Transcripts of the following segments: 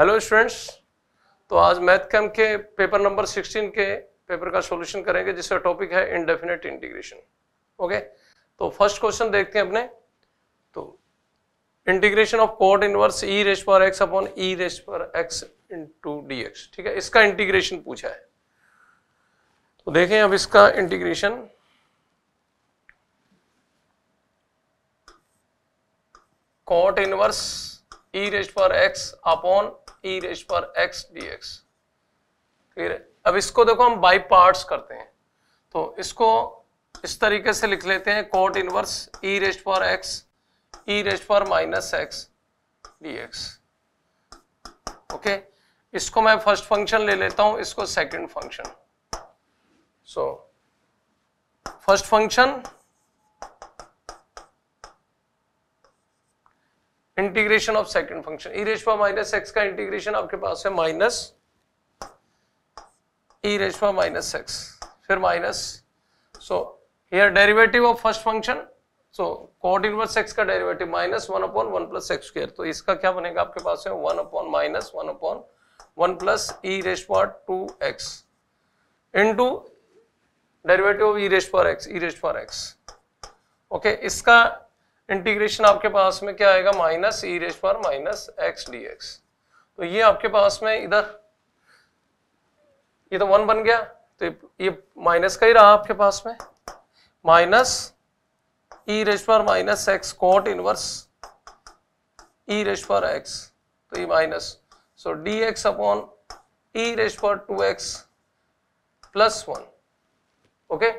Hello students तो आज math कैम के पेपर नंबर 16 के पेपर का सॉल्यूशन करेंगे जिसका टॉपिक है इनडेफिनेट इंटीग्रेशन ओके तो फर्स्ट क्वेश्चन देखते हैं अपने तो integration of cot inverse e raise पर एक्स अपॉन ई रेस पर एक्स टू डी एक्स ठीक है इसका इंटीग्रेशन पूछा है तो देखें अब इसका integration cot inverse e raise पर एक्स अपॉन ई रेज पर एक्स डी एक्स क्लियर है अब इसको देखो हम बाई पार्ट करते हैं तो इसको इस तरीके से लिख लेते हैं कोट इनवर्स ई रेज पर एक्स ई रेज पर minus x d x okay इसको मैं फर्स्ट फंक्शन ले लेता हूं इसको second function so first function integration of second function e रेशवा माइनस एक्स का इंटीग्रेशन आपके पास है माइनस ई रेशवा माइनस एक्स फिर minus so here derivative of first function so cot inverse x का derivative minus one upon one plus x square तो इसका क्या बनेगा आपके पास है one upon minus one upon one plus e रेशवा two x into derivative of e raise power x e raise power x okay इसका integration आपके पास में क्या आएगा माइनस ई रेस पर माइनस एक्स डी एक्स तो ये आपके पास में इधर ये तो वन बन गया तो ये माइनस का ही रहा आपके पास में माइनस ई रेस पर minus x cot inverse e raise पर एक्स तो ये minus so d x upon e raise पर two x plus one okay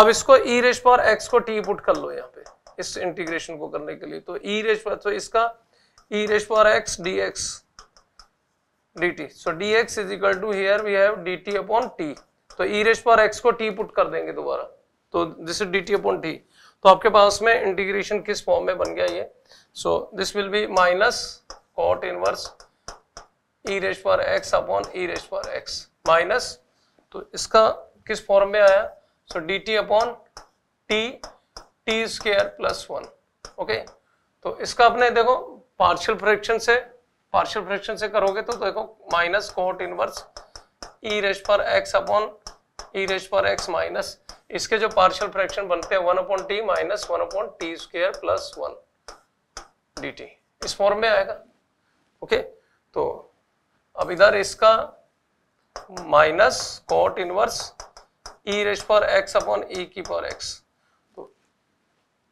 अब इसको ई रेस पर एक्स को टी पुट कर लो यहां पे इस इंटीग्रेशन को करने के लिए तो ई रेज पर तो इसका ई e रेज पर x d x d t so d x is equal to here we have d t upon t तो ई e रेज पर एक्स को टी पुट कर देंगे दोबारा तो this is d t upon t तो आपके पास में इंटीग्रेशन किस फॉर्म में बन गया ये so this will be minus cot inverse e raise पर एक्स अपॉन ई रेज पर एक्स माइनस तो इसका किस फॉर्म में आया so d t upon t t square plus one okay तो इसका अपने देखो पार्शियल फ्रैक्शन से पार्शियल फ्रैक्शन से करोगे तो देखो minus cot inverse e raise पर एक्स अपॉन ई रेस पर एक्स माइनस इसके जो पार्शियल फ्रैक्शन बनते हैं one upon t minus one upon t square plus one d t इस फॉर्म में आएगा ओके तो अब इधर इसका minus cot inverse e raise पर एक्स अपॉन ई की पर एक्स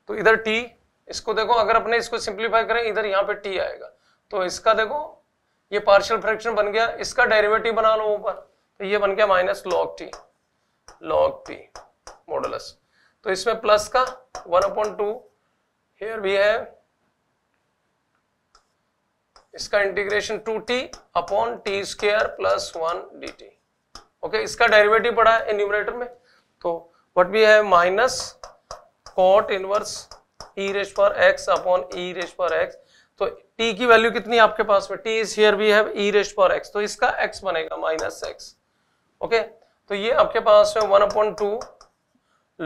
तो इधर टी इसको देखो अगर अपने इसको सिंप्लीफाई करें इधर यहां पे टी आएगा तो इसका देखो ये पार्शियल फ्रैक्शन बन गया इसका डेरिवेटिव बना लो ऊपर तो ये बन गया minus log t log t modulus तो इसमें प्लस का वन अपॉइंट टू हेयर भी है इसका integration two t upon t square plus one d t okay इसका डेरिवेटिव पड़ा है इन्यूमरेटर में तो वट भी है minus cot inverse e raise पर एक्स अपॉन ई रेस पर एक्स तो t की वैल्यू कितनी आपके पास में t is here we have e raise पर x तो इसका x बनेगा माइनस एक्स ओके तो ये आपके पास में one upon two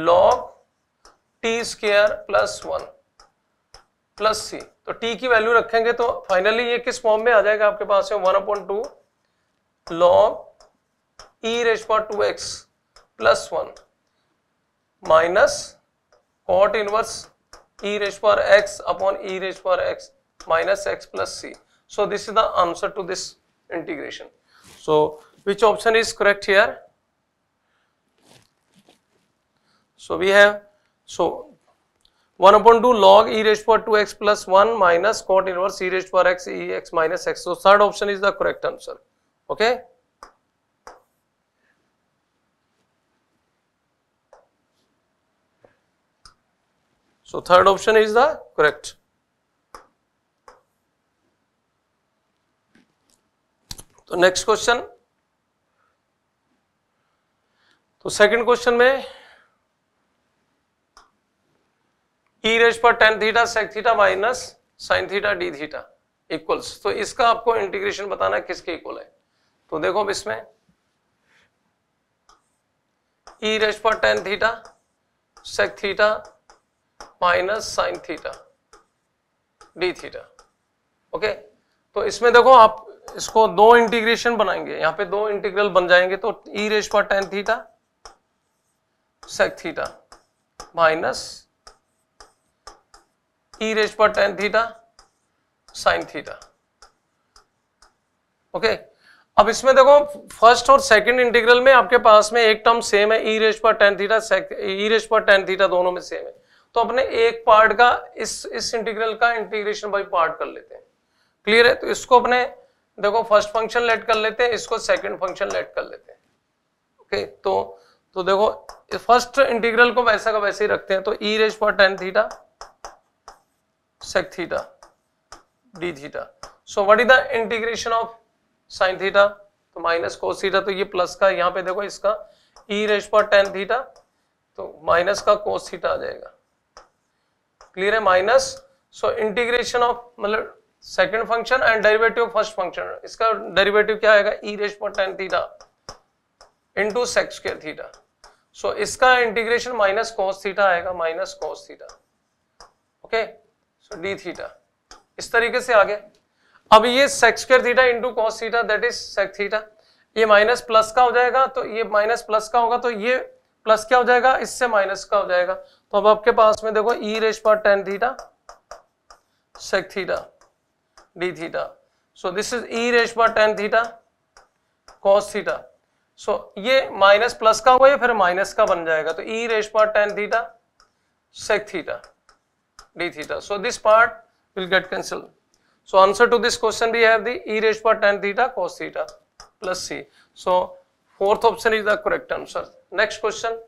log t square plus one plus c तो t की वैल्यू रखेंगे तो फाइनली ये किस फॉर्म में आ जाएगा आपके पास में one upon two log e raise पर two x plus one minus cot inverse e raised to power x upon e raised to power x minus x plus c. So this is the answer to this integration. So which option is correct here? So we have so 1 upon 2 log e raised to power 2x plus 1 minus cot inverse e raised to power x e x minus x. So third option is the correct answer. Okay. So third option is the correct. तो next question तो second question में e raise पर tan theta sec theta minus sine theta d theta equals तो इसका आपको integration बताना है किसके इक्वल है तो देखो अब इसमें ई रेज पर tan theta sec theta minus sine theta d theta okay तो इसमें देखो आप इसको दो इंटीग्रेशन बनाएंगे यहां पे दो इंटीग्रल बन जाएंगे तो ई रेस पर tan theta sec theta minus e raise पर tan theta sine theta okay अब इसमें देखो फर्स्ट और सेकंड इंटीग्रल में आपके पास में एक टर्म सेम है ई रेश पर टेन थीटा ई रेश पर टेन थीटा दोनों में सेम है तो अपने एक पार्ट का इस इस इंटीग्रल का इंटीग्रेशन बाई पार्ट कर लेते हैं क्लियर है तो इसको अपने देखो फर्स्ट फंक्शन लेट कर लेते हैं इसको सेकंड फंक्शन लेट कर लेते हैं ओके तो तो देखो फर्स्ट इंटीग्रल को वैसा का वैसे ही रखते हैं तो ई रेज पर tan theta sec theta d theta so what is the integration of sine theta तो माइनस कोस थीटा तो ये प्लस का यहाँ पे देखो इसका ई रेज पर टेन थीटा तो माइनस का कोस थीटा आ जाएगा क्लियर है माइनस सो इंटीग्रेशन ऑफ मतलब second function and derivative first function इसका डेरिवेटिव क्या आएगा ई रेस पर टेन थीटा इंटू सेक्स के थीटा सो इसका इंटीग्रेशन माइनस कॉस थीटा आएगा minus cos theta okay so d theta इस तरीके से आ गया अब ये sec square theta into cos theta that is sec theta ये माइनस प्लस का हो जाएगा तो ये माइनस प्लस का होगा तो ये प्लस क्या हो जाएगा इससे माइनस का हो जाएगा तो अब आपके पास में देखो ई रेस पर tan theta sec theta d theta so this is e raise पर tan theta cos theta so ये माइनस प्लस का हुआ या फिर माइनस का बन जाएगा तो ई रेस पर tan theta sec theta d theta so this part will get cancel so answer to this question भी है ई रेस पर tan theta cos theta plus c so fourth option is the correct answer next question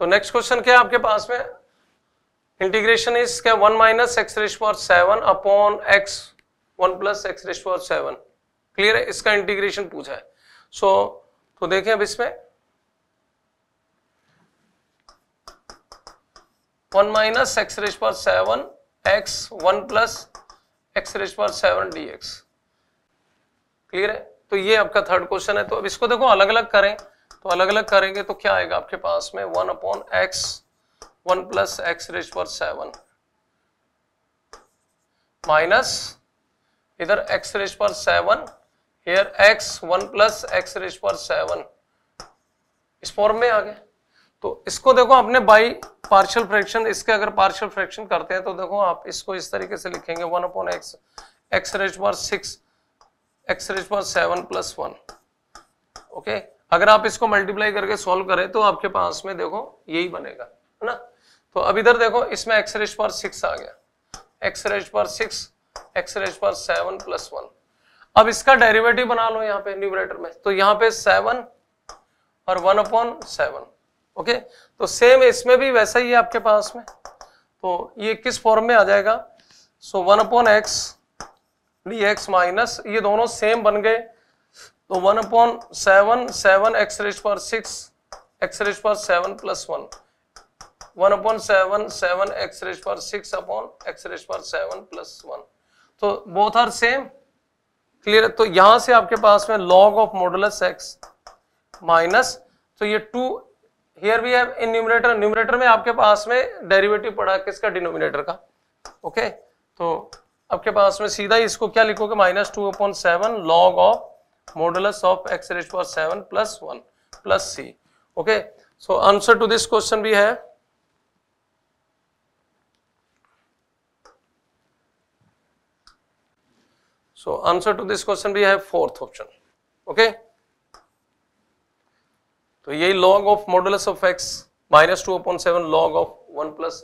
तो next question क्या है आपके पास में integration is क्या one minus x raise for seven upon x one plus x raise for seven clear है इसका integration पूछा है सो so, तो देखें अब इसमें one minus x raise for seven x one plus x raise for seven d x clear है तो ये आपका थर्ड क्वेश्चन है तो अब इसको देखो अलग अलग करें तो अलग अलग करेंगे तो क्या आएगा आपके पास में one upon x one plus x raise पर सेवन माइनस इधर एक्स रेज पर seven here x one plus x raise पर सेवन इस फॉर्म में आ गए तो इसको देखो आपने बाई पार्शियल फ्रैक्शन इसके अगर पार्शियल फ्रैक्शन करते हैं तो देखो आप इसको इस तरीके से लिखेंगे one upon x x raise पर सिक्स एक्स रेज पर सेवन प्लस वन ओके अगर आप इसको मल्टीप्लाई करके सॉल्व करें तो आपके पास में देखो यही बनेगा है ना तो अब इधर देखो इसमें एक्स रेज पर सिक्स आ गया एक्स रेज पर सिक्स एक्स रेज पर सेवन प्लस वन अब इसका डेरिवेटिव बना लो यहाँ पे न्यूमरेटर में तो यहाँ पे सेवन और वन अपॉन सेवन ओके तो सेम इसमें भी वैसा ही है आपके पास में तो ये किस फॉर्म में आ जाएगा so one upon x d x minus ये दोनों सेम बन गए तो one upon seven seven x raise पर सिक्स एक्स रेस पर seven plus one one upon seven seven x raise पर सिक्स अपॉन एक्स रेस पर सेवन प्लस वन तो बोथ आर सेम क्लियर तो यहां से आपके पास में log of modulus x minus तो ये two here we have in numerator numerator में आपके पास में डेरिवेटिव पड़ा किसका डिनोमिनेटर का ओके okay? तो आपके पास में सीधा इसको क्या लिखोगे minus two upon seven log of modulus of x raised to 7 plus 1 plus c. Okay. So answer to this question we have So answer to this question we have fourth option. Okay. तो यही log of modulus of x minus 2 upon 7 log of 1 plus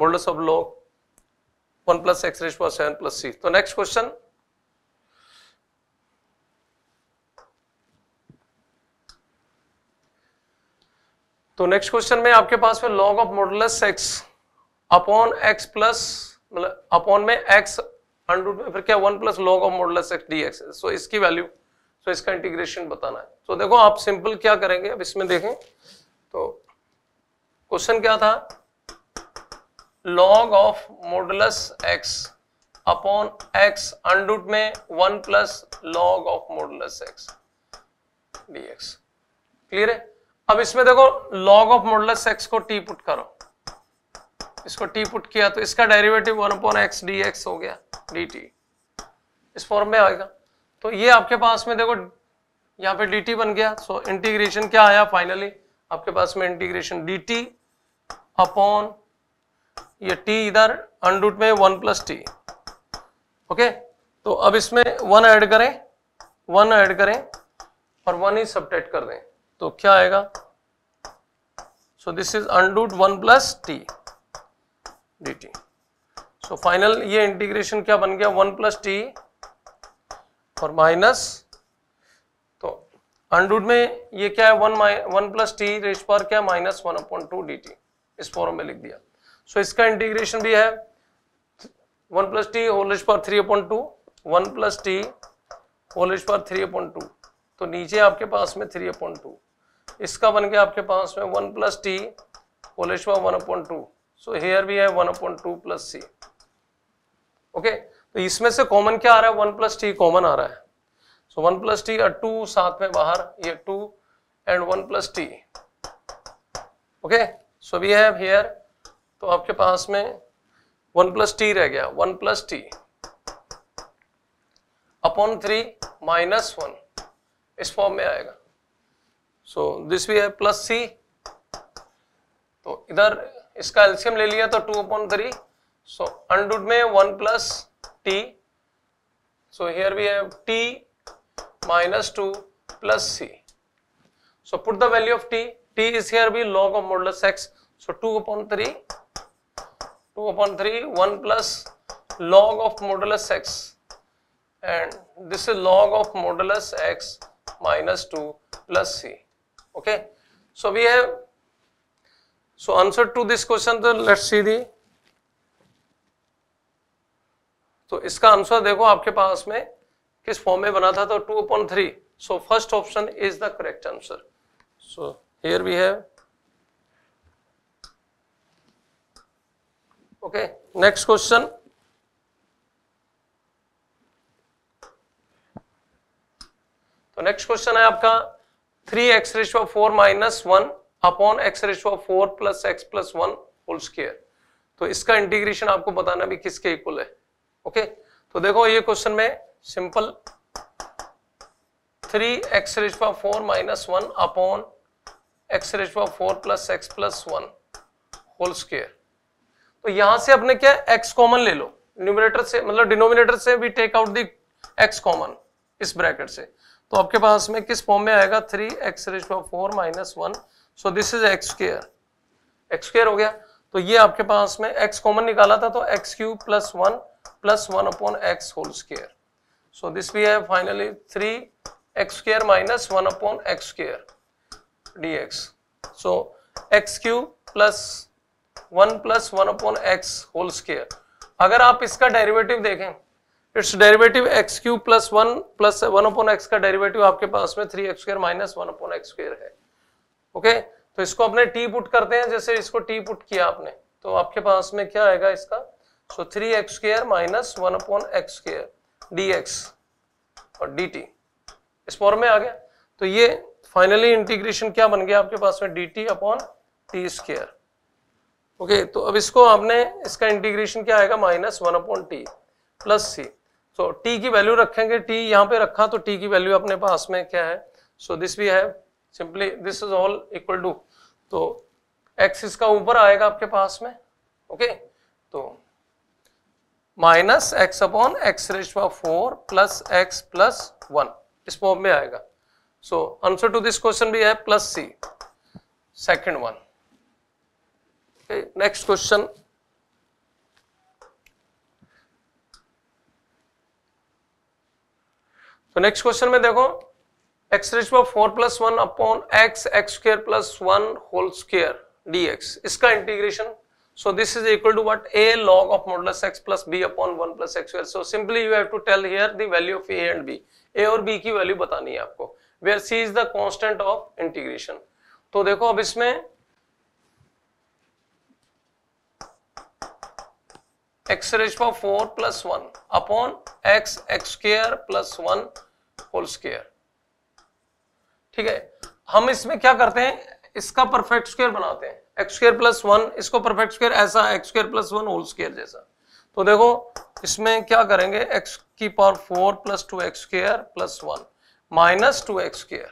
modulus of log 1 plus x raised to 7 plus c. तो next question तो next question में आपके पास मतलब में log of modulus x upon x plus मतलब अपॉन में x under root में फिर क्या one plus log of modulus x d x so इसकी वैल्यू सो इसका इंटीग्रेशन बताना है सो so, देखो आप सिंपल क्या करेंगे अब इसमें देखें तो क्वेश्चन क्या था log of modulus x upon x under root में one plus log of modulus x d x clear है अब इसमें देखो लॉग ऑफ मॉडलस एक्स को टी पुट करो इसको टी पुट किया तो इसका derivative one upon x d x हो गया डी टी इस फॉर्म में आएगा तो ये आपके पास में देखो यहाँ पे डी टी बन गया सो so, इंटीग्रेशन क्या आया फाइनली आपके पास में इंटीग्रेशन डी टी अपॉन ये टी इधर अंडरूट में वन प्लस टी ओके तो अब इसमें वन ऐड करें वन ऐड करें और वन ही सब्टेक्ट कर दें तो क्या आएगा so this is under root one plus t d t so final ये इंटीग्रेशन क्या बन गया वन प्लस टी और माइनस तो अंडूड में ये क्या है one one plus t race पर क्या minus one upon two d t इस फॉर्म में लिख दिया सो so, इसका इंटीग्रेशन भी है वन प्लस टी होल होलेज पर three upon two one plus t whole होलेज पर थ्री अपॉइंट टू तो नीचे आपके पास में थ्री अपॉइंट टू इसका बन गया आपके पास में वन प्लस टी पोलेशवा one upon two so here भी है one upon two plus c okay तो इसमें से कॉमन क्या आ रहा है वन प्लस टी कॉमन आ रहा है सो वन प्लस टी और टू साथ में बाहर ये two and one plus t okay so we have here तो आपके पास में वन प्लस टी रह गया one plus t upon three minus one इस फॉर्म में आएगा सो दिस भी है प्लस सी तो इधर इसका एल्सियम ले लिया तो two upon three so under root में one plus t so here we have t minus two plus c so put the value of t t is here be log of modulus x so two upon three two upon three one plus log of modulus x and this is log of modulus x minus two plus c okay so we have so answer to this question तो let's see the तो इसका answer देखो आपके पास में किस form में बना था तो two upon three so first option is the correct answer so here we have okay next question तो नेक्स्ट क्वेश्चन है आपका three x ratio four minus one upon x ratio four plus x plus one whole square तो इसका integration आपको बताना भी किसके equal है ओके तो देखो ये क्वेश्चन में simple three x ratio four minus one upon x ratio four plus x plus one whole square तो यहां से अपने क्या एक्स कॉमन ले लो न्यूमिनेटर से मतलब डिनोमिनेटर से भी take out the x common इस ब्रैकेट से तो आपके पास में किस फॉर्म में आएगा three x raise two four minus one so this is x square x square हो गया तो ये आपके पास में x कॉमन निकाला था तो x cube plus one plus one upon x whole square so this we have finally three x square minus one upon x square d x so x cube plus one plus one upon x whole square अगर आप इसका derivative देखें it's derivative x cube plus one plus one upon x का derivative आपके पास में three x square minus one upon x square है okay तो इसको अपने टी पुट करते हैं जैसे इसको टी पुट किया आपने तो आपके पास में क्या आएगा इसका तो three x square minus one upon x square d x और डी टी इस फॉर्म में आ गया तो ये फाइनली इंटीग्रेशन क्या बन गया आपके पास में d t upon t square okay तो अब इसको आपने इसका इंटीग्रेशन क्या आएगा minus one upon t plus c so so, t की वैल्यू रखेंगे टी यहाँ पे रखा तो टी की वैल्यू अपने पास में क्या है so this we have simply this is all equal to तो एक्स इसका ऊपर आएगा आपके पास में ओके तो minus x upon x raise to four plus x plus one इस फॉर्म में आएगा so answer to this question भी है plus c second one next question तो नेक्स्ट क्वेश्चन में देखो x raise four plus one upon x x square plus one whole square D इसका integration so this is equal to what a log of modulus x plus b upon one plus x square so simply you have to tell here the value of a and b a और b की value बतानी है आपको where c is the constant of integration तो देखो अब इसमें x raise four plus one upon x x square plus one whole square ठीक है हम इसमें क्या करते हैं इसका परफेक्ट स्क्वायर बनाते हैं एक्स स्क्र प्लस वन इसको परफेक्ट स्क्वायर ऐसा x square plus one whole square जैसा तो देखो इसमें क्या करेंगे एक्स की power four plus two x square plus one minus two x square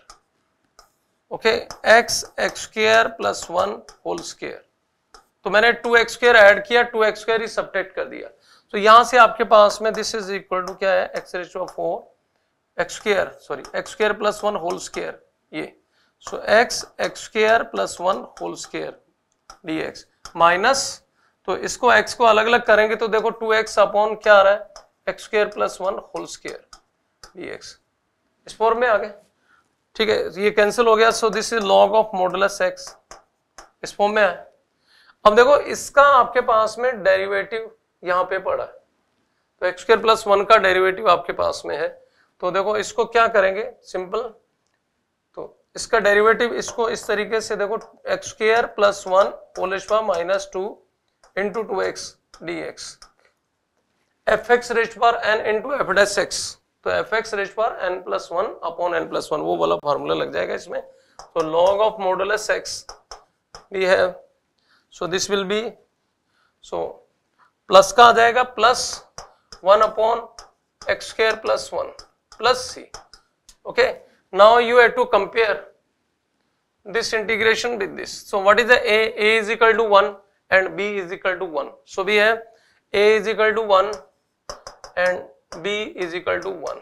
okay x x square plus one whole square तो मैंने टू एक्स स्क्र एड किया टू एक्स स्क्र ही सब्टेक्ट कर दिया तो यहां से आपके पास में दिस इज इक्वल टू क्या है x raise to four x square sorry x square plus one whole square ये so x x square plus one whole square d x minus तो इसको एक्स को अलग अलग करेंगे तो देखो टू एक्स अपॉन क्या आ रहा है x square plus one whole square d x इस फॉर्म में आ गए ठीक है ये कैंसिल हो गया so this is log of modulus x इस फॉर्म में आए अब देखो इसका आपके पास में डेरिवेटिव यहां पे पड़ा है तो एक्स स्क्र प्लस वन का डेरिवेटिव आपके पास में है तो देखो इसको क्या करेंगे सिंपल तो इसका डेरिवेटिव इसको इस तरीके से देखो एक्स स्क्र प्लस वन पोलिशवा minus two into two x d x f x raised पर n into f dash x तो एफ एक्स रेस्ट पर n plus one upon n plus one वो वाला फॉर्मूला लग जाएगा इसमें तो log of modulus x we have so this will be so plus का आ जाएगा plus one upon x square plus one plus c okay now you have to compare this integration with this so what is the a a is equal to one and b is equal to one. so we have a is equal to one and b is equal to one.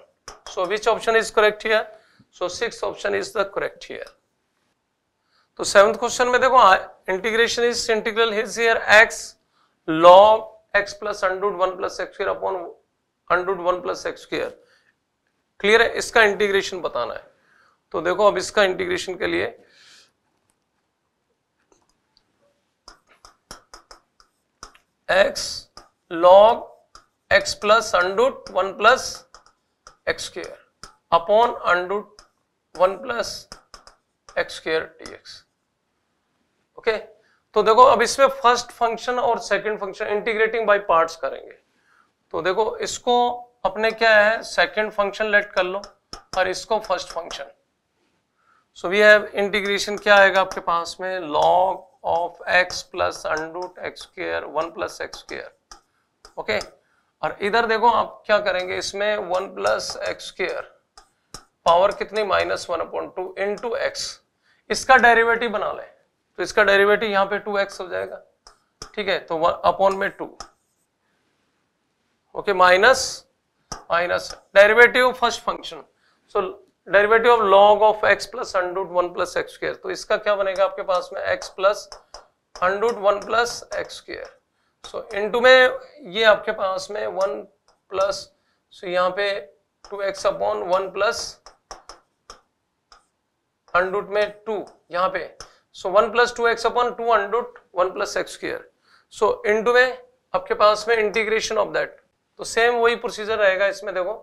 so which option is correct here so sixth option is the correct here तो seventh question में देखो integration is integral is here x log x plus under root one plus x square upon under root one plus x square clear है इसका integration बताना है तो देखो अब इसका इंटीग्रेशन के लिए x log x plus under root one plus x square upon under root one plus x square t x okay तो देखो अब इसमें फर्स्ट फंक्शन और second function integrating by parts करेंगे तो देखो इसको अपने क्या है सेकंड फंक्शन लेट कर लो और इसको first function so we have integration क्या आएगा आपके पास में log of x plus under root x square one plus x square okay और इधर देखो आप क्या करेंगे इसमें one plus x square power कितनी minus one upon two into x इसका डेरिवेटिव बना लें तो इसका डेरिवेटिव यहां पे टू एक्स हो जाएगा ठीक है तो अपॉन में two okay minus minus derivative of first function so derivative of log of x plus one plus x square तो इसका क्या बनेगा आपके पास में x plus under root one plus x square so into में ये आपके पास में वन प्लस सो यहाँ पे two x upon one plus में टू यहाँ पे so one plus two x upon two under root one plus x square so into में आपके पास में इंटीग्रेशन ऑफ दैट तो सेम वही प्रोसीजर रहेगा इसमें देखो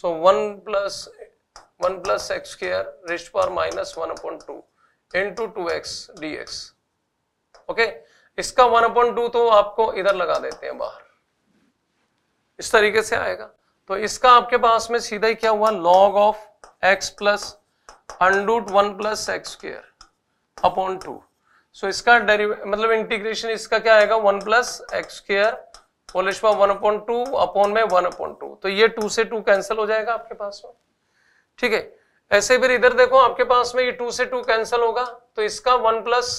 so one plus one plus x square raised power minus one upon two into two x d x okay इसका वन अपॉइंट टू तो आपको इधर लगा देते हैं बाहर इस तरीके से आएगा तो इसका आपके पास में सीधा ही क्या हुआ log of x plus under root one plus x square upon two so इसका डेरिवे मतलब इंटीग्रेशन इसका क्या आएगा one plus x square whole one upon two upon में वन अपॉन टू तो ये टू से टू कैंसिल हो जाएगा आपके पास में ठीक है ऐसे फिर इधर देखो आपके पास में ये टू से टू कैंसिल होगा तो इसका वन प्लस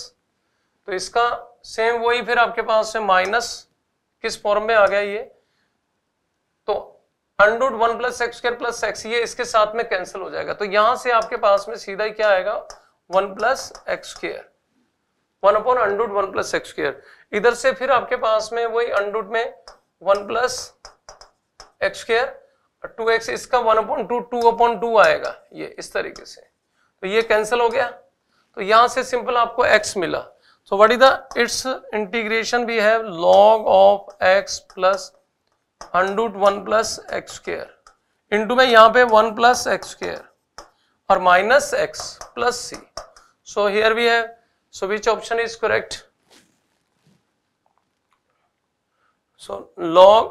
तो इसका सेम वही फिर आपके पास में माइनस किस फॉर्म में आ गया ये तो one plus x square plus x ये इसके साथ में कैंसिल हो जाएगा तो यहां से आपके पास में सीधा ही क्या आएगा one plus x square one upon under root one plus x square इधर से फिर आपके पास में वही अंडरूट में one plus x square two x इसका one upon two two upon two आएगा ये इस तरीके से तो ये कैंसिल हो गया तो यहां से सिंपल आपको एक्स मिला so what is the it's integration we have log of x plus under root one plus x square into में यहां पे वन प्लस एक्स स्क्र और minus x plus c so here we have so which option is correct so log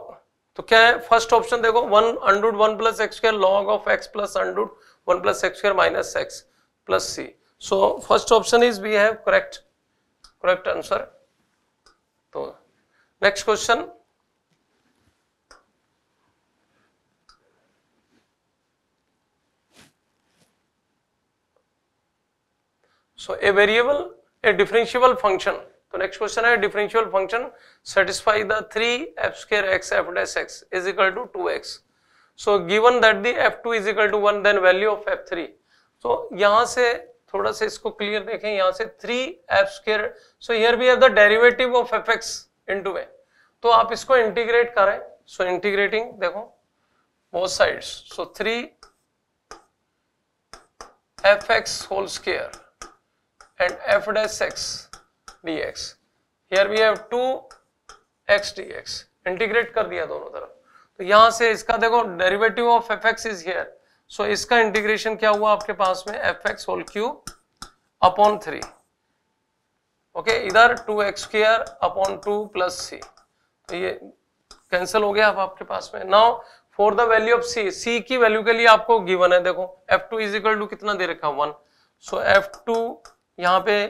तो क्या है first option देखो one under root one plus x square log of x plus under root one plus x square minus x plus c so first option is we have correct correct answer तो next question so a variable a differentiable function तो next question है differential function satisfy the three f square x f dash x is equal to two x so given that the f two is equal to one then value of f three तो यहाँ से थोड़ा सा इसको clear देखें यहाँ से three f square so here we have the derivative of f x into में तो आप इसको इंटीग्रेट करें सो so, इंटीग्रेटिंग देखो both sides so three f x whole square and f dash x dx here we have x dx integrate कर दिया दोनों तरफ तो यहां से इसका देखो derivative of f x is here so इसका इंटीग्रेशन क्या हुआ आपके पास में f x whole cube upon three okay इधर two x square upon two plus c तो ये कैंसिल हो गया अब आपके पास में now for the value of c c की वैल्यू के लिए आपको गिवन है देखो f two is equal to कितना दे रखा वन सो एफ टू यहाँ पे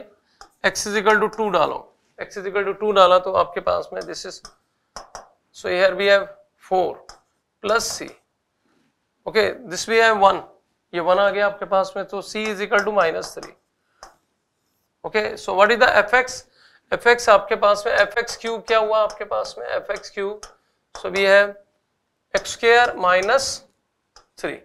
एक्स इक्वल टू टू डालो एक्स इक्वल टू टू डाला तो आपके पास में this is so here we have four plus c okay this we have one ये वन आ गया आपके पास में तो c equal to minus three okay so what is the f x f x आपके पास में एफ एक्स क्यूब क्या हुआ आपके पास में f x cube so we have x square minus three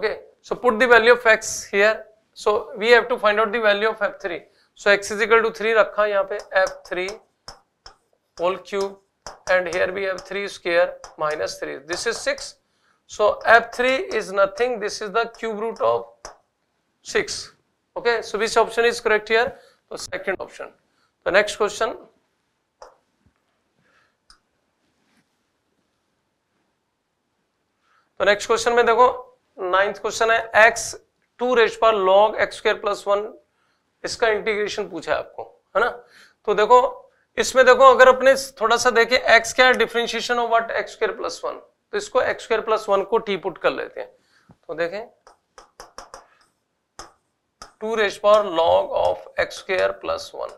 okay so put the value of x x so we have to find out the value of f three so x is equal to three रखा यहाँ पे f three whole cube and here b f three square minus three this is six so f three is nothing this is the cube root of six okay so this option is correct here तो second option तो next question तो next question में देखो ninth question है x two raise पर log x square plus one इसका integration पूछा है आपको है ना तो देखो इसमें देखो अगर अपने थोड़ा सा देखे एक्स क्या है differentiation of what x square plus one तो इसको एक्स स्क्र प्लस वन को टी पुट कर लेते हैं तो देखें two raise power log of x square plus one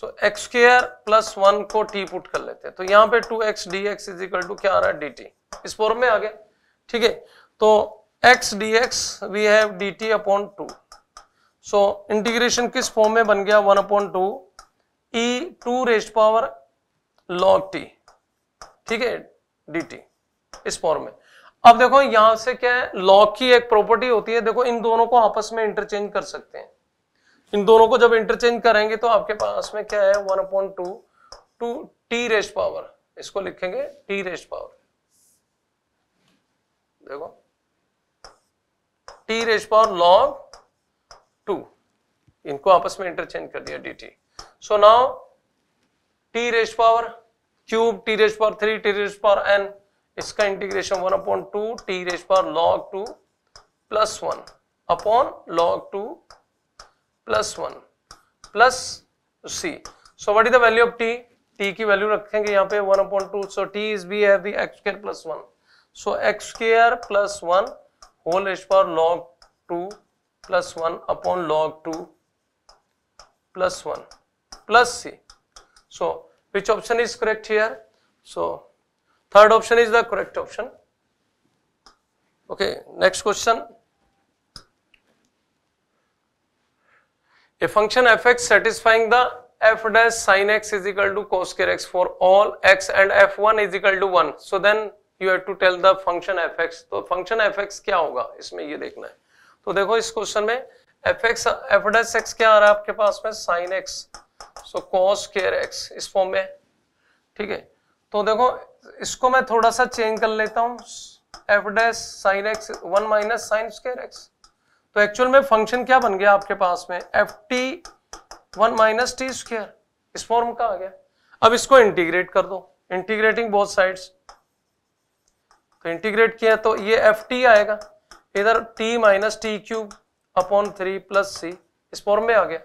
so x square plus one को टी पुट कर लेते हैं तो यहां पे two x d x is equal to क्या आ रहा है डी टी इस फॉर्म में आ गया ठीक है तो x d x we have d t upon two so integration किस फॉर्म में बन गया one upon two e two rest power log t ठीक है टी इस फॉर्म में अब देखो यहां से क्या है लॉग की एक प्रॉपर्टी होती है देखो इन दोनों को आपस में इंटरचेंज कर सकते हैं इन दोनों को जब इंटरचेंज करेंगे तो आपके पास में क्या है one upon two two t rest power इसको लिखेंगे टी रेस्ट पावर देखो t raise power log two इनको आपस में इंटरचेंज कर दिया d t so now t raise power cube t raise power three t raise power n इसका integration one upon two t raise power log two plus one upon log two plus one plus c so what is the value of t T की value रखेंगे यहाँ पे one upon two so t is we have x square plus one so x square plus one whole raised power log 2 plus 1 upon log 2 plus 1 plus c. So, which option is correct here? So, third option is the correct option. Okay, next question. A function fx satisfying the f dash sin x is equal to cos square x for all x and f1 is equal to 1. So, then you have to tell the function f x तो function f x क्या होगा इसमें ये देखना है तो देखो इस क्वेश्चन में f x f does x क्या आ रहा है आपके पास में sine x so cos square x इस फॉर्म में ठीक है तो देखो इसको मैं थोड़ा सा चेंज कर लेता हूँ f dash sine x one minus sine square x तो एक्चुअल में फंक्शन क्या बन गया आपके पास में f t one minus t square इस फॉर्म का आ गया अब इसको इंटीग्रेट कर दो इंटीग्रेटिंग बोथ साइड्स तो इंटीग्रेट किया तो ये एफ टी आएगा इधर t minus t cube upon three plus c इस फॉर्म में आ गया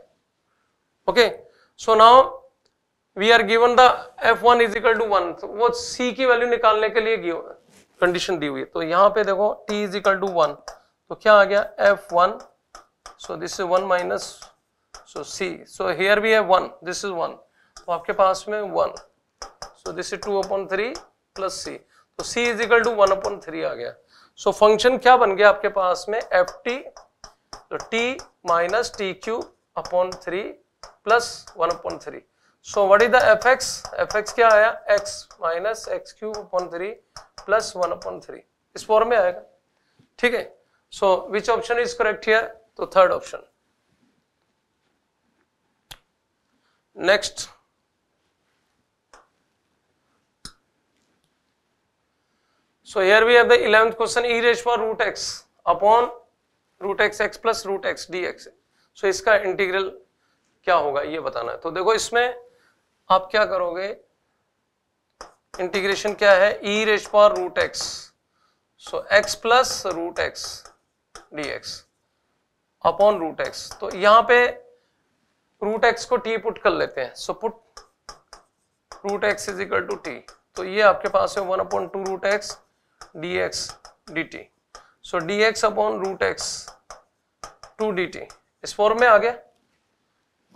okay so now we are given the F one is equal to one वो सी की वैल्यू निकालने के लिए कंडीशन दी हुई है तो यहां पे देखो t is equal to one तो क्या आ गया f one so this is one minus so c so here we है वन दिस इज वन तो आपके पास में one so this is two upon three plus c तो c is equal to one upon three आ गया so so, function क्या बन गया आपके पास में एफ टी तो t minus t cube upon three plus one upon three so what is the f x f x क्या आया x minus x cube upon three plus one upon three इस फॉर्म में आएगा ठीक है so which option is correct here तो third option next So here we have the 11th question e raised for root x upon root x x plus root x dx. So इसका integral क्या होगा ये बताना है तो देखो इसमें आप क्या करोगे इंटीग्रेशन क्या है e raised for root x. So x plus root x dx upon root x. तो यहाँ पे रूट एक्स को टी पुट कर लेते हैं so put root x is equal to t तो ये आपके पास है one upon two root x dx dt. So dx upon root x 2 dt इस फॉर्म में आ गया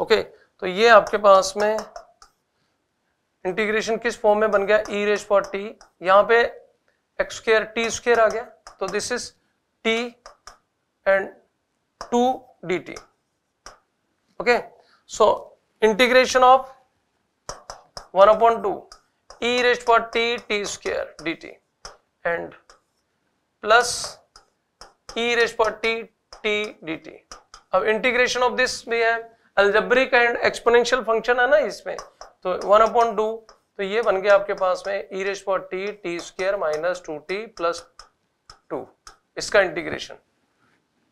ओके okay, तो ये आपके पास में इंटीग्रेशन किस फॉर्म में बन गया ई रेस फॉर टी यहां पे एक्स स्क्र टी स्क्र आ गया तो this is t and two d t okay so integration of one upon two e raised for t t square d t and plus e raise power t t d t अब integration of this भी है algebraic and exponential function है ना इसमें तो one upon two तो ये बन गया आपके पास में e raise power t t square minus two t plus two इसका integration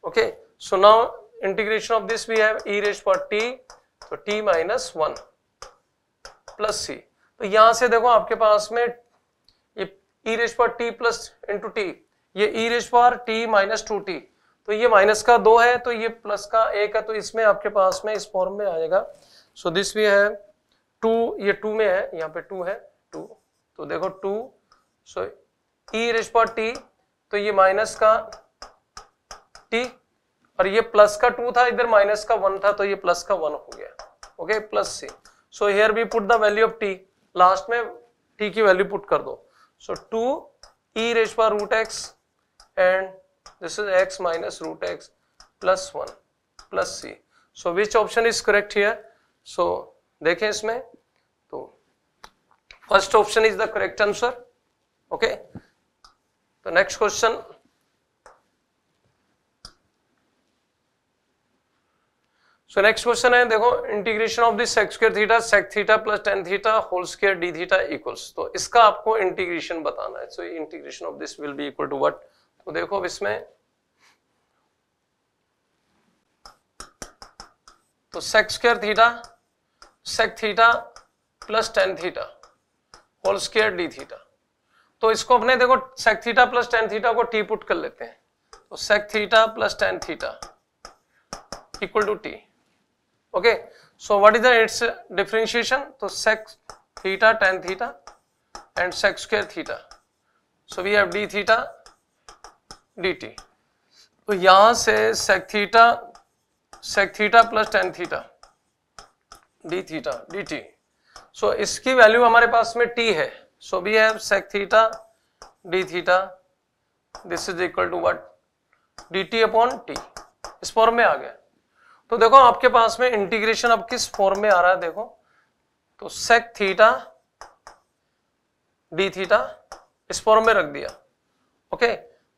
okay so now integration of this we have e raise power t तो t minus one plus c तो यहां से देखो आपके पास में e raise power t plus into t ये e raise power t minus two t तो ये माइनस का दो है तो ये प्लस का एक है तो इसमें आपके पास में इस फॉर्म में आएगा सो दिस वे है टू ये टू में है यहाँ पे टू है टू तो देखो two so e raise power t तो ये माइनस का टी और ये प्लस का टू था इधर माइनस का वन था तो ये प्लस का वन हो गया okay plus c so here we put the value of t last में टी की वैल्यू पुट कर दो So 2 e raised by root x and this is x minus root x plus 1 plus c. So which option is correct here? So देखें इसमें तो first option is the correct answer okay तो next question so next question है देखो integration of this sec square theta sec theta plus tan theta whole square d theta equals तो इसका आपको integration बताना है so integration of this will be equal to what तो देखो अब इसमें तो sec square theta sec theta plus tan theta whole square d theta तो इसको अपने देखो sec theta plus tan theta को टी पुट कर लेते हैं तो sec theta plus tan theta equal to t okay so what is the its differentiation तो sec theta tan theta and sec square theta so we have d theta d तो यहां से sec theta sec theta plus tan theta d theta d so so, इसकी वैल्यू हमारे पास में t है so we have sec theta d theta this is equal to what d t upon t इस फॉर्म में आ गया तो देखो आपके पास में इंटीग्रेशन अब किस फॉर्म में आ रहा है देखो तो सेक थीटा डी थीटा इस फॉर्म में रख दिया ओके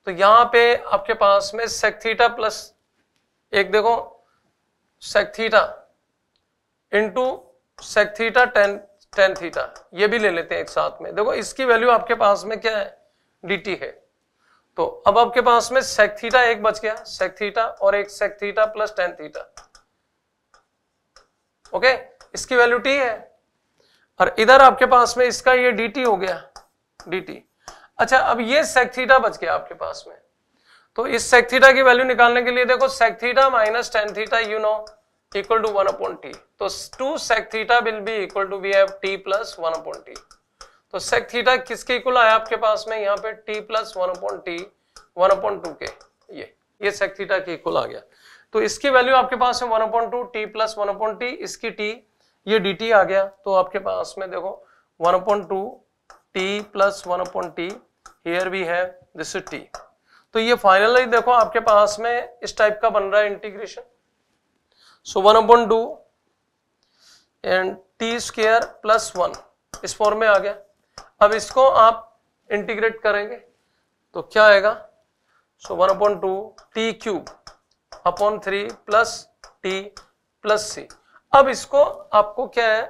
तो यहां पे आपके पास में सेक थीटा प्लस एक देखो sec theta into sec theta tan tan theta ये भी ले लेते हैं एक साथ में देखो इसकी वैल्यू आपके पास में क्या है डी है तो अब आपके पास में सेक थीटा एक बच गया सेक थीटा और एक sec theta plus tan theta okay इसकी वैल्यू टी है और इधर आपके पास में इसका ये dt हो गया dt अच्छा अब ये सेक थीटा बच गया आपके पास में तो इस सेक थीटा की वैल्यू निकालने के लिए देखो sec theta minus tan theta you know equal to one upon t तो two sec theta will be equal to we have t plus one upon t तो सेक थीटा किसके equal आया आपके पास में यहाँ पे t plus one upon t one upon two के ये ये सेक थीटा के इक्वल आ गया तो इसकी वैल्यू आपके पास में one upon two t plus one upon t इसकी टी ये डी टी आ गया तो आपके पास में देखो one upon two t plus one upon t here भी है दिस इज टी तो ये फाइनली देखो आपके पास में इस टाइप का बन रहा है integration so one upon two and t square plus one इस फॉर्म में आ गया अब इसको आप इंटीग्रेट करेंगे तो क्या आएगा so one upon two t cube upon three plus t plus c अब इसको आपको क्या है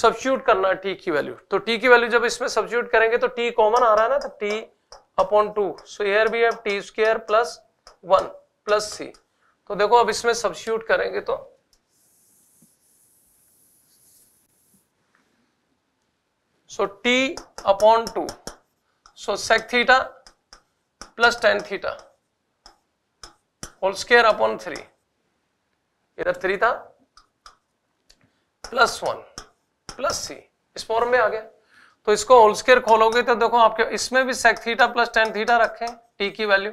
सब्सिट्यूट करना टी की वैल्यू तो टी की वैल्यू जब इसमें सब्सिट्यूट करेंगे तो टी कॉमन आ रहा है ना तो t upon two so here we have t square plus one plus c तो देखो अब इसमें सब्सिट्यूट करेंगे तो so t upon 2 so sec theta plus tan theta whole square upon 3 इधर थ्री था प्लस वन प्लस सी इस form में आ गया तो इसको होल स्केयर खोलोगे तो देखो आपके इसमें भी sec theta plus tan theta रखे टी की वैल्यू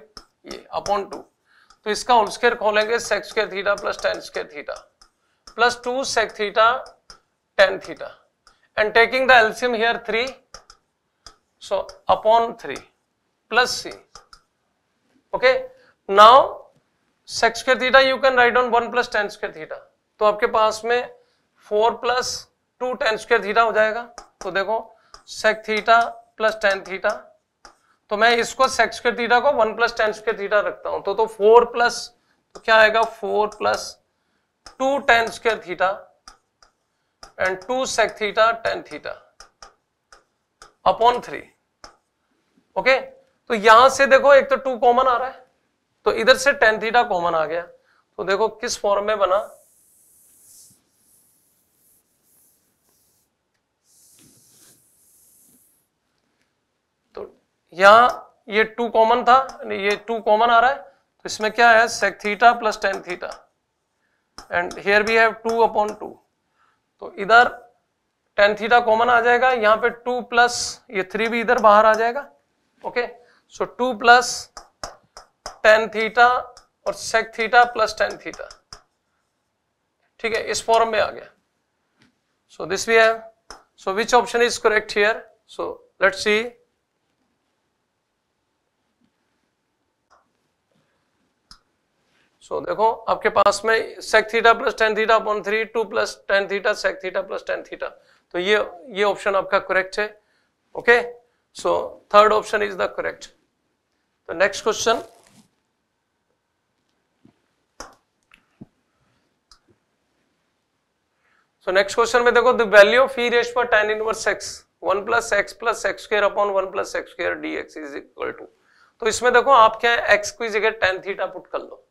ये अपॉन टू तो इसका होल स्केयर खोलेंगे sec square theta plus tan square theta plus two sec theta tan theta and taking the LCM here 3 so upon 3 plus C okay now sec square theta you can write down 1 plus tan square theta So, आपके पास में 4 plus 2 tan square theta हो जाएगा तो देखो sec theta plus tan theta तो मैं इसको sec square theta को 1 plus tan square theta रखता हूं तो तो 4 plus क्या आएगा 4 plus 2 tan square theta and two sec theta tan theta upon three okay तो यहां से देखो एक तो टू कॉमन आ रहा है तो इधर से टेन थीटा कॉमन आ गया तो देखो किस फॉर्म में बना तो यहां ये टू कॉमन था ये टू कॉमन आ रहा है तो इसमें क्या है sec theta plus tan theta and here we have two upon two तो इधर टेन थीटा कॉमन आ जाएगा यहां पे टू प्लस ये थ्री भी इधर बाहर आ जाएगा okay so two plus tan theta और sec theta plus tan theta ठीक है इस फॉर्म में आ गया so this we have so which option is correct here so let's see so so, देखो आपके पास में sec theta plus tan theta upon three two plus tan theta sec theta plus tan theta तो ये ये option आपका correct है okay so third option is the correct तो next question so next question में देखो the value of e raise पर tan inverse x one plus x plus x square upon one plus x square d x is equal to तो इसमें देखो आप क्या है एक्स की जगह टेन थीटा पुट कर लो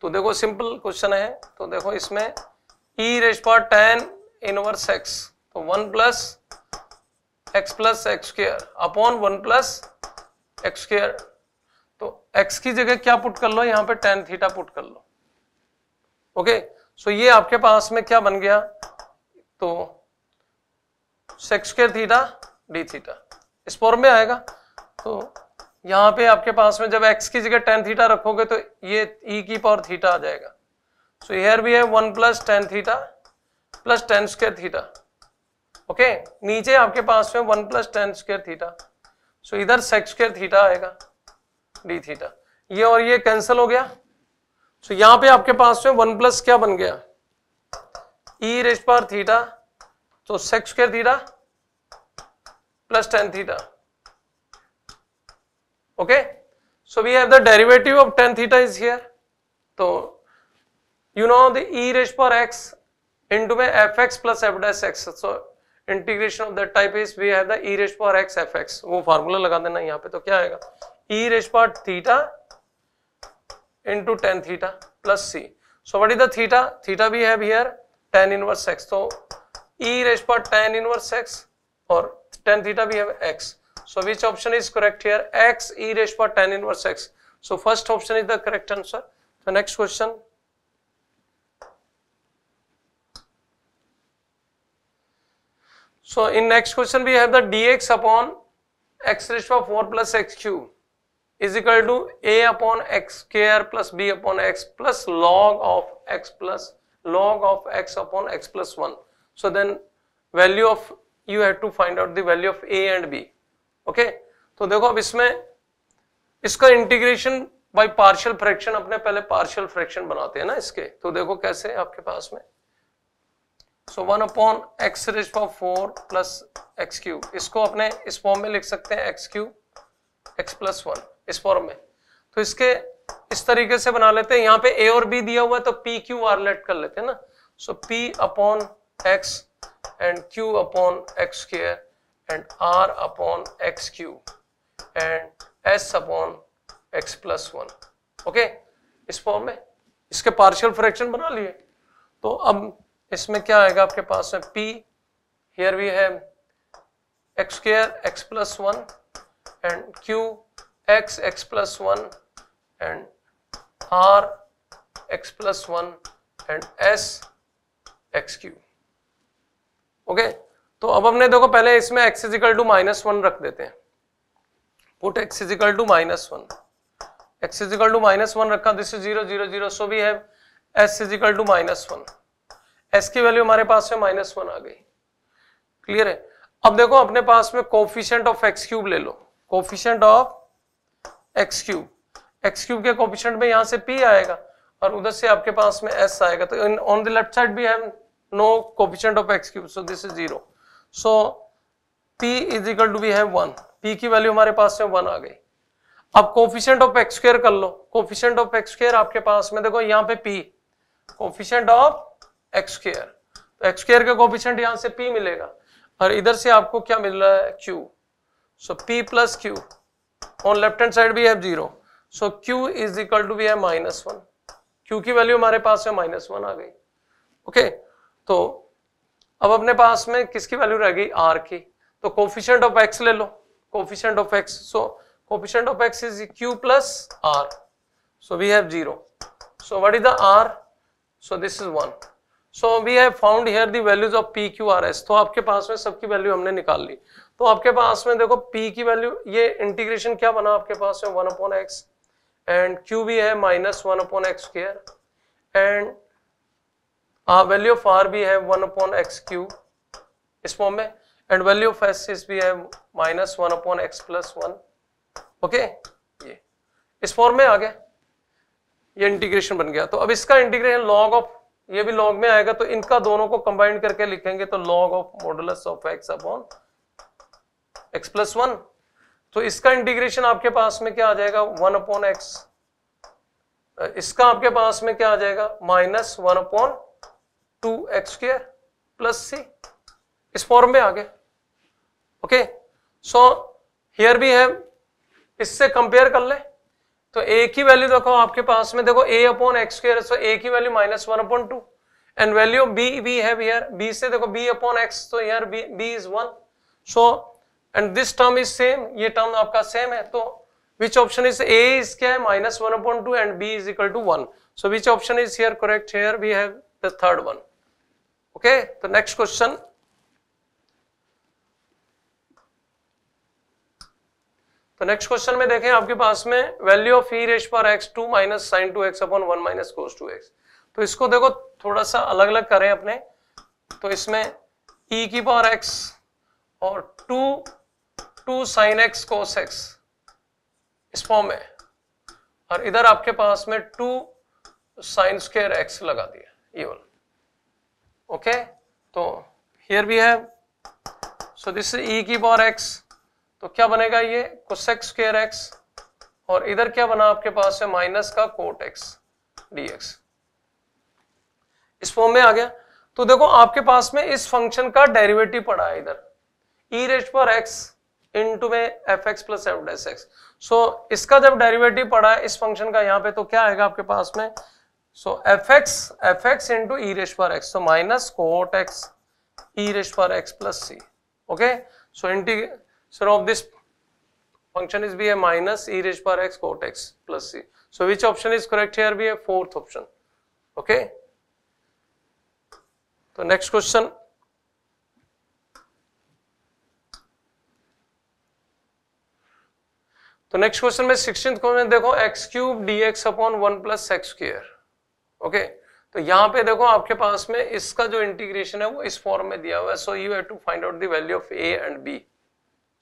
तो देखो सिंपल क्वेश्चन है तो देखो इसमें ई रेस पर टेन इनवर्स एक्स तो one plus x plus x square upon one plus x square तो एक्स की जगह क्या पुट कर लो यहां पे टेन थीटा पुट कर लो ओके सो ये आपके पास में क्या बन गया तो sec square theta d theta इस फॉर्म में आएगा तो यहां पे आपके पास में जब x की जगह tan थीटा रखोगे तो ये e की पावर थीटा आ जाएगा सो हेयर भी है one plus tan theta plus tan square theta okay नीचे आपके पास में one plus tan square theta so इधर सेक्स स्क्र थीटा आएगा d थीटा ये और ये कैंसिल हो गया सो यहां पे आपके पास में वन प्लस क्या बन गया e रेस्ट पावर थीटा तो sec square theta plus tan theta okay so we have the derivative of tan theta is here so you know the e raised power x into my fx plus f dash x so integration of that type is we have the e raised power x fx वो formula लगा देना यहाँ पे तो क्या आएगा e raised power theta into tan theta plus c so what is the theta theta we have here tan inverse x so e raised power tan inverse x और tan theta we have x So which option is correct here? X e raised to tan inverse x. So first option is the correct answer. The next question. So in next question we have the dx upon x raised to 4 plus x cube is equal to a upon x square plus b upon x plus log of x plus log of x upon x plus 1. So then value of you have to find out the value of a and b. Okay तो देखो अब इसमें इसका integration by partial fraction अपने पहले partial fraction बनाते हैं ना इसके तो देखो कैसे आपके पास में so one upon x raise for four plus x cube इसको अपने इस फॉर्म में लिख सकते हैं x cube x plus one इस फॉर्म में तो इसके इस तरीके से बना लेते हैं यहाँ पे ए और बी दिया हुआ है तो पी क्यू आर लेट कर लेते हैं ना so p upon x and q upon x square and r upon x cube and s upon x plus 1 okay इस फॉर्म में इसके पार्शियल फ्रैक्शन बना लिए तो अब इसमें क्या आएगा आपके पास में p हियर वी है x square x plus one and q x x plus one and r x plus one and s x cube okay तो अब हमने देखो पहले इसमें x is equal to minus one रख देते हैं put x is equal to minus one x is equal to minus one रखा this is zero zero zero so भी है s is equal to minus one s की वैल्यू हमारे पास में माइनस वन आ गई क्लियर है अब देखो अपने पास में कोफिशियंट ऑफ एक्स क्यूब ले लो coefficient of x cube x cube के कोफिशियंट में यहां से पी आएगा और उधर से आपके पास में एस आएगा तो ऑन द लेफ्ट साइड भी है no coefficient of x cube so this is zero so p is equal to भी है वन पी की वैल्यू हमारे पास से वन आ गई अब कोफिशियंट ऑफ एक्स स्क्र कर लो कोफिशियंट ऑफ एक्स स्क्र आपके पास में देखो यहां पे p coefficient of x square तो एक्स स्क्र का कोफिशियंट यहां से पी मिलेगा और इधर से आपको क्या मिल रहा है q so p plus q on left hand side भी है zero so q is equal to भी है माइनस वन क्यू की वैल्यू हमारे पास में माइनस वन आ गई ओके okay? तो अब अपने पास में किसकी वैल्यू रह गई आर की तो कोफिशियंट ऑफ एक्स ले लो coefficient of x so coefficient of x is q plus r so we have zero so what is the r so this is one so we have found here the values of p q r s तो आपके पास में सबकी value हमने निकाल ली तो आपके पास में देखो पी की वैल्यू ये इंटीग्रेशन क्या बना आपके पास में one upon x and q भी है minus one upon x square and हाँ वैल्यू ऑफ आर भी है वन अपॉन एक्स क्यू इस फॉर्म में एंड वैल्यू ऑफ एस इस भी है minus one upon x plus one okay ये इस फॉर्म में आ गया ये इंटीग्रेशन बन गया तो अब इसका इंटीग्रेशन लॉग ऑफ ये भी लॉग में आएगा तो इनका दोनों को कंबाइन करके लिखेंगे तो log of modulus of x upon x plus one तो इसका इंटीग्रेशन आपके पास में क्या आ जाएगा वन अपॉन एक्स इसका आपके पास में क्या आ जाएगा minus one upon two x square plus c इस फॉर्म में आ गए ओके सो हियर भी है इससे कंपेयर कर ले तो ए की वैल्यू देखो आपके पास में देखो a upon x square so a की value minus one upon two and value b b है हियर बी से देखो बी अपॉन एक्स तो here b b is one so and this term is same ये term आपका same है तो which option is a is क्या है minus one upon two and b is equal to one so which option is here correct hair we have the third one okay तो next question तो next question में देखें आपके पास में value of e raise पर x two minus sine two x upon one minus cos two x तो इसको देखो थोड़ा सा अलग अलग करें अपने तो इसमें ई e की पावर एक्स और two two sine x cos x इस फॉर्म में और इधर आपके पास में टू साइन स्केयर एक्स लगा दिया ये वाला ओके तो हियर भी है सो दिस is e की पावर एक्स तो क्या बनेगा ये cosec square एक्स और इधर क्या बना आपके पास है माइनस का कोट एक्स dx इस फॉर्म में आ गया तो देखो आपके पास में इस फंक्शन का डेरिवेटिव पड़ा है इधर e रेस्ट पर x इनटू में f x plus f dash x so इसका जब डेरिवेटिव पड़ा है इस फंक्शन का यहां पे तो क्या आएगा आपके पास में so f x f x into e raise पर एक्स तो minus cot x e raise पर x plus c okay so integration of this function is b a minus e raise पर x cot x plus c so which option is correct here b a fourth option okay तो next question तो next question में sixteen question देखो x cube d x upon one plus x square okay तो यहां पे देखो आपके पास में इसका जो इंटीग्रेशन है वो इस फॉर्म में दिया हुआ है so you have to find out the value of a and b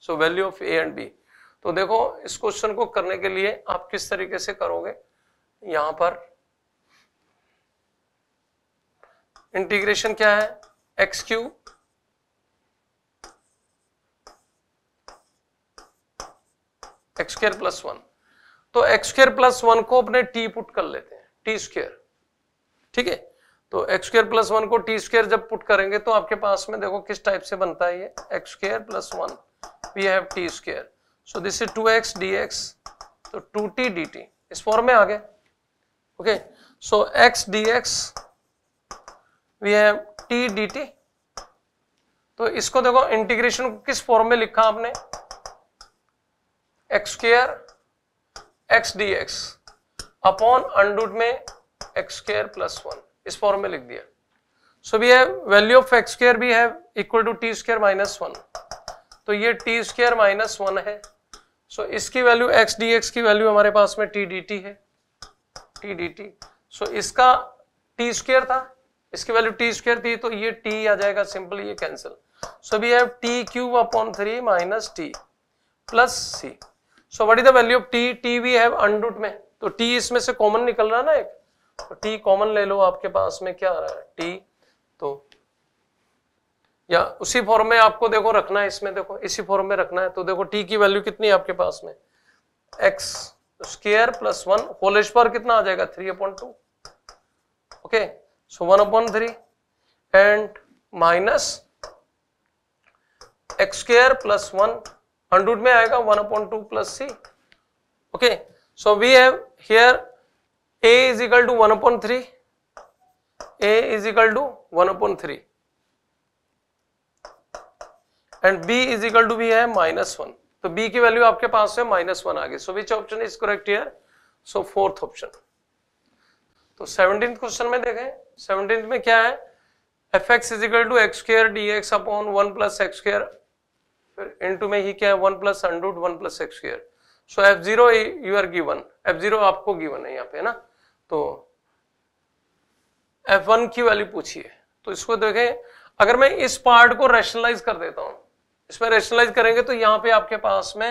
so value of a and b तो देखो इस क्वेश्चन को करने के लिए आप किस तरीके से करोगे यहां पर इंटीग्रेशन क्या है x cube x square plus one तो एक्स स्क्र प्लस वन को अपने टी पुट कर लेते हैं टी स्क्र ठीक है तो एक्स स्क्र प्लस वन को टी स्क्र जब पुट करेंगे तो आपके पास में देखो किस टाइप से बनता है ये x square plus one we have t square so this is two x d x तो टू टी डी टी इस फॉर्म में आ गए okay so x d x we have t d t तो इसको देखो इंटीग्रेशन को किस फॉर्म में लिखा आपने x square x d x upon under root में एक्स स्क्र प्लस वन इस फॉर्म में लिख दिया सो भी है वैल्यू ऑफ एक्स स्क्र भी है equal to t square minus one तो ये टी स्क्र माइनस वन है सो so, इसकी वैल्यू एक्स डी एक्स की वैल्यू हमारे पास में टी डी टी है टी डी टी सो इसका टी स्क्र था इसकी वैल्यू टी स्क्र थी तो ये टी आ जाएगा सिंपल ये कैंसिल सो भी है t cube upon three minus t plus c so what is the value of t t we है अनरूट में तो टी इसमें से कॉमन निकल रहा ना एक टी कॉमन ले लो आपके पास में क्या आ रहा है टी तो या उसी फॉर्म में आपको देखो रखना है इसमें देखो इसी फॉर्म में रखना है तो देखो टी की वैल्यू कितनी है आपके पास में x square plus one whole पर कितना आ जाएगा three upon two okay so one upon three and minus x square plus one hundred में आएगा one upon two plus c okay so we have here a is equal to one upon three a is equal to one upon three and b is equal to भी है minus one तो b की value आपके पास है minus one आगे so which option is correct here so fourth option तो seventeen question में देखें सेवनटीन में क्या है f x is equal to x square d x upon one plus x square into में ही क्या है one plus under root one plus x square so f zero you are given f zero आपको given है यहाँ पे ना तो F1 की वैल्यू पूछिए तो इसको देखें अगर मैं इस पार्ट को रेशनलाइज कर देता हूं इसमें रेशनलाइज करेंगे तो यहां पे आपके पास में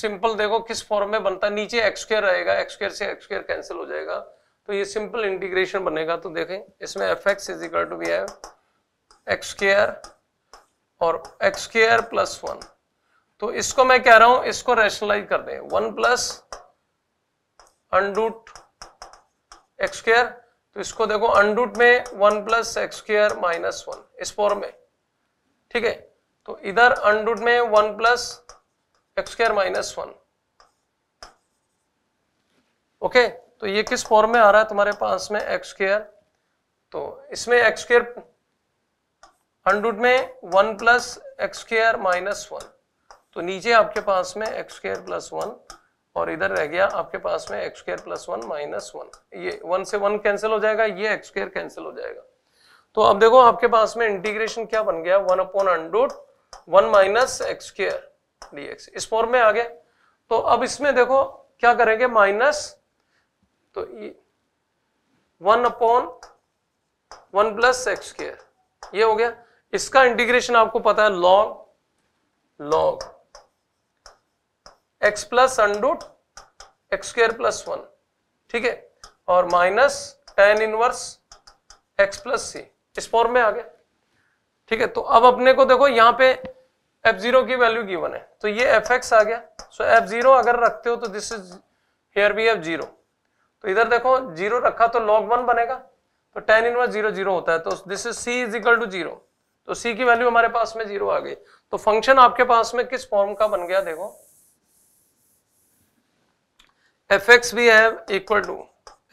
सिंपल देखो किस फॉर्म में बनता है नीचे एक्सक्वेयर रहेगा एक्सक्वेयर से एक्सक्वेयर कैंसिल हो जाएगा तो ये सिंपल इंटीग्रेशन बनेगा तो देखें इसमें f x is equal to b x square और एक्सकेयर प्लस वन तो इसको मैं कह रहा हूं इसको रेशनलाइज कर दें one plus under root x square तो इसको देखो अंडूट में one plus x square minus one इस फॉर्म में ठीक है तो इधर अंडूट में one plus x square minus one okay तो ये किस फॉर्म में आ रहा है तुम्हारे पास में एक्स स्क्र तो इसमें एक्स स्क्र अंडूट में one plus x square minus one तो नीचे आपके पास में एक्स स्क्र प्लस वन और इधर रह गया आपके पास में x square plus one minus one ये वन से वन कैंसिल हो जाएगा ये एक्स स्क्र कैंसिल हो जाएगा तो अब देखो आपके पास में इंटीग्रेशन क्या बन गया one upon under root one minus x square d इस फॉर्म में आ गए तो अब इसमें देखो क्या करेंगे माइनस तो one upon one plus x square ये हो गया इसका इंटीग्रेशन आपको पता है log log x plus under root x square plus one ठीक है और minus tan inverse x plus c इस फॉर्म में आ गया ठीक है तो अब अपने को देखो यहां पे एफ जीरो की वैल्यू गिवन है तो ये एफ एक्स आ गया सो एफ जीरो अगर रखते हो तो this is here b f zero तो इधर देखो जीरो रखा तो लॉग वन बनेगा तो टेन इनवर्स जीरो जीरो होता है तो this is C is equal to zero तो सी की वैल्यू हमारे पास में जीरो आ गई तो फंक्शन आपके पास में किस फॉर्म का बन गया देखो एफ एक्स भी है इक्वल टू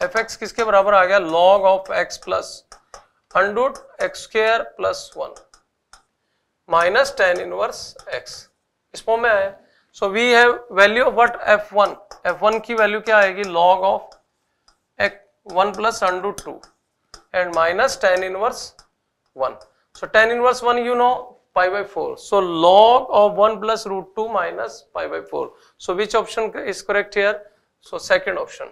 एफ एक्स किसके बराबर आ गया log of x plus under root x square plus one minus tan inverse x इस फॉर्म में आए so we have value of what f one f one की वैल्यू क्या आएगी log of x one plus under root two and minus tan inverse one so tan inverse one you know pi by four so log of one plus root two minus pi by four so which option is correct here? So second option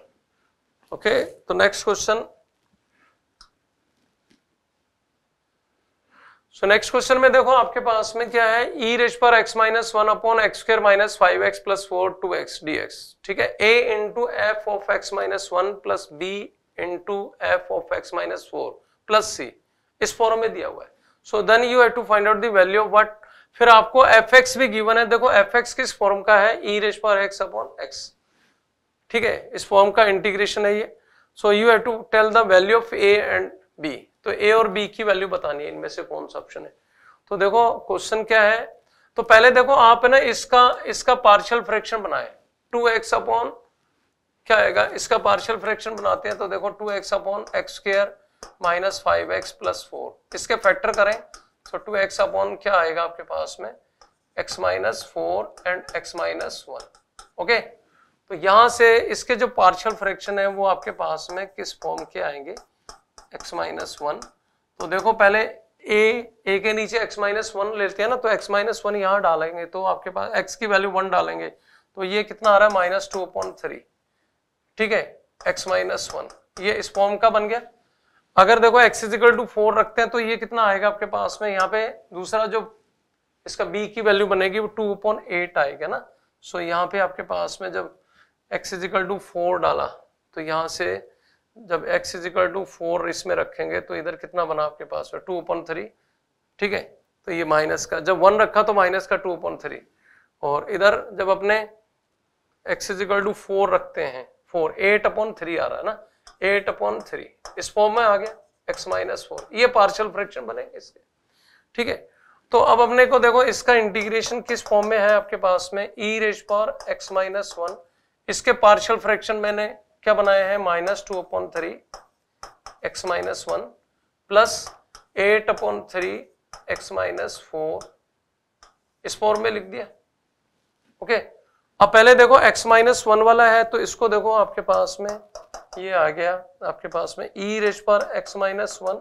okay तो next question so next question में देखो आपके पास में क्या है e raise पर x minus one upon x square minus five x plus four two x d x ठीक है a into f of x minus one plus b into f of x minus four plus c इस form में दिया हुआ है so then you have to find out the value of what फिर आपको F x भी given है देखो एफ एक्स किस फॉर्म का है ई रेज पर एक्स अपॉन एक्स ठीक है इस फॉर्म का इंटीग्रेशन है ये so you have to tell the value of a and b तो ए और बी की वैल्यू बतानी है इनमें से कौन सा ऑप्शन है तो देखो क्वेश्चन क्या है तो पहले देखो आप ना इसका इसका पार्शियल फ्रैक्शन बनाए टू एक्स अपॉन क्या आएगा इसका पार्शियल फ्रैक्शन बनाते हैं तो देखो two x upon x square minus five x plus four इसके फैक्टर करें तो टू एक्स अपॉन क्या आएगा आपके पास में x minus four and x minus one okay तो यहाँ से इसके जो पार्शियल फ्रैक्शन है वो आपके पास में किस फॉर्म के आएंगे x माइनस वन तो देखो पहले a a के नीचे x माइनस वन लेते हैं ना तो x माइनस वन यहाँ डालेंगे तो आपके पास x की वैल्यू वन डालेंगे तो ये कितना आ रहा है माइनस टू पॉइंट थ्री ठीक है x माइनस वन ये इस फॉर्म का बन गया अगर देखो x इजिकल टू फोर रखते हैं तो ये कितना आएगा आपके पास में यहाँ पे दूसरा जो इसका b की वैल्यू बनेगी वो टू पॉइंट एट आएगा ना सो यहाँ पे आपके पास में जब एक्स इजिकल टू फोर डाला तो यहाँ से जब x इजिकल टू फोर इसमें रखेंगे तो इधर कितना बना आपके पास में टू अपन थ्री ठीक है तो ये माइनस का जब वन रखा तो माइनस का टू अपन थ्री और इधर जब अपने x इजिकल टू फोर रखते हैं फोर एट अपॉन थ्री आ रहा है ना एट अपॉन थ्री इस फॉर्म में आ गया एक्स माइनस फोर ये पार्शियल फ्रैक्शन बनेंगे इसके ठीक है तो अब अपने को देखो इसका इंटीग्रेशन किस फॉर्म में है आपके पास में e raise power x minus one इसके पार्शियल फ्रैक्शन मैंने क्या बनाया है minus two upon three x minus one plus eight upon three x minus four इस फॉर्म में लिख दिया ओके अब पहले देखो x माइनस वन वाला है तो इसको देखो आपके पास में ये आ गया आपके पास में e रेज पर x minus one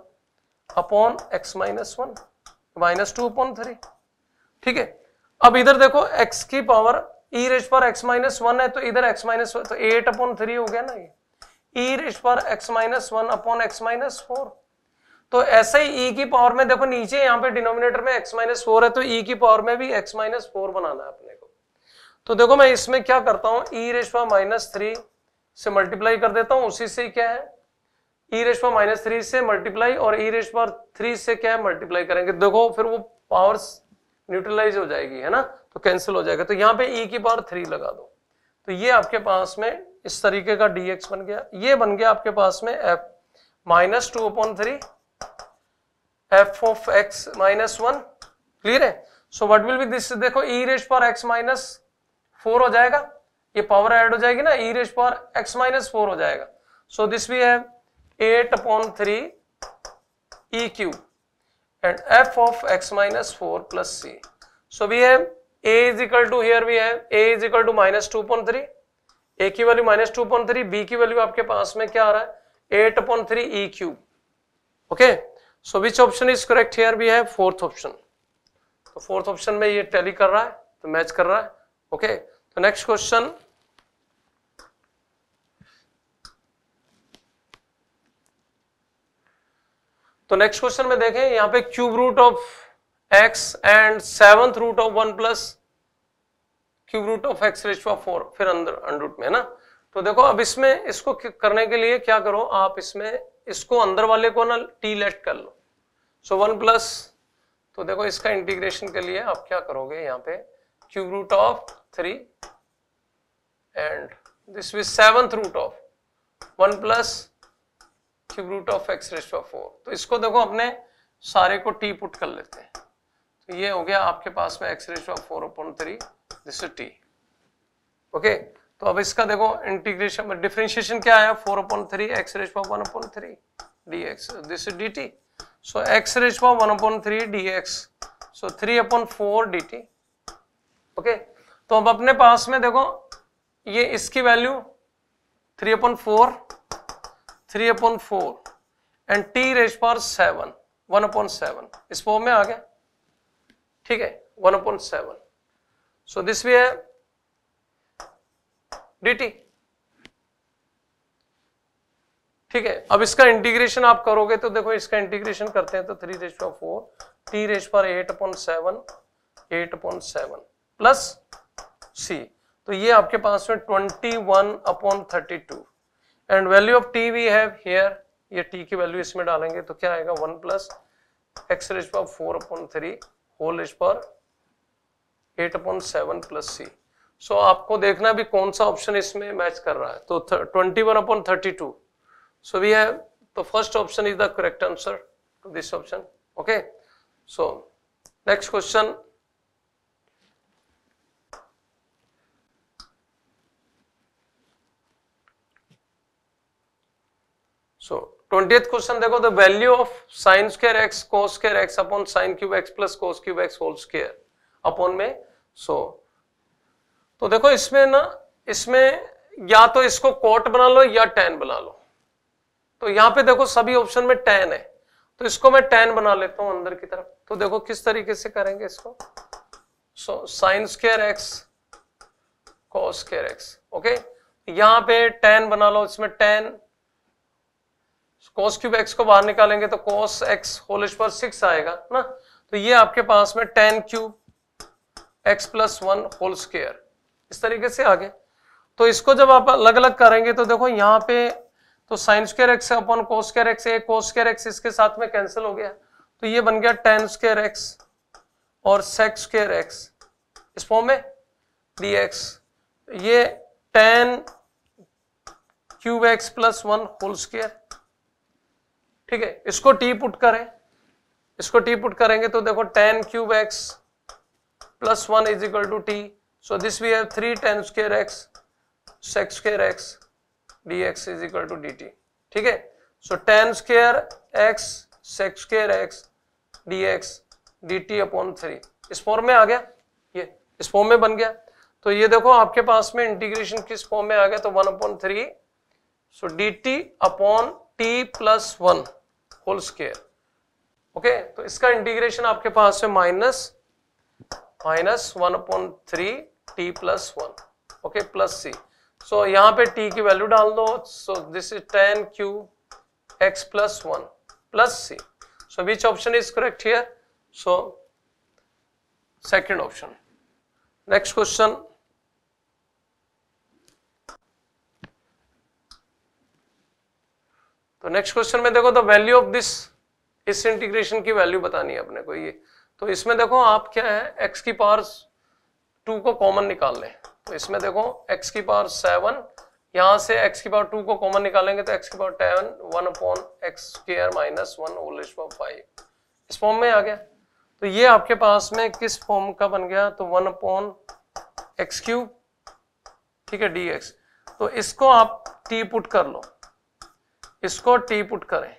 upon x minus one minus two upon three ठीक है अब इधर देखो x की पावर ई e रेज पर एक्स माइनस वन है तो इधर एक्स माइनस तो एट अपॉन थ्री हो गया ना ये ई e रेज पर x minus one upon x minus four तो ऐसे ही ई e की पावर में देखो नीचे यहाँ पे डिनोमिनेटर में एक्स माइनस फोर है तो ई की पावर में भी एक्स माइनस फोर बनाना है अपने को तो देखो मैं इसमें क्या करता हूँ ई रेज पर माइनस थ्री से मल्टीप्लाई कर देता हूँ उसी से क्या है ई रेज पर माइनस थ्री से मल्टीप्लाई और ई रेज पर थ्री से क्या है मल्टीप्लाई करेंगे देखो फिर वो पावर न्यूट्रलाइज हो जाएगी है ना तो कैंसिल हो जाएगा तो यहाँ पे e की पावर थ्री लगा दो तो ये आपके पास में इस तरीके का dx बन गया ये बन गया आपके पास में f minus two upon three f of x minus one clear है so what will be this देखो e रेस पर x माइनस फोर हो जाएगा ये पावर ऐड हो जाएगी ना e रेस पर x माइनस फोर हो जाएगा so this we have eight upon three e q and f of x minus four plus c so we have a is equal to here भी है ए is equal to minus two point three a की value minus two point three b की value आपके पास में क्या आ रहा है eight point three e q okay so which option is correct here भी है फोर्थ ऑप्शन तो फोर्थ ऑप्शन में ये टैली कर रहा है तो मैच कर रहा है ओके तो नेक्स्ट क्वेश्चन तो नेक्स्ट क्वेश्चन में देखें यहां पे cube root of x and seven root of one plus cube root of x raise for four फिर अंदर रूट में है ना तो देखो अब इसमें इसको करने के लिए क्या करो आप इसमें इसको अंदर वाले को ना टी लेट कर लो सो वन प्लस तो देखो इसका इंटीग्रेशन के लिए आप क्या करोगे यहाँ पे cube root of three and this with seventh root of one plus cube root of x raised of four तो इसको देखो अपने सारे को टी पुट कर लेते हैं तो ये हो गया आपके पास में x ratio four upon three this t okay तो अब इसका देखो इंटीग्रेशन डिफ्रेंशिएशन मतलब क्या आया four upon three x raise one upon three d x this d t so x raise one upon three d x so three upon four d t okay तो अब अपने पास में देखो ये इसकी value three upon four three upon four and t raise power seven one upon seven इस form में आ गया ठीक है one upon seven so this we है डी टी ठीक है अब इसका इंटीग्रेशन आप करोगे तो देखो इसका इंटीग्रेशन करते हैं तो थ्री रेस पर फोर टी रेस पर eight upon seven eight upon seven plus c तो ये आपके पास में twenty one upon thirty two and value of t we have here ये टी की वैल्यू इसमें डालेंगे तो क्या आएगा वन प्लस एक्स रेस पर four upon three whole square eight upon seven plus c so आपको देखना भी कौन सा ऑप्शन इसमें मैच कर रहा है तो twenty one upon thirty two so we है तो first option is the correct answer to this option okay so next question so twenty question देखो the value of sine square x cos square x upon sine cube x plus cos cube x whole square upon में so so, तो देखो इसमें ना इसमें या तो इसको कोट बना लो या टेन बना लो तो यहां पे देखो सभी ऑप्शन में टेन है तो इसको मैं टेन बना लेता हूं अंदर की तरफ तो देखो किस तरीके से करेंगे इसको so sine square x cos square x okay यहां पे टेन बना लो इसमें टेन कॉस क्यूब एक्स को बाहर निकालेंगे तो cos x whole square sec आएगा ना तो ये आपके पास में tan cube x plus one whole square इस तरीके से आगे तो इसको जब आप अलग अलग करेंगे तो देखो यहाँ पे तो sine square x upon cos square x एक कोस स्केयर एक्स इसके साथ में कैंसिल हो गया तो ये बन गया टेन स्केयर एक्स और सेक्स स्केयर एक्स इस फॉर्म में डी एक्स ये tan cube x plus one whole square ठीक है इसको टी पुट करें इसको टी पुट करेंगे तो देखो tan cube x plus one is equal to t so this we have three tan square x sec square x d x is equal to d T ठीक है so tan square x sec square x d x d t upon three इस form में आ गया ये इस form में बन गया तो ये देखो आपके पास में इंटीग्रेशन किस फॉर्म में आ गया तो one upon three so d t upon t plus one whole square okay तो इसका इंटीग्रेशन आपके पास है minus minus one upon three t plus one okay plus c so यहां पे टी की वैल्यू डाल दो so this is tan cube x plus one plus c so which option is correct here so second option next question तो next question में देखो the value of this इस integration की वैल्यू बतानी है अपने को ये तो इसमें देखो आप क्या है एक्स की पावर टू को कॉमन निकाल लें तो इसमें देखो एक्स की पावर सेवन यहां से एक्स की पावर टू को कॉमन निकालेंगे तो एक्स की power seven one upon x square minus one whole power five इस फॉर्म में आ गया तो ये आपके पास में किस फॉर्म का बन गया तो वन अपॉन एक्स क्यूब ठीक है डी एक्स तो इसको आप टी पुट कर लो इसको टी पुट करें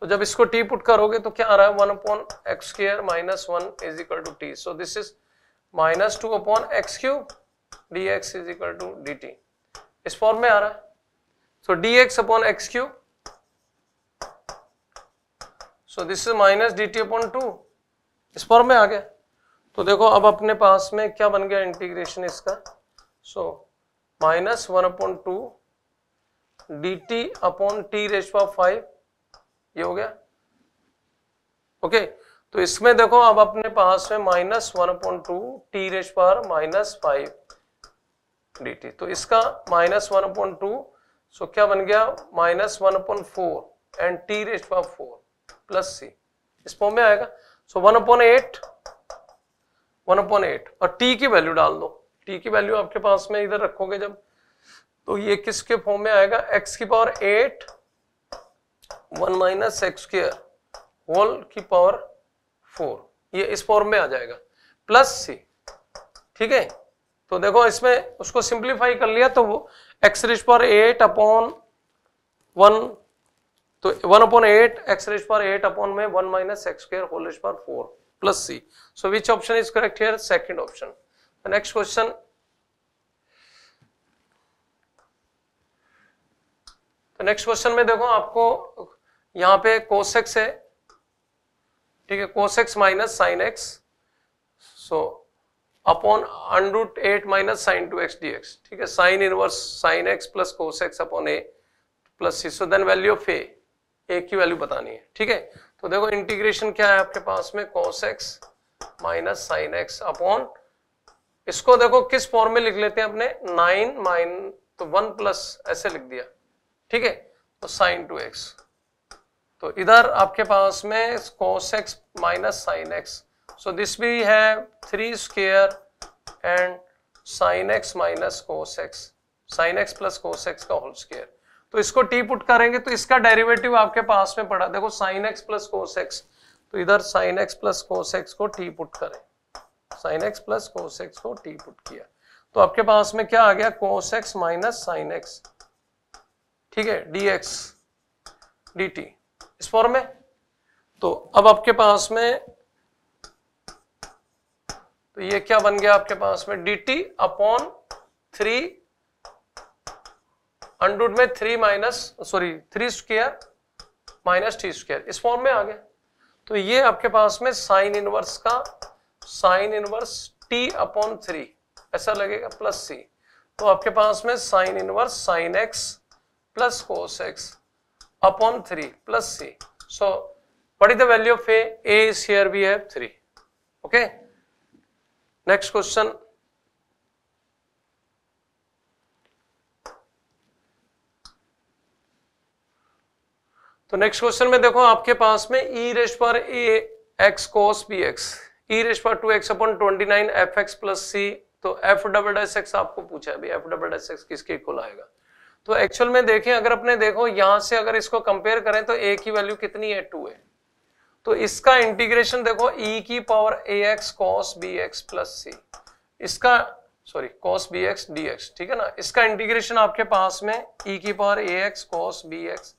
तो जब इसको टी पुट करोगे तो क्या आ रहा है one upon x square minus one is equal to t so this is minus two upon x cube d x is equal to d t इस फॉर्म में आ रहा है so d x upon x cube so this is minus d t upon two इस form में आ गया तो देखो अब अपने पास में क्या बन गया इंटीग्रेशन इसका so minus one upon two d t upon t raise power five ये हो गया ओके तो इसमें देखो अब अपने पास में minus one upon two t raise power minus five d t तो इसका minus one upon two so क्या बन गया minus one upon four and t raise power four plus c इस फॉर्म में आएगा so one upon eight one upon eight और t की वैल्यू डाल दो टी की वैल्यू आपके पास में इधर रखोगे जब तो ये किसके फॉर्म में आएगा एक्स की power eight one minus x whole की पावर फोर ये इस फॉर्म में आ जाएगा प्लस सी ठीक है तो देखो इसमें उसको सिंप्लीफाई कर लिया तो वो x raise power eight upon one so one upon eight x raise power eight upon में one minus x square whole raise four plus c so which option is correct here second option next question तो next question में देखो आपको यहां पे cos x है ठीक है cos x minus sine x so upon under root eight minus sine two x d x ठीक है sine inverse sine x plus cos x upon a plus c so then value of a a की value बतानी है ठीक है तो देखो integration क्या है आपके पास में cos x x minus sine x upon इसको देखो किस फॉर्म में लिख लेते हैं अपने नाइन माइन तो वन प्लस ऐसे लिख दिया ठीक है तो साइन टू एक्स तो इधर आपके पास में cos x minus sine x so this भी है three square and sine x minus cos x sine x plus cos x का होल स्केयर तो इसको टी पुट करेंगे तो इसका डेरिवेटिव आपके पास में पड़ा देखो sine x plus cos x तो इधर sine x plus cos x को टी पुट करें sine x plus cos x को टी पुट किया तो आपके पास में क्या आ गया cos x minus sine x ठीक है डी एक्स डी टी इस फॉर्म में तो अब आपके पास में तो ये क्या बन गया आपके पास में d t upon three under root में three minus sorry three square minus t square इस फॉर्म में आ गया तो ये आपके पास में साइन इनवर्स का sine inverse t upon three ऐसा लगेगा प्लस सी तो आपके पास में sine inverse sine x plus cos x upon 3 plus c. So, what is the value of a? a is here we have 3. Okay. Next question. तो next question में देखो आपके पास में e रेस्ट पर a x cos b x e rest पर two x upon twenty nine f x plus c तो f double dash x आपको पूछा है एफ डबल डैश एक्स किसके इक्वल आएगा तो एक्चुअल में देखें अगर अपने देखो यहां से अगर इसको कंपेयर करें तो ए की वैल्यू कितनी है टू है तो इसका इंटीग्रेशन देखो e की power a x cos b x plus c इसका sorry cos b x d x ठीक है ना इसका इंटीग्रेशन आपके पास में e की power a x cos b x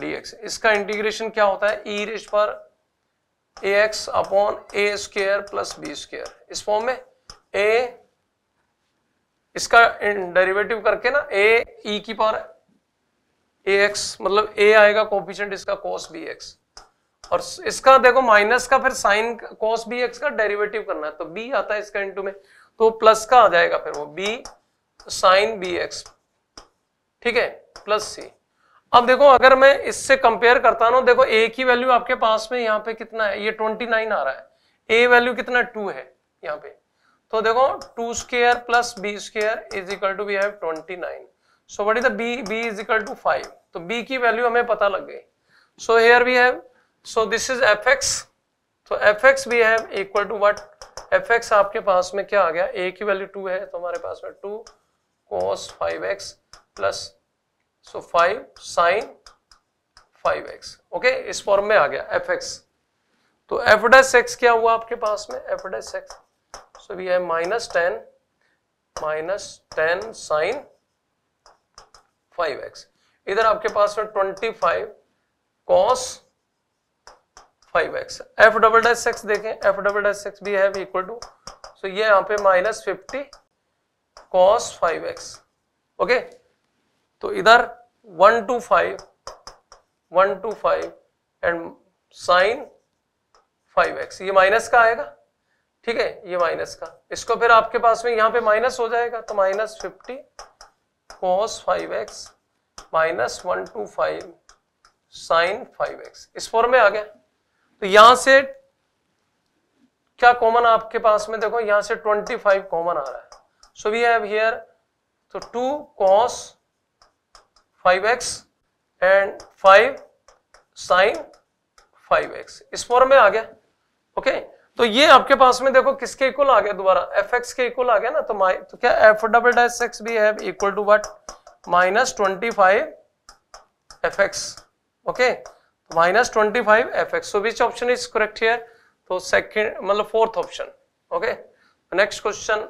d x इसका इंटीग्रेशन क्या होता है ई रिश पर a x upon a square plus b square इस फॉर्म में ए इसका डेरिवेटिव करके ना ए ई e की पावर ए एक्स मतलब ए आएगा कॉपिशेंट इसका कॉस बी एक्स और इसका देखो माइनस का फिर साइन कॉस बी एक्स का डेरिवेटिव करना है तो बी आता है इसका इंटू में तो प्लस का आ जाएगा फिर वो बी साइन बी एक्स ठीक है प्लस सी अब देखो अगर मैं इससे कंपेयर करता ना देखो ए की वैल्यू आपके पास में यहाँ पे कितना है ये ट्वेंटी नाइन आ रहा है ए वैल्यू कितना टू है यहाँ पे तो देखो two square plus b square is equal to we have twenty nine so what is the b b is equal to five तो बी की वैल्यू हमें पता लग गई so here we have so this is f x तो f x we have equal to what f x आपके पास में क्या आ गया ए की वैल्यू टू है तो हमारे पास में two cos five x plus so five sine five x okay इस फॉर्म में आ गया एफ एक्स तो एफ डेस एक्स क्या हुआ आपके पास में f dash x so we have minus 10 minus 10 sin 5x इधर आपके पास में 25 cos 5x f double dash x देखें f डबल डैश एक्स भी है इक्वल टू सो ये यहां पे minus fifty cos five x okay तो इधर one two five one two five and sine five x ये माइनस का आएगा ठीक है ये माइनस का इसको फिर आपके पास में यहां पे माइनस हो जाएगा तो minus fifty cos five x minus one two five sine five x इस फॉर्म में आ गया तो यहां से क्या कॉमन आपके पास में देखो यहां से ट्वेंटी फाइव कॉमन आ रहा है सो वी हैव हियर तो two cos five x and five sine five x इस फॉर्म में आ गया ओके okay? तो ये आपके पास में देखो किसके इक्वल आ गया दोबारा एफ एक्स के इक्वल आ गया ना तो माइ तो क्या एफ डबल डैश एक्स भी है equal to what minus twenty five f x okay minus twenty five f x so which option is correct here तो सेकेंड मतलब fourth option okay next question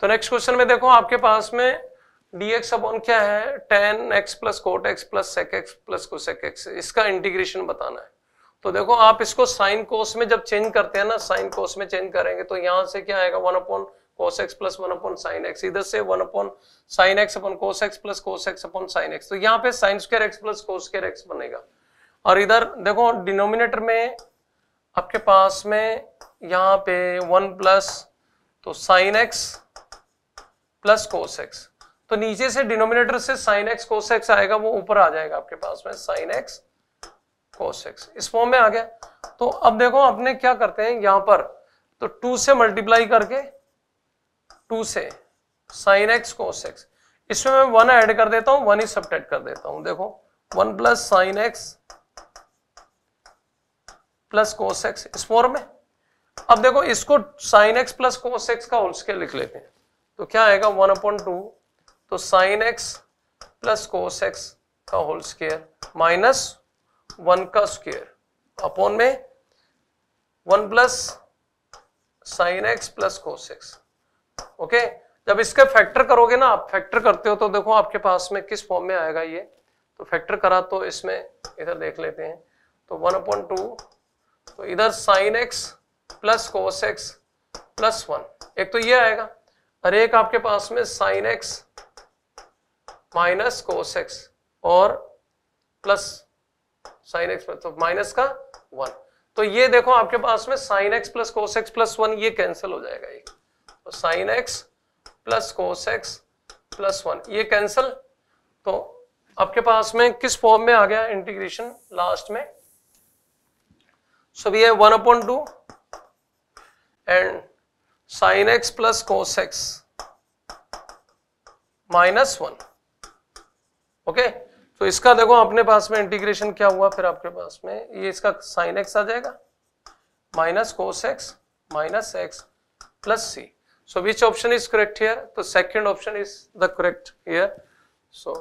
तो नेक्स्ट क्वेश्चन में देखो आपके पास में डी अपॉन क्या है tan x plus cot x plus sec x plus cosec x इसका इंटीग्रेशन बताना है तो देखो आप इसको साइन कोस में जब चेंज करते हैं ना साइन कोस में चेंज करेंगे तो यहां से क्या आएगा one upon cos x plus one upon sine x इधर से one upon sine x upon cos x plus cos x upon sine x तो यहाँ पे sine square x plus cos square x बनेगा और इधर देखो डिनोमिनेटर में आपके पास में यहाँ पे वन प्लस तो sine x plus cos x तो नीचे से डिनोमिनेटर से साइन एक्स कोस एक्स आएगा वो ऊपर आ जाएगा आपके पास में साइन एक्स कोस एक्स इस फॉर्म में आ गया तो अब देखो अपने क्या करते हैं यहां पर तो टू से मल्टीप्लाई करके टू से साइन एक्स कोस एक्स इसमें मैं वन ऐड कर देता हूं वन ही सब कर देता हूं देखो one plus sine x plus cos x इस फॉर्म में अब देखो इसको sine x plus cos x का होल स्केल लिख लेते हैं तो क्या आएगा वन अपॉइंट टू तो sine x plus cos x का होल स्केयर माइनस वन का स्क्वेयर अपॉन में one plus sine x plus cos x okay जब इसके फैक्टर करोगे ना आप फैक्टर करते हो तो देखो आपके पास में किस फॉर्म में आएगा ये तो फैक्टर करा तो इसमें इधर देख लेते हैं तो वन अपॉन टू तो इधर sine x plus cos x plus one एक तो ये आएगा और एक आपके पास में sine x minus cos x और प्लस साइन एक्स तो माइनस का वन तो ये देखो आपके पास में sine x plus cos x plus one ये कैंसिल हो जाएगा ये तो sine x plus cos x plus one ये कैंसिल तो आपके पास में किस फॉर्म में आ गया इंटीग्रेशन लास्ट में सो भी one upon two and sine x plus cos x minus one okay तो इसका देखो अपने पास में इंटीग्रेशन क्या हुआ फिर आपके पास में ये इसका साइन एक्स आ जाएगा minus cos x minus x plus c so which option is correct here तो second option is the correct here so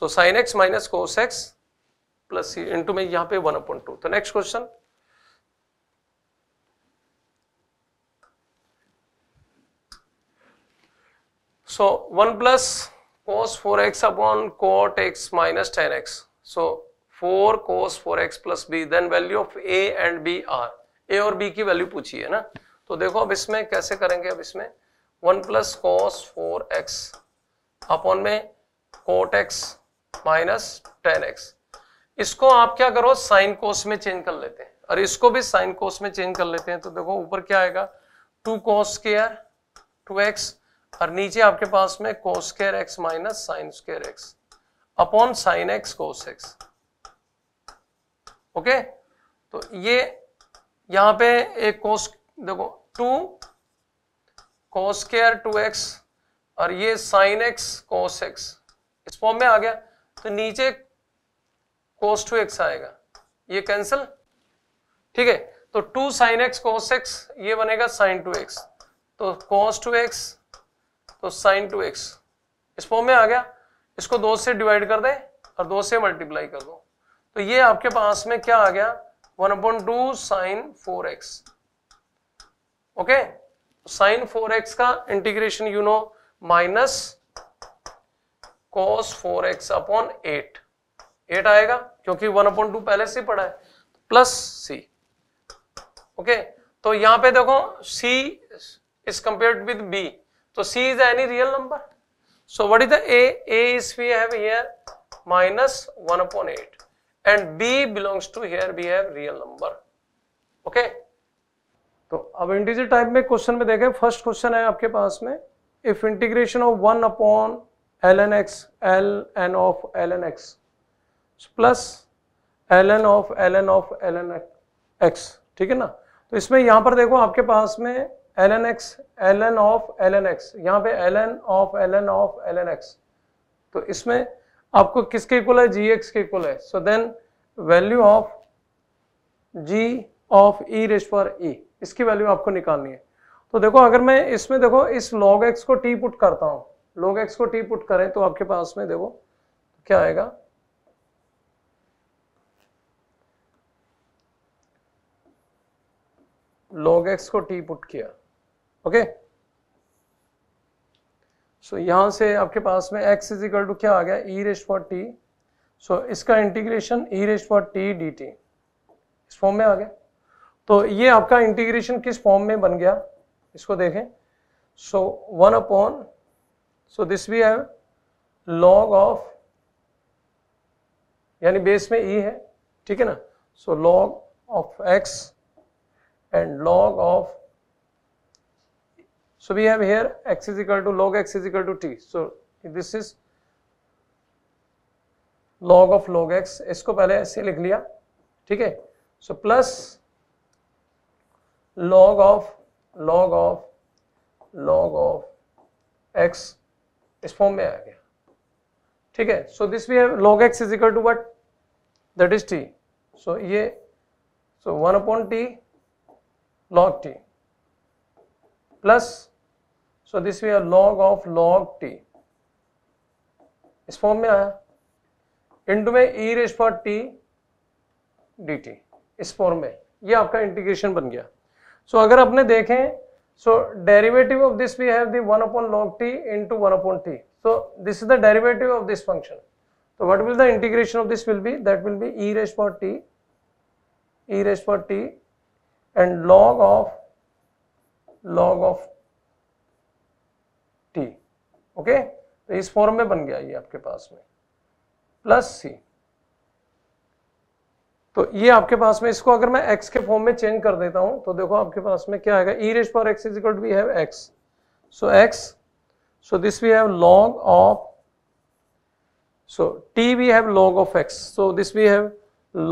so sine x minus cos x plus c into में यहां पे one upon two तो next question so one plus cos 4x upon cot x minus 10x. So 4 cos 4x plus b then value of a and b are a और b की value पूछी है ना तो देखो अब इसमें कैसे करेंगे अब इसमें 1 plus cos 4x upon upon में cot x minus tan x इसको आप क्या करो साइन कोस में चेंज कर लेते हैं और इसको भी साइन कोस में चेंज कर लेते हैं तो देखो ऊपर क्या आएगा टू कॉस के आर टू एक्स और नीचे आपके पास में cos square x minus sine square x upon sine x cos x okay तो ये यहां पे एक कोस देखो two cos square two x और ये साइन एक्स कोस एक्स इस फॉर्म में आ गया तो नीचे कोस टू एक्स आएगा ये कैंसिल ठीक है तो two sine x cos x ये बनेगा साइन टू एक्स तो कोस टू एक्स तो साइन टू एक्स इस फॉर्म में आ गया इसको दो से डिवाइड कर दे और दो से मल्टीप्लाई कर दो तो ये आपके पास में क्या आ गया one upon two sine four x okay sine four x का integration you know minus cos four x upon eight eight आएगा क्योंकि वन अपॉइंट टू पहले से पड़ा है प्लस सी ओके तो यहां पे देखो c is compared with b तो C is any real number so what is the a as we we have here minus 1 upon 8 and B belongs to here we have real number. तो अब integer type में question में देखें first question है आपके पास में if integration of one upon l n x l n of l n x plus l n of l n of l n x ठीक है ना तो इसमें यहां पर देखो आपके पास में l n x l n of l n x यहाँ पे l n of l n of l n x तो इसमें आपको किसके इक्वल है जी एक्स के इक्वल है so then value of g of e raise पर ई इसकी वैल्यू आपको निकालनी है तो देखो अगर मैं इसमें देखो इस लॉग एक्स को टी पुट करता हूँ लॉग एक्स को टी पुट करें तो आपके पास में देखो क्या आएगा लॉग एक्स को टी पुट किया ओके सो यहां से आपके पास में x इज इक्वल टू क्या आ गया e raised for t so इसका integration e raised for t d t इस फॉर्म में आ गया तो ये आपका इंटीग्रेशन किस फॉर्म में बन गया इसको देखें so one upon so this we have log of यानी बेस में ई e है ठीक है ना so log of x and log of So we have here x is equal to log x is equal to t. So this is log of log x. इसको पहले ऐसे लिख लिया ठीक है So plus log of log of log of x इस form में आ गया ठीक है So this we have log x is equal to what? That is t so, ये so one upon t log t plus so this we are log of log t इस form में आया into में e raise for t d t इस form में ये आपका integration बन गया सो so, अगर आपने देखें so derivative of this we have the one upon log t into one upon t so this is the derivative of this function तो what will the integration of this will be that will be e raise for t e raise for t and log of log of t okay तो इस form में बन गया ये आपके पास में प्लस सी तो ये आपके पास में इसको अगर मैं एक्स के फॉर्म में चेंज कर देता हूं तो देखो आपके पास में क्या आएगा e raise power x is equal we have x so x so this we have log of so t we have log of x so this we have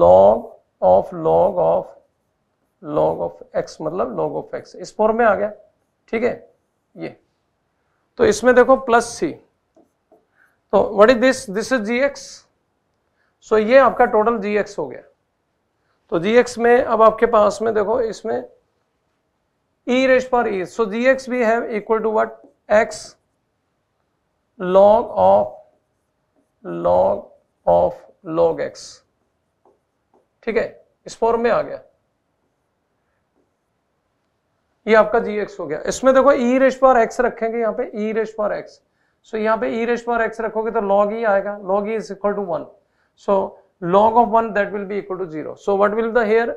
log of log of log of x मतलब log of x इस form में आ गया ठीक है ये तो इसमें देखो प्लस सी तो what is this this is g x so ये आपका टोटल जी एक्स हो गया तो जी एक्स में अब आपके पास में देखो इसमें ई रेस पर ई सो जी एक्स भी have equal to what x log of log of log x ठीक है इस फॉर्म में आ गया ये आपका जी एक्स हो गया इसमें देखो ई रेश पर एक्स रखेंगे यहाँ पे ई रेश पर एक्स सो यहाँ पे ई रेश पर एक्स रखोगे तो लॉग ई e आएगा log e is equal to one so log of one that will be equal to zero so what will the here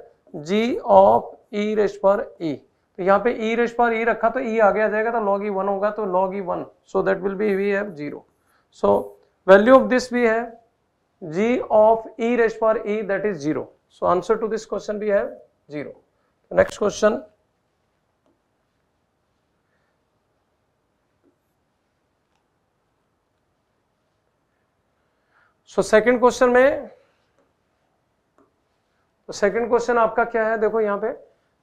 g of e raise पर ई तो यहाँ पे ई रेश पर ई रखा तो ई e आगे आ जाएगा तो लॉग ई वन होगा तो log e one so that will be we have zero so value of this भी है जी ऑफ ई रेश पर e that is zero so answer to this question भी है zero next question so second question में तो second question आपका क्या है देखो यहां पे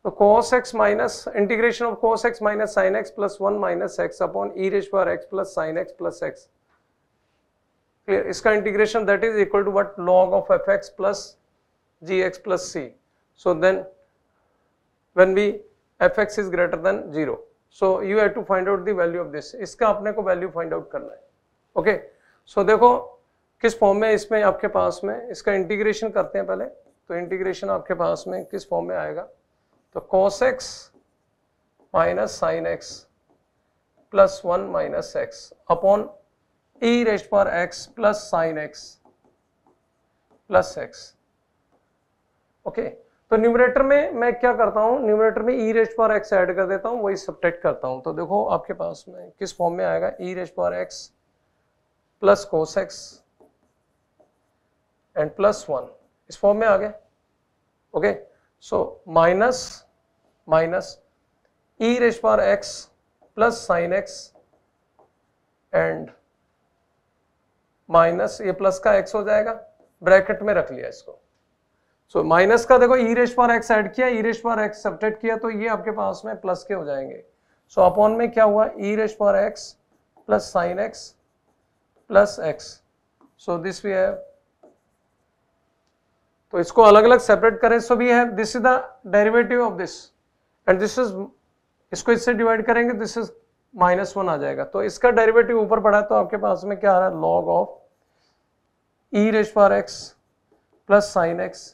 तो cos x minus integration of cos x minus sine x plus one minus x upon e raise power x plus sine x plus x clear इसका integration that is equal to what log of f x plus g x plus c when we f x is greater than zero so you have to find out the value of this इसका अपने को value find out करना है okay okay so देखो किस form में इसमें आपके पास में इसका इंटीग्रेशन करते हैं पहले तो इंटीग्रेशन आपके पास में किस फॉर्म में आएगा तो cos x minus sine x plus one minus x upon e rest पर x plus sine x plus x okay तो न्यूमरेटर में मैं क्या करता हूं न्यूमरेटर में ई रेस्ट पर एक्स ऐड कर देता हूं वही सब करता हूं तो देखो आपके पास में किस फॉर्म में आएगा ई रेस्ट पर x plus cos x and plus one इस फॉर्म में आ गए okay so minus minus e raise पार x plus sine x and minus ये प्लस का एक्स हो जाएगा ब्रैकेट में रख लिया इसको सो so, माइनस का देखो ई रेज पार एक्स ऐड किया ई रेज पार एक्स सब्टेक्ट किया तो ये आपके पास में प्लस के हो जाएंगे सो so, अपॉन में क्या हुआ ई रेज पार x plus sine x plus x so this we have तो इसको अलग अलग सेपरेट करें सो भी है this is the derivative of this and this is इसको इससे डिवाइड करेंगे दिस इज माइनस वन आ जाएगा तो इसका डेरिवेटिव ऊपर बढ़ा तो आपके पास में क्या आ रहा है लॉग ऑफ ई रेस पार x plus sine x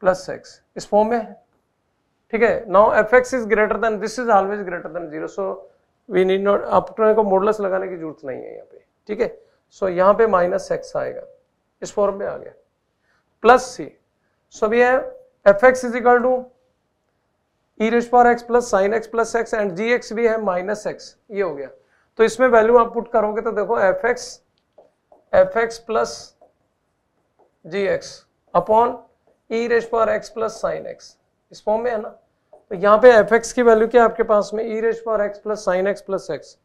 plus x इस फॉर्म में है ठीक है now f x is greater than this is always greater than zero so we need not अपने को मॉडलस लगाने की जरूरत नहीं है यहाँ पे ठीक है सो यहाँ पे माइनस एक्स आएगा इस फॉर्म में आ गया plus c so we have f x is equal to e raise power x plus sine x plus x and g x भी है माइनस एक्स ये हो गया तो इसमें वैल्यू आप पुट करोगे तो देखो f x f x plus g x upon e raise power x plus sine x इस फॉर्म में है ना तो यहाँ पे एफ एक्स की वैल्यू क्या आपके पास में e raise power x plus sine x plus x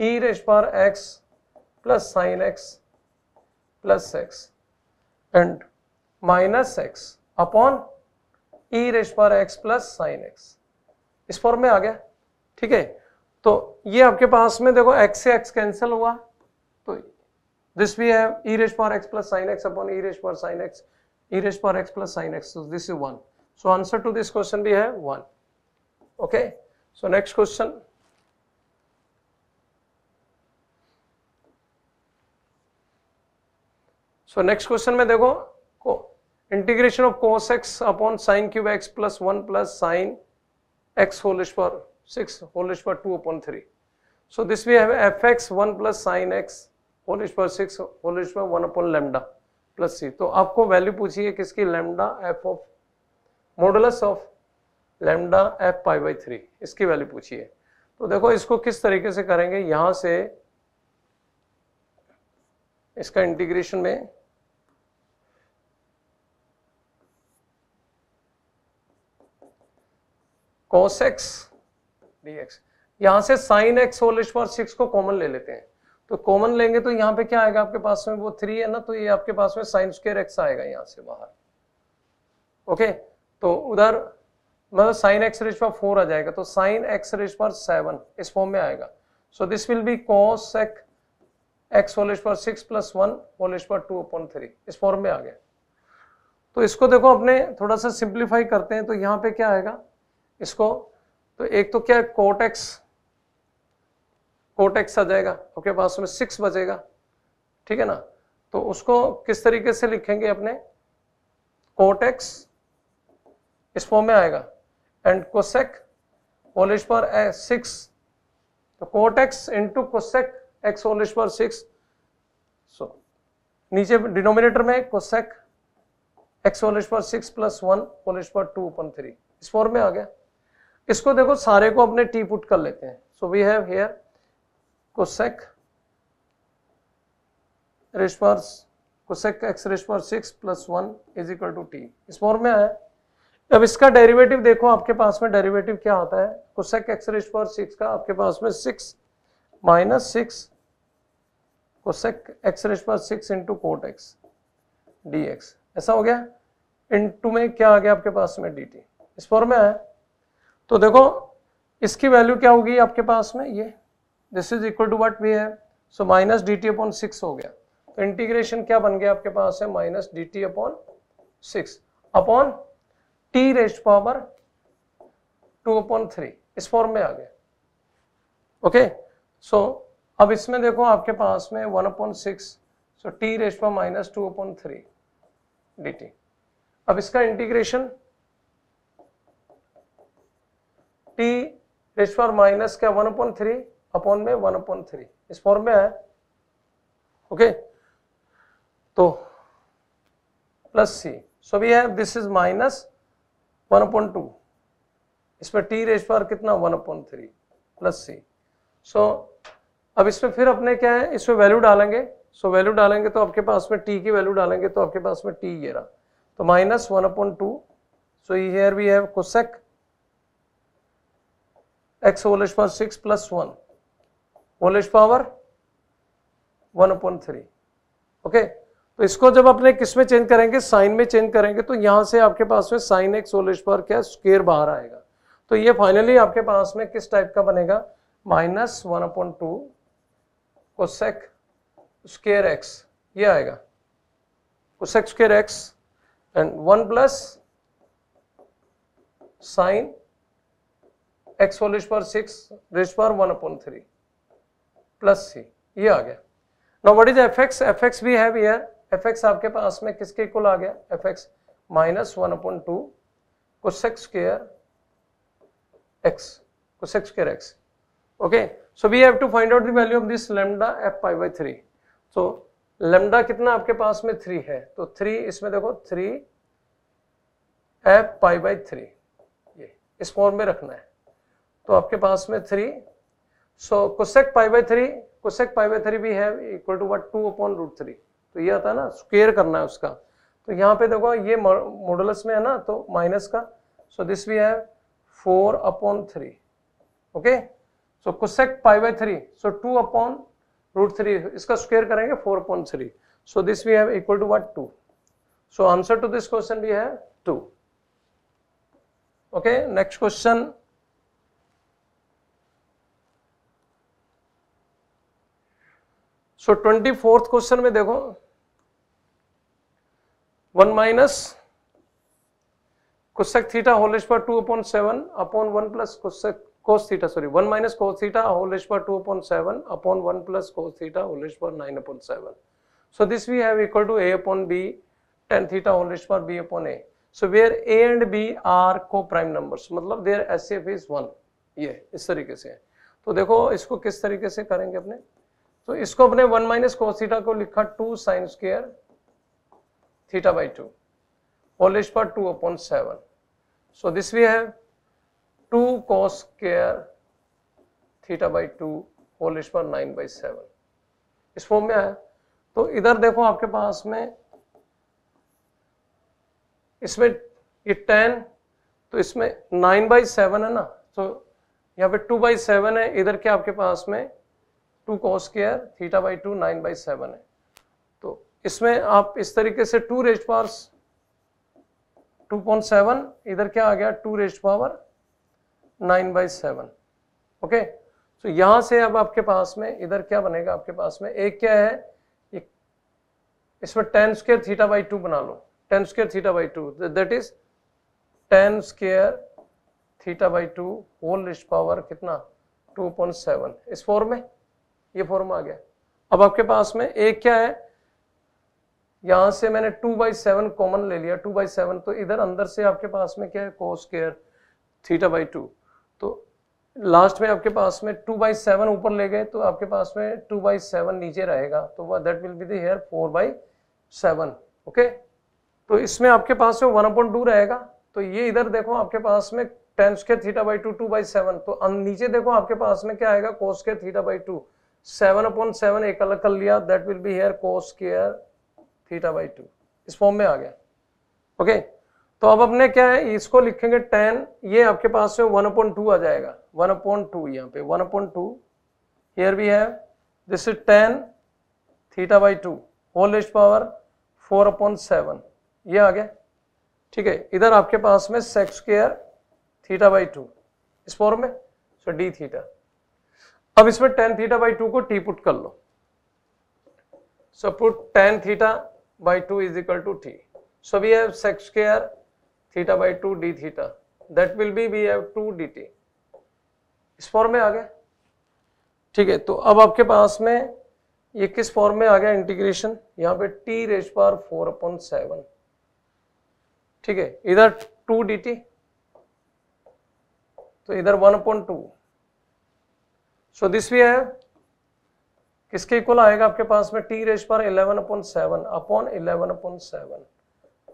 e raise power x plus sine x plus x and minus x upon e raise पर एक्स प्लस साइन एक्स इस form में आ गया ठीक है तो ये आपके पास में देखो एक्स से एक्स कैंसिल हुआ तो this we have e raise पर x plus sine x upon e raise पर साइन एक्स ई रेस पर x plus sine x this is one so answer to this question भी है one okay so next question so next question में देखो integration of cos x upon sine cube x plus one plus sine x whole raise पर six whole raise पर two upon three so this we have f x one plus sine x whole raise पर six whole raise पर one upon lambda plus c तो आपको value पूछी है किसकी lambda f of modulus of lambda f pi by three इसकी value पूछी है तो देखो इसको किस तरीके से करेंगे यहाँ से इसका इंटीग्रेशन में कॉस एक्स डी एक्स यहाँ से sine x whole square six को कॉमन ले लेते हैं तो कॉमन लेंगे तो यहाँ पे क्या आएगा आपके पास में वो थ्री है ना तो ये आपके पास में साइन स्क्र एक्स आएगा यहाँ से बाहर ओके तो उधर मतलब साइन एक्स रेज पर फोर आ जाएगा तो साइन एक्स रेज पर सेवन इस फॉर्म में आएगा so this will be cos x x whole square six plus one whole square two upon three इस फॉर्म में आ गया तो इसको देखो अपने थोड़ा सा सिंप्लीफाई करते हैं तो यहाँ पे क्या आएगा इसको तो एक तो क्या है कोटेक्स कोटेक्स आ जाएगा ओके पास में सिक्स बचेगा ठीक है ना तो उसको किस तरीके से लिखेंगे अपने कोटेक्स इस फॉर्म में आएगा एंड कोसेक ओलिश पर ए सिक्स तो cot x into cosec x whole raise पर सिक्स सो नीचे डिनोमिनेटर में कोसेक एक्स ओलिश पर सिक्स प्लस वन ओलिश पर टू अपन थ्री इस फॉर्म में आ गया इसको देखो सारे को अपने टी पुट कर लेते हैं so we have here cosec raise power cosec x raise power six plus one is equal to t इस फॉर्म में आया अब इसका डेरिवेटिव देखो आपके पास में डेरिवेटिव क्या होता है कोसेक एक्स रेशपर सिक्स का आपके पास में six minus six cosec x raise power six into cot x d x ऐसा हो गया इंटू में क्या आ गया आपके पास में डी टी इस फॉर्म में आया तो देखो इसकी वैल्यू क्या होगी आपके पास में ये this is equal to what we है so minus d t upon six हो गया तो इंटीग्रेशन क्या बन गया आपके पास है minus d t upon six upon t rest power two upon three इस फॉर्म में आ गया ओके okay? सो so, अब इसमें देखो आपके पास में one upon six so t rest power minus two upon three d अब इसका इंटीग्रेशन टी रेस पर माइनस क्या वन अपॉन थ्री अपॉन में वन अपॉन थ्री इस फॉर्म में है ओके तो plus c so we have this is minus one upon two इसमें टी रेस पर कितना one upon three plus c so अब इसमें फिर अपने क्या है इसमें वैल्यू डालेंगे सो so, वैल्यू डालेंगे तो आपके पास में टी की वैल्यू डालेंगे तो आपके पास में टी ये रहा तो minus one upon two so here we have cosec x whole power six plus one whole power one upon three okay तो इसको जब अपने किस में चेंज करेंगे साइन में चेंज करेंगे तो यहां से आपके पास में साइन एक्स होल पावर क्या स्केयर बाहर आएगा तो ये फाइनली आपके पास में किस टाइप का बनेगा minus one upon two sec square x ये आएगा cosec square x and one plus sine x whole raise पर सिक्स रेज पर one upon three plus c ये आ गया no what is f x f x भी है भी है एफ एक्स आपके पास में किसके इक्वल आ गया f x minus one upon two cosec square x cosec square x okay so we have to find out the value of this lambda f five by three तो lambda कितना आपके पास में थ्री है तो three इसमें देखो three f five by three ये इस फॉर्म में रखना है तो आपके पास में three so cosec pi by three cosec pi by three भी है equal to what two upon root three तो ये आता है ना स्क्वेयर करना है उसका तो यहाँ पे देखो ये मॉडुलस में है ना तो माइनस का सो दिस वी है four upon three okay so cosec pi by three so two upon root three इसका स्क्वेयर करेंगे four upon three so this we have equal to what two so answer to this question भी है two okay next question so twenty fourth question में देखो one minus cosec theta whole पर two upon seven upon one plus cosec cos theta sorry one minus cos theta whole पर two upon seven upon one plus cos theta whole पर nine upon seven so this we have equal to a upon b tan theta whole raised by b upon a so where a and b are co-prime numbers मतलब their HCF is one ये इस तरीके से तो देखो इसको किस तरीके से करेंगे अपने तो इसको अपने वन माइनस कोसीटा को लिखा two sine square theta by two पॉलिश पर two upon seven so this we है two cos square theta by two पॉलिश पर नाइन बाई सेवन इस फॉर्म में है तो इधर देखो आपके पास में इसमें ये टेन तो इसमें नाइन बाई सेवन है ना तो यहाँ पे टू बाई सेवन है इधर क्या आपके पास में two cos square theta by two nine by seven है तो इसमें आप इस तरीके से two rest power two point seven इधर क्या आ गया two rest power nine by seven okay तो यहां से अब आपके पास में इधर क्या बनेगा आपके पास में एक क्या है एक इसमें tan square theta by two बना लो tan square theta by two that is tan square theta by two whole raised power कितना टू पॉइंट सेवन इस फॉर्म में ये फॉर्म आ गया अब आपके पास में एक क्या है यहां से मैंने टू बाई सेवन कॉमन ले लिया टू बाई सेवन तो इधर अंदर से आपके पास में क्या है cos square theta by two तो लास्ट में आपके पास में टू बाई सेवन ऊपर ले गए तो आपके पास में टू बाई सेवन नीचे रहेगा तो वह that will be there four by seven okay तो इसमें आपके पास में वन अपॉइंट टू रहेगा तो ये इधर देखो आपके पास में tan square theta by two two by seven तो नीचे देखो आपके पास में क्या आएगा cos square theta by two seven upon seven एक अलग कर लिया that will be here cos square theta by two इस फॉर्म में आ गया ओके तो अब अपने क्या है इसको लिखेंगे टेन ये आपके पास से वन अपॉइंट टू आ जाएगा वन अपॉइंट टू यहाँ पे वन अपॉइंट टू हेयर भी है this is tan theta by two whole is power four upon seven ये आ गया ठीक है इधर आपके पास में sec square theta by two इस फॉर्म में सो डी थीटा अब इसमें टेन थीटा बाई टू को टी पुट कर लो so put tan theta by two is equal to t so we have sec square theta by two d theta that will be we have two d t इस form में आ गया ठीक है तो अब आपके पास में ये किस फॉर्म में आ गया इंटीग्रेशन यहाँ पे t raised power four upon seven ठीक है इधर टू डी टी तो इधर one upon two so this we है किसके इक्वल आएगा आपके पास में t race power eleven upon seven upon eleven upon seven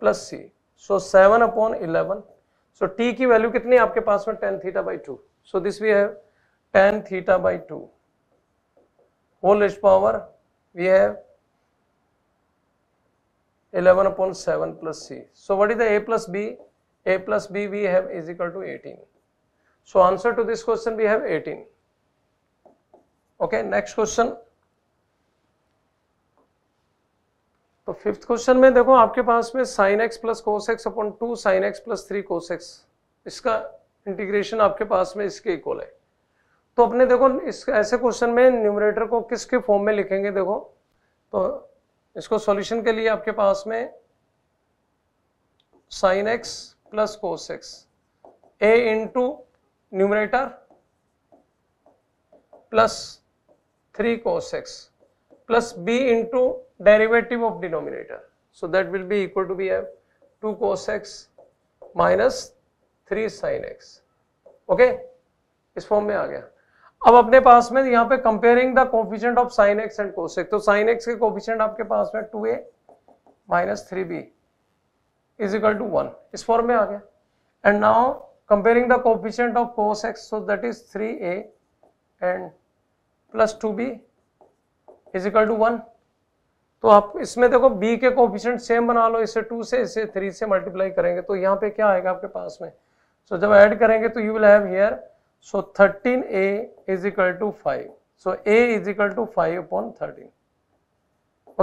plus c so seven upon eleven so t की वैल्यू कितनी आपके पास में tan theta by two so this we have tan theta by two whole raised power we have eleven upon seven plus c so what is the a plus b a plus b we have is equal to eighteen so answer to this question we have eighteen okay next question तो fifth question में देखो आपके पास में sine x plus cos x upon two sine x plus three cos x इसका integration आपके पास में इसके इक्वल है तो अपने देखो इस ऐसे क्वेश्चन में न्यूमरेटर को किसके फॉर्म में लिखेंगे देखो तो इसको सॉल्यूशन के लिए आपके पास में sine x plus cos x a into numerator plus three cos x plus b into derivative of denominator. So that will be equal to we have 2 cos x minus 3 sin x. Okay? इस form में आ गया अब अपने पास में यहां पे comparing the coefficient of sine x and cos x तो साइन एक्स के कोफिशियंट आपके पास में two a minus three b is equal to one इस फॉर्म में आ गया and now comparing the coefficient of cos x so that is three a and plus two b is equal to one तो आप इसमें देखो b के coefficient same बना लो इसे टू से इसे थ्री से मल्टीप्लाई करेंगे तो यहाँ पे क्या आएगा आपके पास में सो so, जब ऐड करेंगे तो you will have here so thirteen a is equal to five so a is equal to five upon thirteen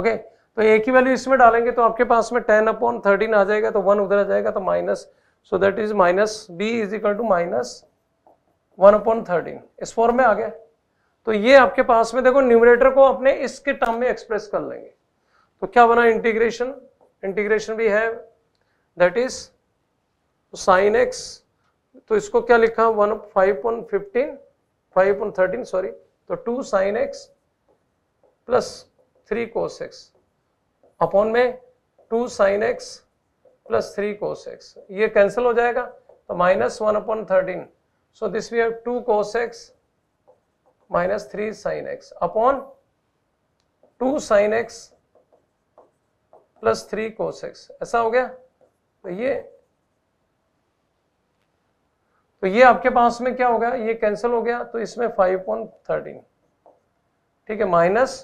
okay तो ए की वैल्यू इसमें डालेंगे तो आपके पास में टेन अपॉन थर्टीन आ जाएगा तो वन उधर आ जाएगा तो minus so that is minus b is equal to minus one upon thirteen इस फॉर्म में आ गया तो ये आपके पास में देखो न्यूमिनेटर को अपने इसके टर्म में एक्सप्रेस कर लेंगे तो क्या बना इंटीग्रेशन इंटीग्रेशन भी है दैट इज साइन एक्स तो इसको क्या लिखा one five point fifteen five point thirteen sorry तो two sine x plus three cos x upon में two sine x plus three cos x ये कैंसिल हो जाएगा तो minus one upon thirteen so this we have two cos x minus three sine x upon two sine x plus three cos x ऐसा हो गया तो ये तो ये आपके पास में क्या हो गया ये कैंसिल हो गया तो इसमें फाइव पॉइंट थर्टीन ठीक है माइनस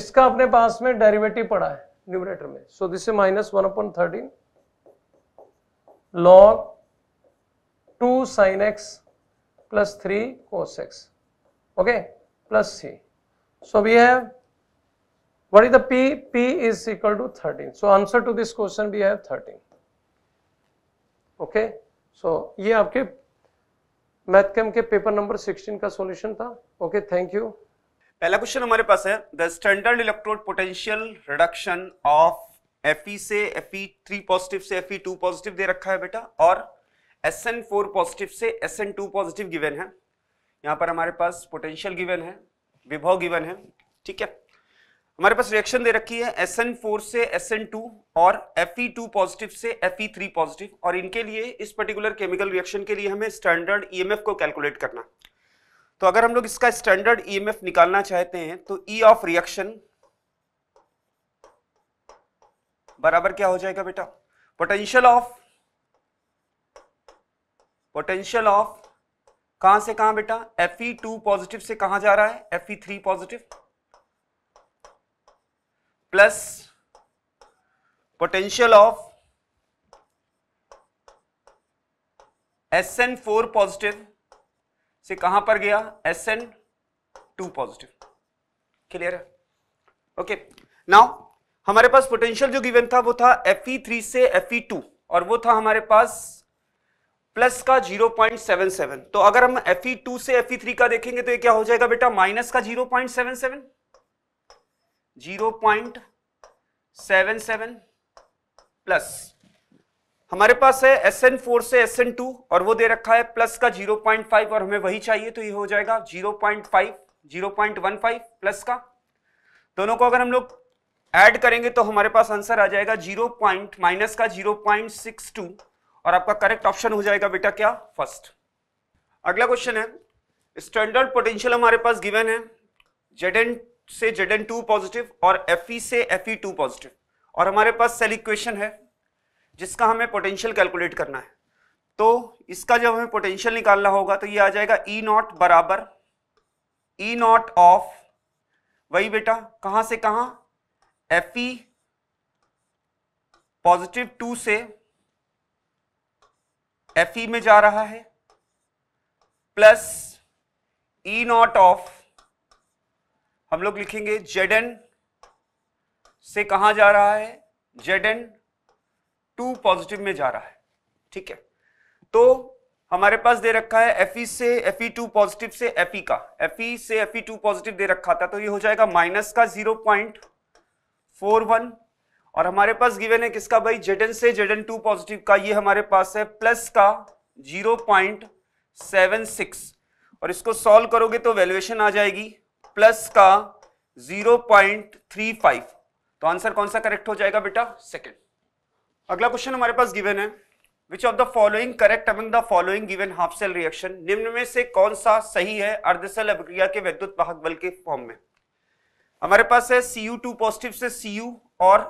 इसका अपने पास में डेरिवेटिव पड़ा है न्यूमरेटर में so this minus one upon thirteen log two sine x plus three cos x okay plus c so we have what is the p p is equal to 13 so answer to this question we have 13 okay so ye aapke MathChem के paper number 16 का solution था okay thank you पहला question हमारे पास है the standard electrode potential reduction of Fe से Fe three positive से Fe two positive दे रखा है बेटा और Sn फोर पॉजिटिव से Sn टू पॉजिटिव गिवन है यहाँ पर हमारे पास पोटेंशियल गिवन है विभव गिवन है ठीक है हमारे पास रिएक्शन दे रखी है Sn4 से Sn2 और Fe2 पॉजिटिव से Fe3 पॉजिटिव और इनके लिए इस पर्टिकुलर केमिकल रिएक्शन के लिए हमें स्टैंडर्ड ईएमएफ e को कैलकुलेट करना तो अगर हम लोग इसका स्टैंडर्ड ईएमएफ e निकालना चाहते हैं तो ई ऑफ रिएक्शन बराबर क्या हो जाएगा बेटा पोटेंशियल ऑफ पोटेंशियल ऑफ कहां से कहां बेटा एफ ई टू पॉजिटिव से कहां जा रहा है F E three positive plus potential of S N four positive से कहां पर गया S N two positive clear है ओके okay. नाउ हमारे पास पोटेंशियल जो गिवन था वो था एफ ई थ्री से एफ ई टू और वो था हमारे पास प्लस का 0.77 तो अगर हम Fe2 से Fe3 का देखेंगे तो ये क्या हो जाएगा बेटा माइनस का 0.77 0.77 प्लस हमारे पास है Sn4 से Sn2 और वो दे रखा है प्लस का 0.5 और हमें वही चाहिए तो ये हो जाएगा 0.5 0.15 प्लस का दोनों को अगर हम लोग ऐड करेंगे तो हमारे पास आंसर आ जाएगा 0. माइनस का 0.62 और आपका करेक्ट ऑप्शन हो जाएगा बेटा क्या फर्स्ट अगला क्वेश्चन है स्टैंडर्ड पोटेंशियल हमारे पास गिवन है जेड एन से जेड एन टू पॉजिटिव और एफ ई से एफ ई टू पॉजिटिव और हमारे पास सेल इक्वेशन है जिसका हमें पोटेंशियल कैलकुलेट करना है तो इसका जब हमें पोटेंशियल निकालना होगा तो ये आ जाएगा ई e नॉट बराबर ई नॉट ऑफ वही बेटा कहां से कहां एफ ई पॉजिटिव टू से एफ ई e में जा रहा है प्लस ई नॉट ऑफ हम लोग लिखेंगे जेड एन से कहा जा रहा है जेड एन टू पॉजिटिव में जा रहा है ठीक है तो हमारे पास दे रखा है एफ ई e से एफ ई टू पॉजिटिव से एफ ई e का एफ ई से एफ ई टू पॉजिटिव दे रखा था तो ये हो जाएगा माइनस का जीरो पॉइंट फोर वन और हमारे पास गिवन है किसका भाई जेड एन से जेड एन टू पॉजिटिव का ये हमारे पास है प्लस का जीरो पॉइंट सेवन सिक्स और इसको सॉल्व करोगे तो वैल्यूएशन आ जाएगी प्लस का जीरो पॉइंट थ्री फाइव तो आंसर कौन सा करेक्ट हो जाएगा बेटा सेकेंड अगला क्वेश्चन हमारे पास गिवन है which of the following correct among the following given half cell reaction निम्न में से कौन सा सही है अर्धसेल अभिक्रिया के वैद्युत वाहक बल के फॉर्म में हमारे पास है सी पॉजिटिव से सी और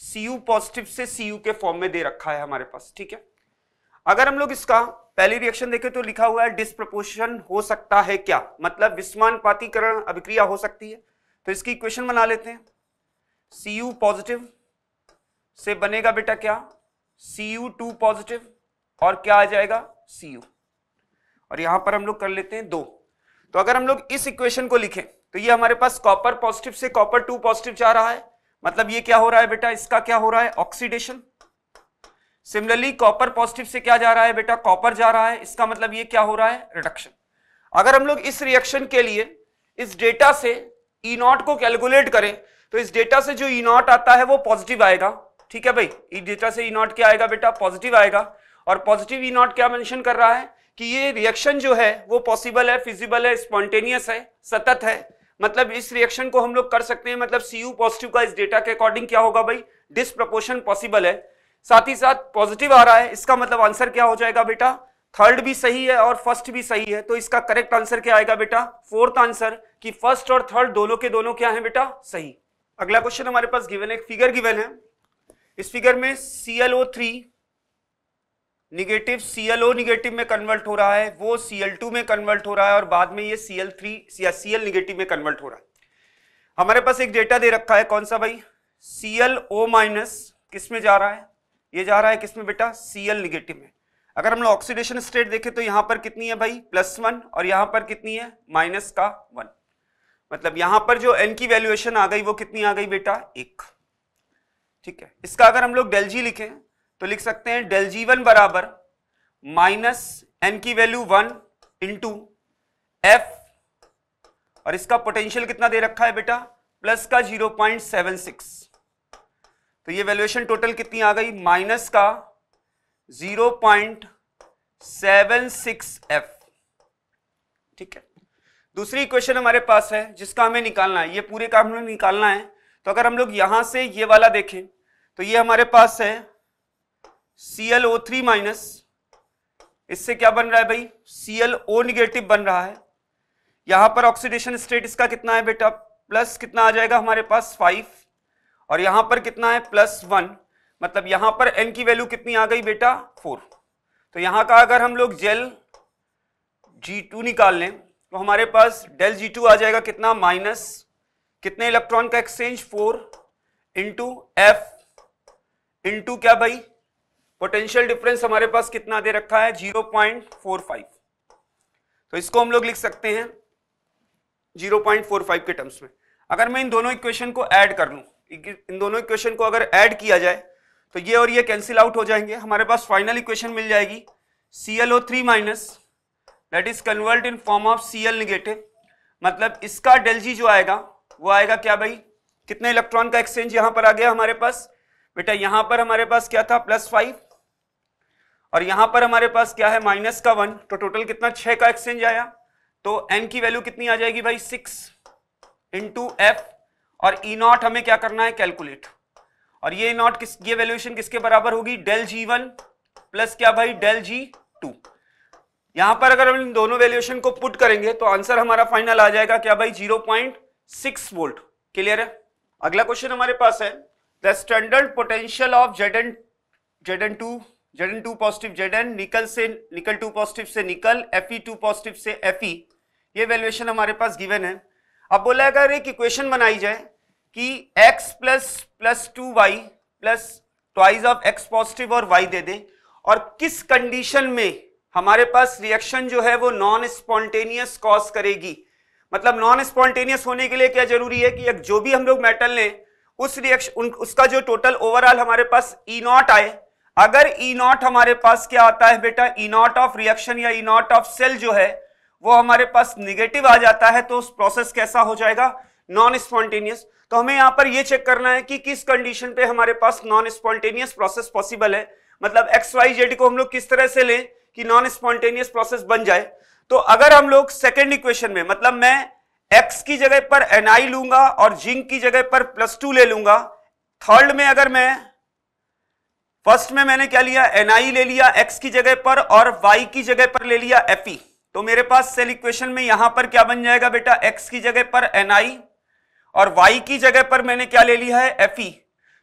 सीयू पॉजिटिव से सीयू के फॉर्म में दे रखा है हमारे पास ठीक है अगर हम लोग इसका पहली रिएक्शन देखें तो लिखा हुआ है डिस्प्रपोशन हो सकता है क्या मतलब विस्मानपातीकरण अभिक्रिया हो सकती है तो इसकी इक्वेशन बना लेते हैं सी यू पॉजिटिव से बनेगा बेटा क्या सी यू टू पॉजिटिव और क्या आ जाएगा सी यू और यहां पर हम लोग कर लेते हैं दो तो अगर हम लोग इस इक्वेशन को लिखें तो ये हमारे पास कॉपर पॉजिटिव से कॉपर टू पॉजिटिव जा रहा है मतलब ये क्या हो रहा है बेटा इसका क्या हो रहा है ऑक्सीडेशन सिमिलरली कॉपर पॉजिटिव से क्या जा रहा है बेटा कॉपर जा रहा है इसका मतलब ये क्या हो रहा है रिडक्शन अगर हम लोग इस रिएक्शन के लिए इस डेटा से ई e नॉट को कैलकुलेट करें तो इस डेटा से जो ई e नॉट आता है वो पॉजिटिव आएगा ठीक है भाई इस डेटा से ई e नॉट क्या आएगा बेटा पॉजिटिव आएगा और पॉजिटिव ई नॉट क्या मेंशन कर रहा है कि ये रिएक्शन जो है वो पॉसिबल है फिजिबल है स्पॉन्टेनियस है सतत है मतलब इस रिएक्शन को हम लोग कर सकते हैं मतलब सी पॉजिटिव का इस डेटा के अकॉर्डिंग क्या होगा भाई डिस्प्रपोर्शन पॉसिबल है साथ ही साथ पॉजिटिव आ रहा है इसका मतलब आंसर क्या हो जाएगा बेटा थर्ड भी सही है और फर्स्ट भी सही है तो इसका करेक्ट आंसर क्या आएगा बेटा फोर्थ आंसर कि फर्स्ट और थर्ड दोनों के दोनों क्या है बेटा सही अगला क्वेश्चन हमारे पास गिवन है एक फिगर गिवन है इस फिगर में C L O three negative C L O negative में कन्वर्ट हो रहा है वो सीएल में कन्वर्ट हो रहा है और बाद में ये सीएल थ्री या सीएल निगेटिव में कन्वर्ट हो रहा है हमारे पास एक डेटा दे रखा है कौन सा भाई ओ माइनस किस में जा रहा है ये जा रहा है किस में बेटा सीएल निगेटिव में अगर हम लोग ऑक्सीडेशन स्टेट देखें तो यहां पर कितनी है भाई प्लस वन और यहाँ पर कितनी है माइनस का वन मतलब यहां पर जो एन की वैल्यूएशन आ गई वो कितनी आ गई बेटा एक ठीक है इसका अगर हम लोग डेल जी लिखें तो लिख सकते हैं डेल जी वन बराबर माइनस एन की वैल्यू वन इंटू एफ और इसका पोटेंशियल कितना दे रखा है बेटा प्लस का जीरो पॉइंट सेवन सिक्स तो ये वैल्यूएशन टोटल कितनी आ गई माइनस का zero point seven six F ठीक है दूसरी इक्वेशन हमारे पास है जिसका हमें निकालना है ये पूरे काम हमें निकालना है तो अगर हम लोग यहां से ये वाला देखें तो ये हमारे पास है ClO3- थ्री माइनस इससे क्या बन रहा है भाई सी एल ओ निगेटिव बन रहा है यहां पर ऑक्सीडेशन स्टेट इसका कितना है बेटा प्लस कितना आ जाएगा हमारे पास फाइव और यहां पर कितना है प्लस वन मतलब यहां पर एन की वैल्यू कितनी आ गई बेटा फोर तो यहां का अगर हम लोग जेल जी टू निकाल लें तो हमारे पास डेल जी टू आ जाएगा कितना माइनस कितने इलेक्ट्रॉन का exchange four into F into क्या भाई पोटेंशियल डिफरेंस हमारे पास कितना दे रखा है 0.45 तो इसको हम लोग लिख सकते हैं 0.45 के टर्म्स में अगर मैं इन दोनों इक्वेशन को ऐड कर लूं इन दोनों इक्वेशन को अगर ऐड किया जाए तो ये और ये कैंसिल आउट हो जाएंगे हमारे पास फाइनल इक्वेशन मिल जाएगी C L O three minus that is convert in form of C L negative मतलब इसका डेल जी जो आएगा वो आएगा क्या भाई कितने इलेक्ट्रॉन का एक्सचेंज यहां पर आ गया हमारे पास बेटा यहां पर हमारे पास क्या था प्लस फाइव और यहां पर हमारे पास क्या है माइनस का वन तो टोटल कितना छह का एक्सचेंज आया तो एन की वैल्यू कितनी आ जाएगी भाई सिक्स इंटू एफ और ई e नॉट हमें क्या करना है कैलकुलेट और ये नॉट e किस ये वैल्यूएशन किसके बराबर होगी डेल जी वन प्लस क्या भाई डेल जी टू यहां पर अगर हम इन दोनों वैल्यूएशन को पुट करेंगे तो आंसर हमारा फाइनल आ जाएगा क्या भाई zero point six volt clear है अगला क्वेश्चन हमारे पास है the standard potential of Z N Z N two Z N two positive Z N nickel से निकल टू पॉजिटिव से nickel F E two positive से एफ ई ये valuation हमारे पास गिवन है अब बोला अगर एक इक्वेशन बनाई जाए कि x plus plus two y plus twice of x positive और y दे दे और किस कंडीशन में हमारे पास रिएक्शन जो है वो नॉन स्पॉन्टेनियस कॉज करेगी मतलब नॉन स्पॉन्टेनियस होने के लिए क्या जरूरी है कि जो भी हम लोग मेटल लें उस रिएक्शन उसका जो टोटल ओवरऑल हमारे पास ई e नॉट आए अगर E नॉट हमारे पास क्या आता है बेटा E नॉट ऑफ रिएक्शन या E नॉट ऑफ सेल जो है वो हमारे पास निगेटिव आ जाता है तो उस प्रोसेस कैसा हो जाएगा नॉन स्पॉन्टेनियस तो हमें यहां पर ये चेक करना है कि किस कंडीशन पे हमारे पास नॉन स्पॉन्टेनियस प्रोसेस पॉसिबल है मतलब एक्स वाई जेड को हम लोग किस तरह से लें कि नॉन स्पॉन्टेनियस प्रोसेस बन जाए तो अगर हम लोग सेकेंड इक्वेशन में मतलब मैं एक्स की जगह पर एनआई लूंगा और जिंक की जगह पर प्लस टू ले लूंगा थर्ड में अगर मैं फर्स्ट में मैंने क्या लिया एनआई ले लिया एक्स की जगह पर और वाई की जगह पर ले लिया एफ ई e. तो मेरे पास सेल इक्वेशन में यहां पर क्या बन जाएगा बेटा एक्स की जगह पर एनआई और वाई की जगह पर मैंने क्या ले लिया है एफ ई e.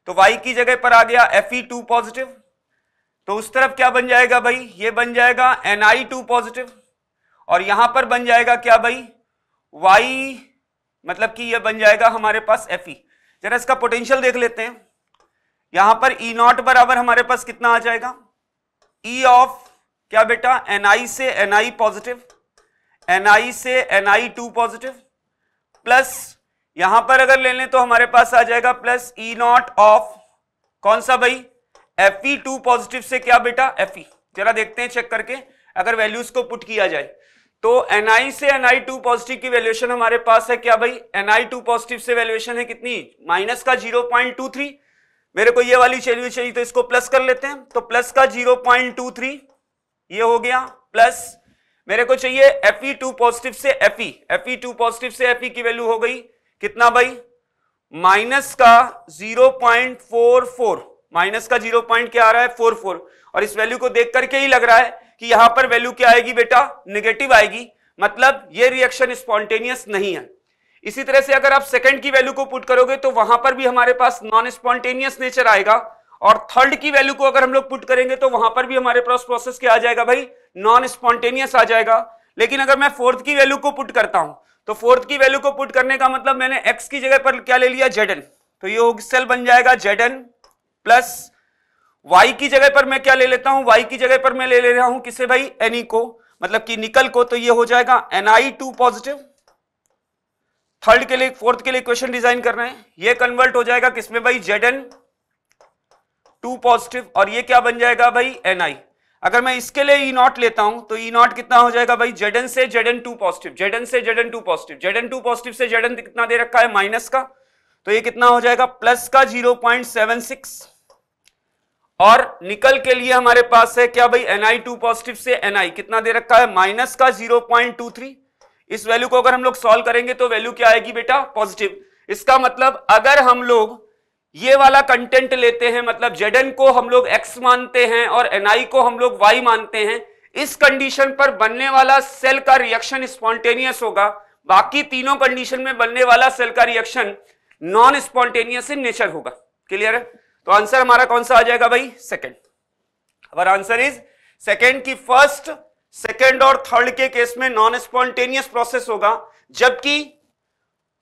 तो वाई की जगह पर आ गया एफ ई टू पॉजिटिव तो उस तरफ क्या बन जाएगा भाई ये बन जाएगा एनआई टू पॉजिटिव और यहां पर बन जाएगा क्या भाई वाई मतलब कि यह बन जाएगा हमारे पास एफ ई e. जरा इसका पोटेंशियल देख लेते हैं यहां पर ई e नॉट बराबर हमारे पास कितना आ जाएगा ई e ऑफ क्या बेटा एन आई से N I positive N I से N I two positive plus यहां पर अगर ले लें तो हमारे पास आ जाएगा प्लस ई नॉट ऑफ कौन सा भाई एफ ई टू पॉजिटिव से क्या बेटा एफ ई जरा देखते हैं चेक करके अगर वैल्यूज को पुट किया जाए तो एनआई से आई टू पॉजिटिव की वैल्यूएशन हमारे पास है क्या भाई आई टू पॉजिटिव से वैल्यूएशन है कितनी माइनस का जीरो पॉइंट टू थ्री मेरे को ये वाली चैल्यू चाहिए तो इसको प्लस कर लेते हैं तो प्लस का जीरो पॉइंट टू थ्री ये हो गया प्लस मेरे को चाहिए एफ ई टू पॉजिटिव से F E F E two positive से एफ ई की वैल्यू हो गई कितना भाई माइनस का zero point four four minus का जीरो पॉइंट क्या आ रहा है फोर फोर और इस वैल्यू को देख करके ही लग रहा है कि यहां पर वैल्यू क्या आएगी बेटा निगेटिव आएगी मतलब ये रिएक्शन स्पॉन्टेनियस नहीं है इसी तरह से अगर आप सेकंड की वैल्यू को पुट करोगे तो वहां पर भी हमारे पास नॉन स्पॉन्टेनियस नेचर आएगा और थर्ड की वैल्यू को अगर हम लोग पुट करेंगे तो वहां पर भी हमारे पास प्रोसेस क्या आ जाएगा भाई नॉन स्पॉन्टेनियस आ जाएगा लेकिन अगर मैं फोर्थ की वैल्यू को पुट करता हूं तो फोर्थ की वैल्यू को पुट करने का मतलब मैंने एक्स की जगह पर क्या ले लिया जेडन तो ये सेल बन जाएगा जेडन प्लस वाई की जगह पर मैं क्या ले लेता हूं वाई की जगह पर मैं ले ले रहा हूं किसे भाई एनी e को मतलब कि निकल को तो ये हो जाएगा एनआई टू पॉजिटिव थर्ड के लिए फोर्थ के लिए क्वेश्चन डिजाइन करना है ये कन्वर्ट हो जाएगा किसमें भाई जेड एन टू पॉजिटिव और ये क्या बन जाएगा भाई एन आई अगर मैं इसके लिए ई e नॉट लेता हूं तो ई e नॉट कितना हो जाएगा भाई जेड एन से Z N two positive Z N से Z N two positive Z N two positive से जेड एन कितना दे रखा है माइनस का तो ये कितना हो जाएगा प्लस का जीरो पॉइंट सेवन सिक्स और निकल के लिए हमारे पास है क्या भाई एन आई टू पॉजिटिव से एन आई कितना दे रखा है माइनस का जीरो पॉइंट टू थ्री इस वैल्यू को अगर हम लोग सॉल्व करेंगे तो वैल्यू क्या आएगी बेटा पॉजिटिव इसका मतलब अगर हम लोग ये वाला कंटेंट लेते हैं मतलब जेडन को हम लोग एक्स मानते हैं और एनआई को हम लोग वाई मानते हैं इस कंडीशन पर बनने वाला सेल का रिएक्शन स्पॉन्टेनियस होगा बाकी तीनों कंडीशन में बनने वाला सेल का reaction non spontaneous in nature होगा क्लियर है तो आंसर हमारा कौन सा आ जाएगा भाई सेकेंड हमारा आंसर इज सेकेंड की फर्स्ट सेकेंड और थर्ड के केस में नॉन स्पॉन्टेनियस प्रोसेस होगा जबकि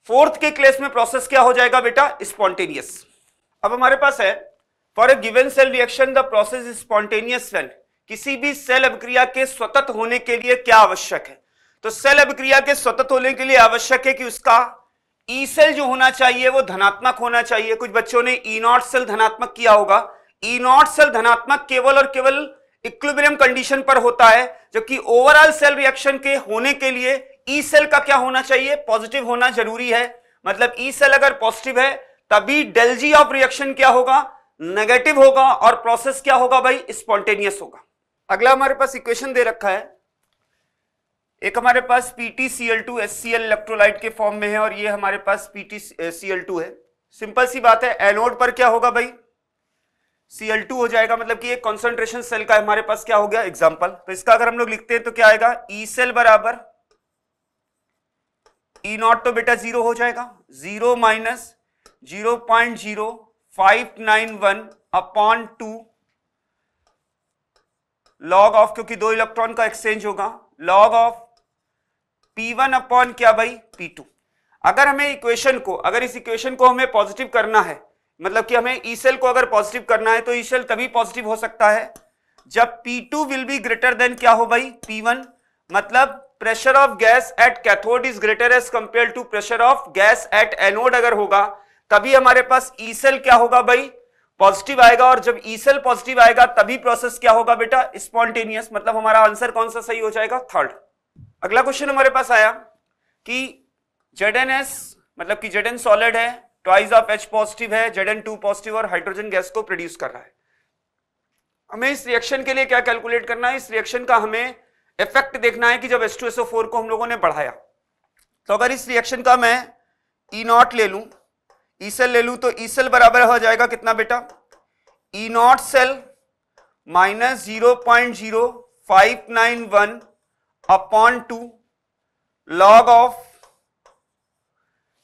फोर्थ के केस में प्रोसेस क्या हो जाएगा बेटा स्पॉन्टेनियस अब हमारे पास है for a given cell reaction the process spontaneous when किसी भी सेल अभिक्रिया के स्वतत होने के लिए क्या आवश्यक है तो सेल अभिक्रिया के स्वतत होने के लिए आवश्यक है कि उसका ई e सेल जो होना चाहिए वो धनात्मक होना चाहिए कुछ बच्चों ने ई नॉट सेल धनात्मक किया होगा ई नॉट सेल धनात्मक केवल और केवल इक्विलिब्रियम कंडीशन पर होता है जबकि ओवरऑल सेल रिएक्शन के होने के लिए ई e सेल का क्या होना चाहिए पॉजिटिव होना जरूरी है मतलब ई e सेल अगर पॉजिटिव है तभी डेलजी ऑफ रिएक्शन क्या होगा नेगेटिव होगा और प्रोसेस क्या होगा भाई स्पॉन्टेनियस होगा अगला हमारे पास इक्वेशन दे रखा है एक हमारे पास पीटीसीएल2 एससीएल इलेक्ट्रोलाइट के फॉर्म में है और ये हमारे पास पीटीसीएल2 है सिंपल सी बात है एनोड पर क्या होगा भाई Cl2 हो जाएगा मतलब कि ये कॉन्सेंट्रेशन सेल का हमारे पास क्या हो गया एग्जाम्पल तो इसका अगर हम लोग लिखते हैं तो क्या आएगा ई e सेल बराबर ई e नॉट तो बेटा जीरो हो जाएगा zero minus zero point zero five nine one upon two log of क्योंकि दो इलेक्ट्रॉन का एक्सचेंज होगा log of P one upon क्या भाई पी टू अगर हमें इक्वेशन को अगर इस इक्वेशन को हमें पॉजिटिव करना है मतलब कि हमें ई सेल को अगर पॉजिटिव करना है तो ई सेल तभी पॉजिटिव हो सकता है जब P2 will be greater than क्या हो भाई P1 मतलब pressure of gas at cathode is greater as compare to pressure of gas at anode अगर होगा तभी हमारे पास ई सेल क्या होगा भाई पॉजिटिव आएगा और जब ई सेल पॉजिटिव आएगा तभी प्रोसेस क्या होगा बेटा स्पॉन्टेनियस मतलब हमारा आंसर कौन सा सही हो जाएगा थर्ड अगला क्वेश्चन हमारे पास आया कि जेड मतलब कि जेड सॉलिड है ट्वाइस ऑफ एच पॉजिटिव है जेड एन टू पॉजिटिव और हाइड्रोजन गैस को प्रोड्यूस कर रहा है हमें इस रिएक्शन के लिए क्या कैलकुलेट करना है इस रिएक्शन का हमें इफेक्ट देखना है कि जब H2SO4 को हम लोगों ने बढ़ाया तो अगर इस रिएक्शन का मैं ई e नॉट ले लू ई सेल ले लू तो ई e सेल बराबर हो जाएगा कितना बेटा E not cell minus zero point zero five nine one upon two log of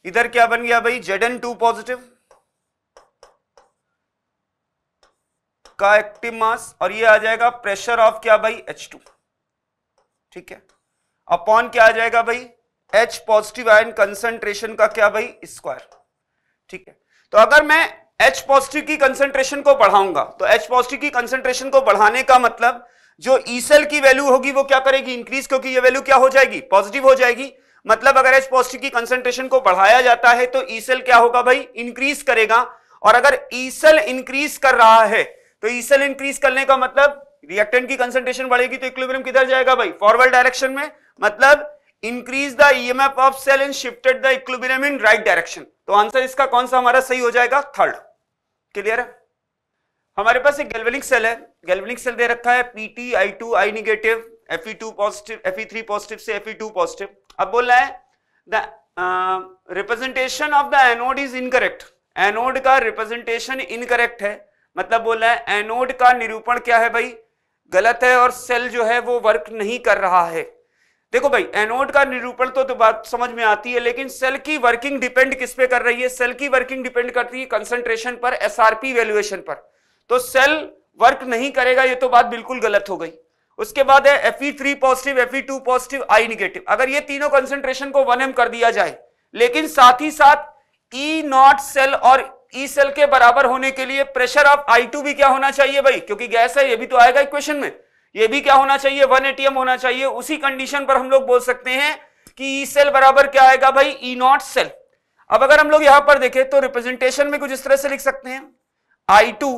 इधर क्या बन गया भाई जेड एन टू पॉजिटिव का एक्टिव मास और ये आ जाएगा प्रेशर ऑफ क्या भाई एच टू ठीक है अपॉन क्या आ जाएगा भाई एच पॉजिटिव आयन कंसंट्रेशन का क्या भाई स्क्वायर ठीक है तो अगर मैं एच पॉजिटिव की कंसंट्रेशन को बढ़ाऊंगा तो एच पॉजिटिव की कंसंट्रेशन को बढ़ाने का मतलब जो ई e सेल की वैल्यू होगी वो क्या करेगी इंक्रीज क्योंकि ये वैल्यू क्या हो जाएगी पॉजिटिव हो जाएगी मतलब अगर एच पॉजिटिव की कंसेंट्रेशन को बढ़ाया जाता है तो ईसेल e क्या होगा भाई इंक्रीज करेगा और अगर ईसेल e इंक्रीज कर रहा है तो ईसेल e इंक्रीज करने का मतलब रिएक्टेंट की कंसेंट्रेशन बढ़ेगी तो इक्विलिब्रियम किधर जाएगा भाई फॉरवर्ड डायरेक्शन में मतलब increase the EMF of cell and shifted the equilibrium in right direction तो आंसर इसका कौन सा हमारा सही हो जाएगा थर्ड क्लियर है हमारे पास एक गैल्वेनिक सेल है गैल्वेनिक सेल दे रखा है PT I two I negative F two positive F three positive से एफ टू पॉजिटिव अब बोल रहा है the representation of the anode is incorrect anode का रिप्रेजेंटेशन इनकरेक्ट है मतलब बोल रहा है एनोड का निरूपण क्या है भाई गलत है और सेल जो है वो वर्क नहीं कर रहा है देखो भाई एनोड का निरूपण तो, तो बात समझ में आती है लेकिन सेल की वर्किंग डिपेंड किस पे कर रही है सेल की वर्किंग डिपेंड करती है कंसंट्रेशन पर एसआरपी वैल्यूएशन पर तो सेल वर्क नहीं करेगा ये तो बात बिल्कुल गलत हो गई उसके बाद है three positive F two positive I negative अगर ये तीनों कंसेंट्रेशन को एम कर दिया जाए लेकिन साथ ही साथ ई नॉट सेल और ई e सेल के बराबर होने के लिए प्रेशर ऑफ आई टू भी क्या होना चाहिए भाई क्योंकि गैस है ये भी तो आएगा इक्वेशन में ये भी क्या होना चाहिए वन एटीएम होना चाहिए उसी कंडीशन पर हम लोग बोल सकते हैं कि ई e सेल बराबर क्या आएगा भाई ई नॉट सेल अब अगर हम लोग यहां पर देखें तो रिप्रेजेंटेशन में कुछ इस तरह से लिख सकते हैं आई टू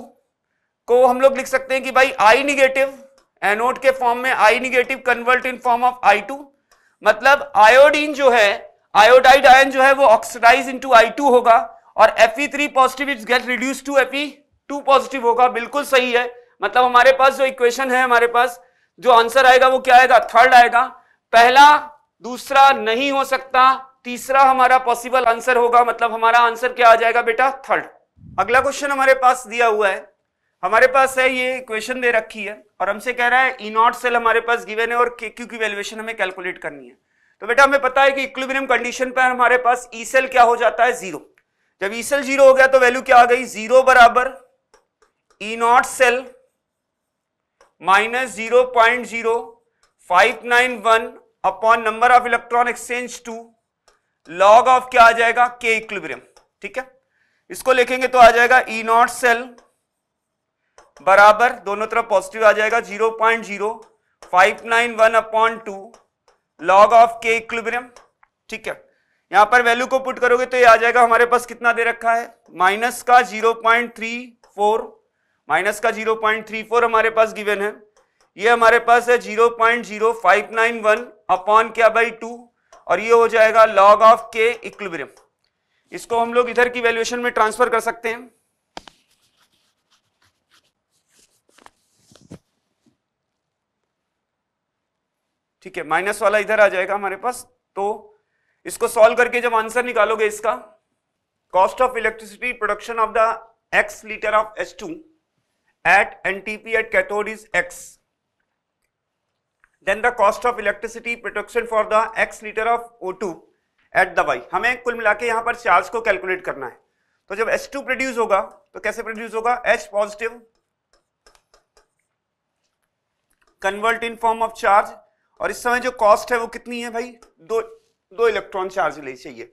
को हम लोग लिख सकते हैं कि भाई आई निगेटिव एनोड के फॉर्म में I negative convert in form of I two मतलब आयोडीन जो है आयोडाइड आयन जो है वो ऑक्सीडाइज इंटू आई टू होगा और F three positive it's get reduce to F two positive होगा बिल्कुल सही है मतलब हमारे पास जो इक्वेशन है हमारे पास जो आंसर आएगा वो क्या आएगा थर्ड आएगा पहला दूसरा नहीं हो सकता तीसरा हमारा पॉसिबल आंसर होगा मतलब हमारा आंसर क्या आ जाएगा बेटा थर्ड अगला क्वेश्चन हमारे पास दिया हुआ है हमारे पास है ये इक्वेशन दे रखी है और हमसे कह रहा है ई नॉट सेल हमारे पास गिवन है और क्यू की वैल्यूएशन हमें कैलकुलेट करनी है तो बेटा हमें पता है कि इक्विलिब्रियम कंडीशन पर हमारे पास ई e सेल क्या हो जाता है जीरो जब ई सेल जीरो हो गया तो वैल्यू क्या आ गई जीरो बराबर E not cell minus zero point zero five nine one upon number of electron exchange two log of क्या आ जाएगा के इक्विलिब्रियम ठीक है इसको लिखेंगे तो आ जाएगा ई नॉट सेल बराबर दोनों तरफ पॉजिटिव आ जाएगा zero point zero five nine one upon two log of के इक्विलिब्रियम ठीक है यहां पर वैल्यू को पुट करोगे तो ये आ जाएगा हमारे पास कितना दे रखा है माइनस का zero point three four minus का जीरो पॉइंट थ्री फोर हमारे पास गिवन है ये हमारे पास है zero point zero five nine one upon क्या बाई टू और ये हो जाएगा लॉग ऑफ के इक्विलिब्रियम इसको हम लोग इधर की वैल्यूएशन में ट्रांसफर कर सकते हैं ठीक है माइनस वाला इधर आ जाएगा हमारे पास तो इसको सॉल्व करके जब आंसर निकालोगे इसका cost of electricity production of the X litre of H two at N at cathode is X then the cost of electricity production for the X litre of O two at the Y हमें कुल मिला के यहां पर charge को calculate करना है तो जब H2 प्रोड्यूस होगा तो कैसे प्रोड्यूस होगा H positive convert in form of charge और इस समय जो कॉस्ट है वो कितनी है भाई दो दो इलेक्ट्रॉन चार्ज ले चाहिए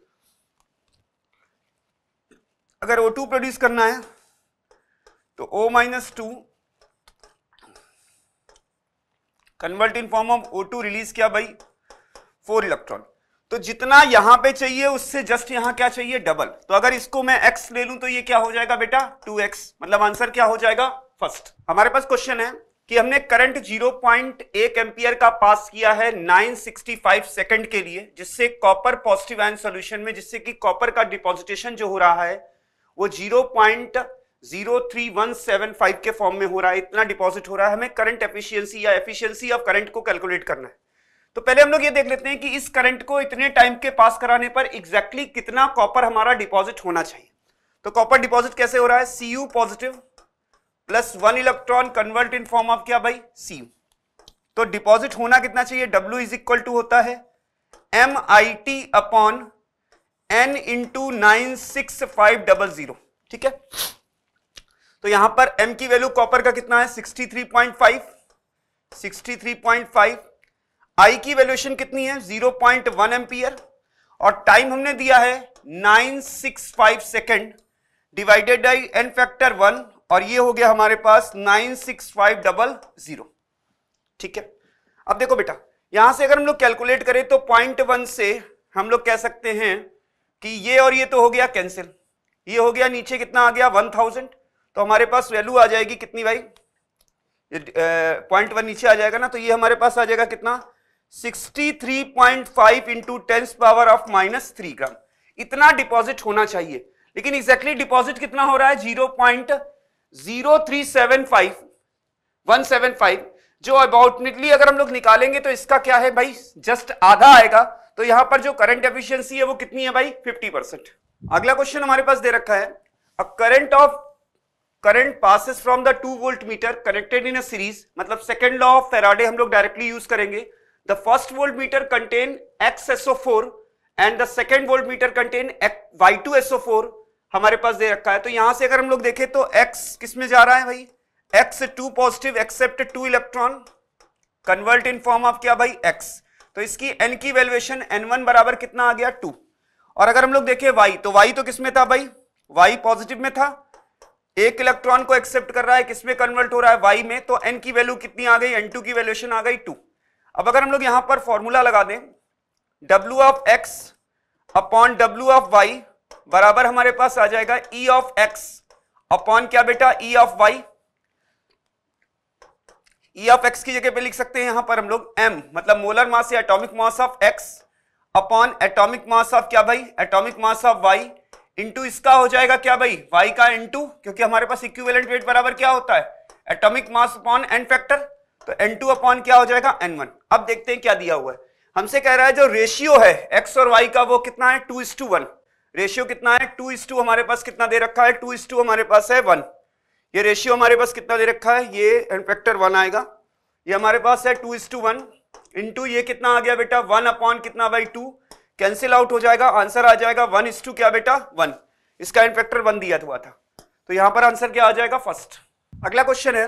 अगर O2 प्रोड्यूस करना है तो O minus two convert in form of O2 release किया भाई फोर इलेक्ट्रॉन तो जितना यहां पे चाहिए उससे जस्ट यहां क्या चाहिए डबल तो अगर इसको मैं x ले लूं तो ये क्या हो जाएगा बेटा 2x मतलब आंसर क्या हो जाएगा फर्स्ट हमारे पास क्वेश्चन है कि हमने करंट 0.1 एम्पियर का पास किया है 965 सेकंड के लिए जिससे कॉपर पॉजिटिव आयन सॉल्यूशन में जिससे कि कॉपर का डिपोजिटेशन जो हो रहा है वो 0.03175 के फॉर्म में हो रहा है इतना डिपॉजिट हो रहा है हमें करंट एफिशिएंसी या एफिशिएंसी ऑफ करंट को कैलकुलेट करना है तो पहले हम लोग ये देख लेते हैं कि इस करंट को इतने टाइम के पास कराने पर एग्जैक्टली exactly कितना कॉपर हमारा डिपॉजिट होना चाहिए तो कॉपर डिपॉजिट कैसे हो रहा है C U positive plus one electron convert in form of क्या भाई सी तो डिपॉजिट होना कितना चाहिए डब्ल्यू इज इक्वल टू होता है M I T upon N into nine six five double zero ठीक है तो यहां पर एम की वैल्यू कॉपर का कितना है sixty three point five sixty three point five I की वैल्यूएशन कितनी है जीरो पॉइंट वन एम्पियर और टाइम हमने दिया है nine six five second divided by N factor one और ये हो गया हमारे पास nine six five double zero ठीक है अब देखो बेटा यहां से अगर हम लोग कैलकुलेट करें तो पॉइंट वन से हम लोग कह सकते हैं कि ये और ये तो हो गया कैंसिल ये हो गया नीचे कितना आ गया वन थाउजेंड तो हमारे पास वैल्यू आ जाएगी कितनी भाई पॉइंट वन नीचे आ जाएगा ना तो ये हमारे पास आ जाएगा कितना sixty three point five into tense power of minus three gram इतना डिपॉजिट होना चाहिए लेकिन एग्जैक्टली exactly डिपॉजिट कितना हो रहा है zero point zero three seven five one seven five जो अबाउटली अगर हम लोग निकालेंगे तो इसका क्या है भाई जस्ट आधा आएगा तो यहां पर जो करंट एफिशियंसी है वो कितनी है भाई फिफ्टी परसेंट अगला क्वेश्चन हमारे पास दे रखा है a current of current passes from the two volt meter connected in a series मतलब सेकेंड लॉ ऑफ फेराडे हम लोग डायरेक्टली यूज करेंगे the first volt meter contain X SO four and the second volt meter contain Y two SO four हमारे पास दे रखा है तो यहां से अगर हम लोग देखें तो x किस में जा रहा है भाई x two positive accept two electron convert in form of क्या भाई x तो इसकी n की वैल्यूएशन n1 बराबर कितना आ गया टू और अगर हम लोग देखें y तो y तो किस में था भाई y पॉजिटिव में था एक इलेक्ट्रॉन को एक्सेप्ट कर रहा है किसमें कन्वर्ट हो रहा है वाई में तो एन की वैल्यू कितनी आ गई एन टू की वैल्यूएशन आ गई टू अब अगर हम लोग यहां पर फॉर्मूला लगा दें W of x upon W of Y बराबर हमारे पास आ जाएगा e ऑफ x अपॉन क्या बेटा e of y e of x की जगह पे लिख सकते हैं यहां पर हम लोग m मतलब मोलर मास या atomic mass of x upon atomic mass of क्या भाई atomic mass of y into इसका हो जाएगा क्या भाई y का इंटू क्योंकि हमारे पास इक्विवेलेंट वेट बराबर क्या होता है atomic mass upon n factor तो n2 अपॉन क्या हो जाएगा n1 अब देखते हैं क्या दिया हुआ है हमसे कह रहा है जो रेशियो है x और y का वो कितना है टू इस टू वन रेशियो कितना है टू इस टू हमारे पास कितना दे रखा है टू इस टू हमारे पास है वन ये रेशियो हमारे पास कितना दे रखा है ये फैक्टर वन आएगा ये हमारे पास है टू इस टू वन इन टू ये कितना आ गया बेटा वन अपॉन कितना बाई टू कैंसिल आउट हो जाएगा आंसर आ जाएगा वन इस टू क्या बेटा वन इसका एन फैक्टर वन दिया हुआ था तो यहां पर आंसर क्या आ जाएगा फर्स्ट अगला क्वेश्चन है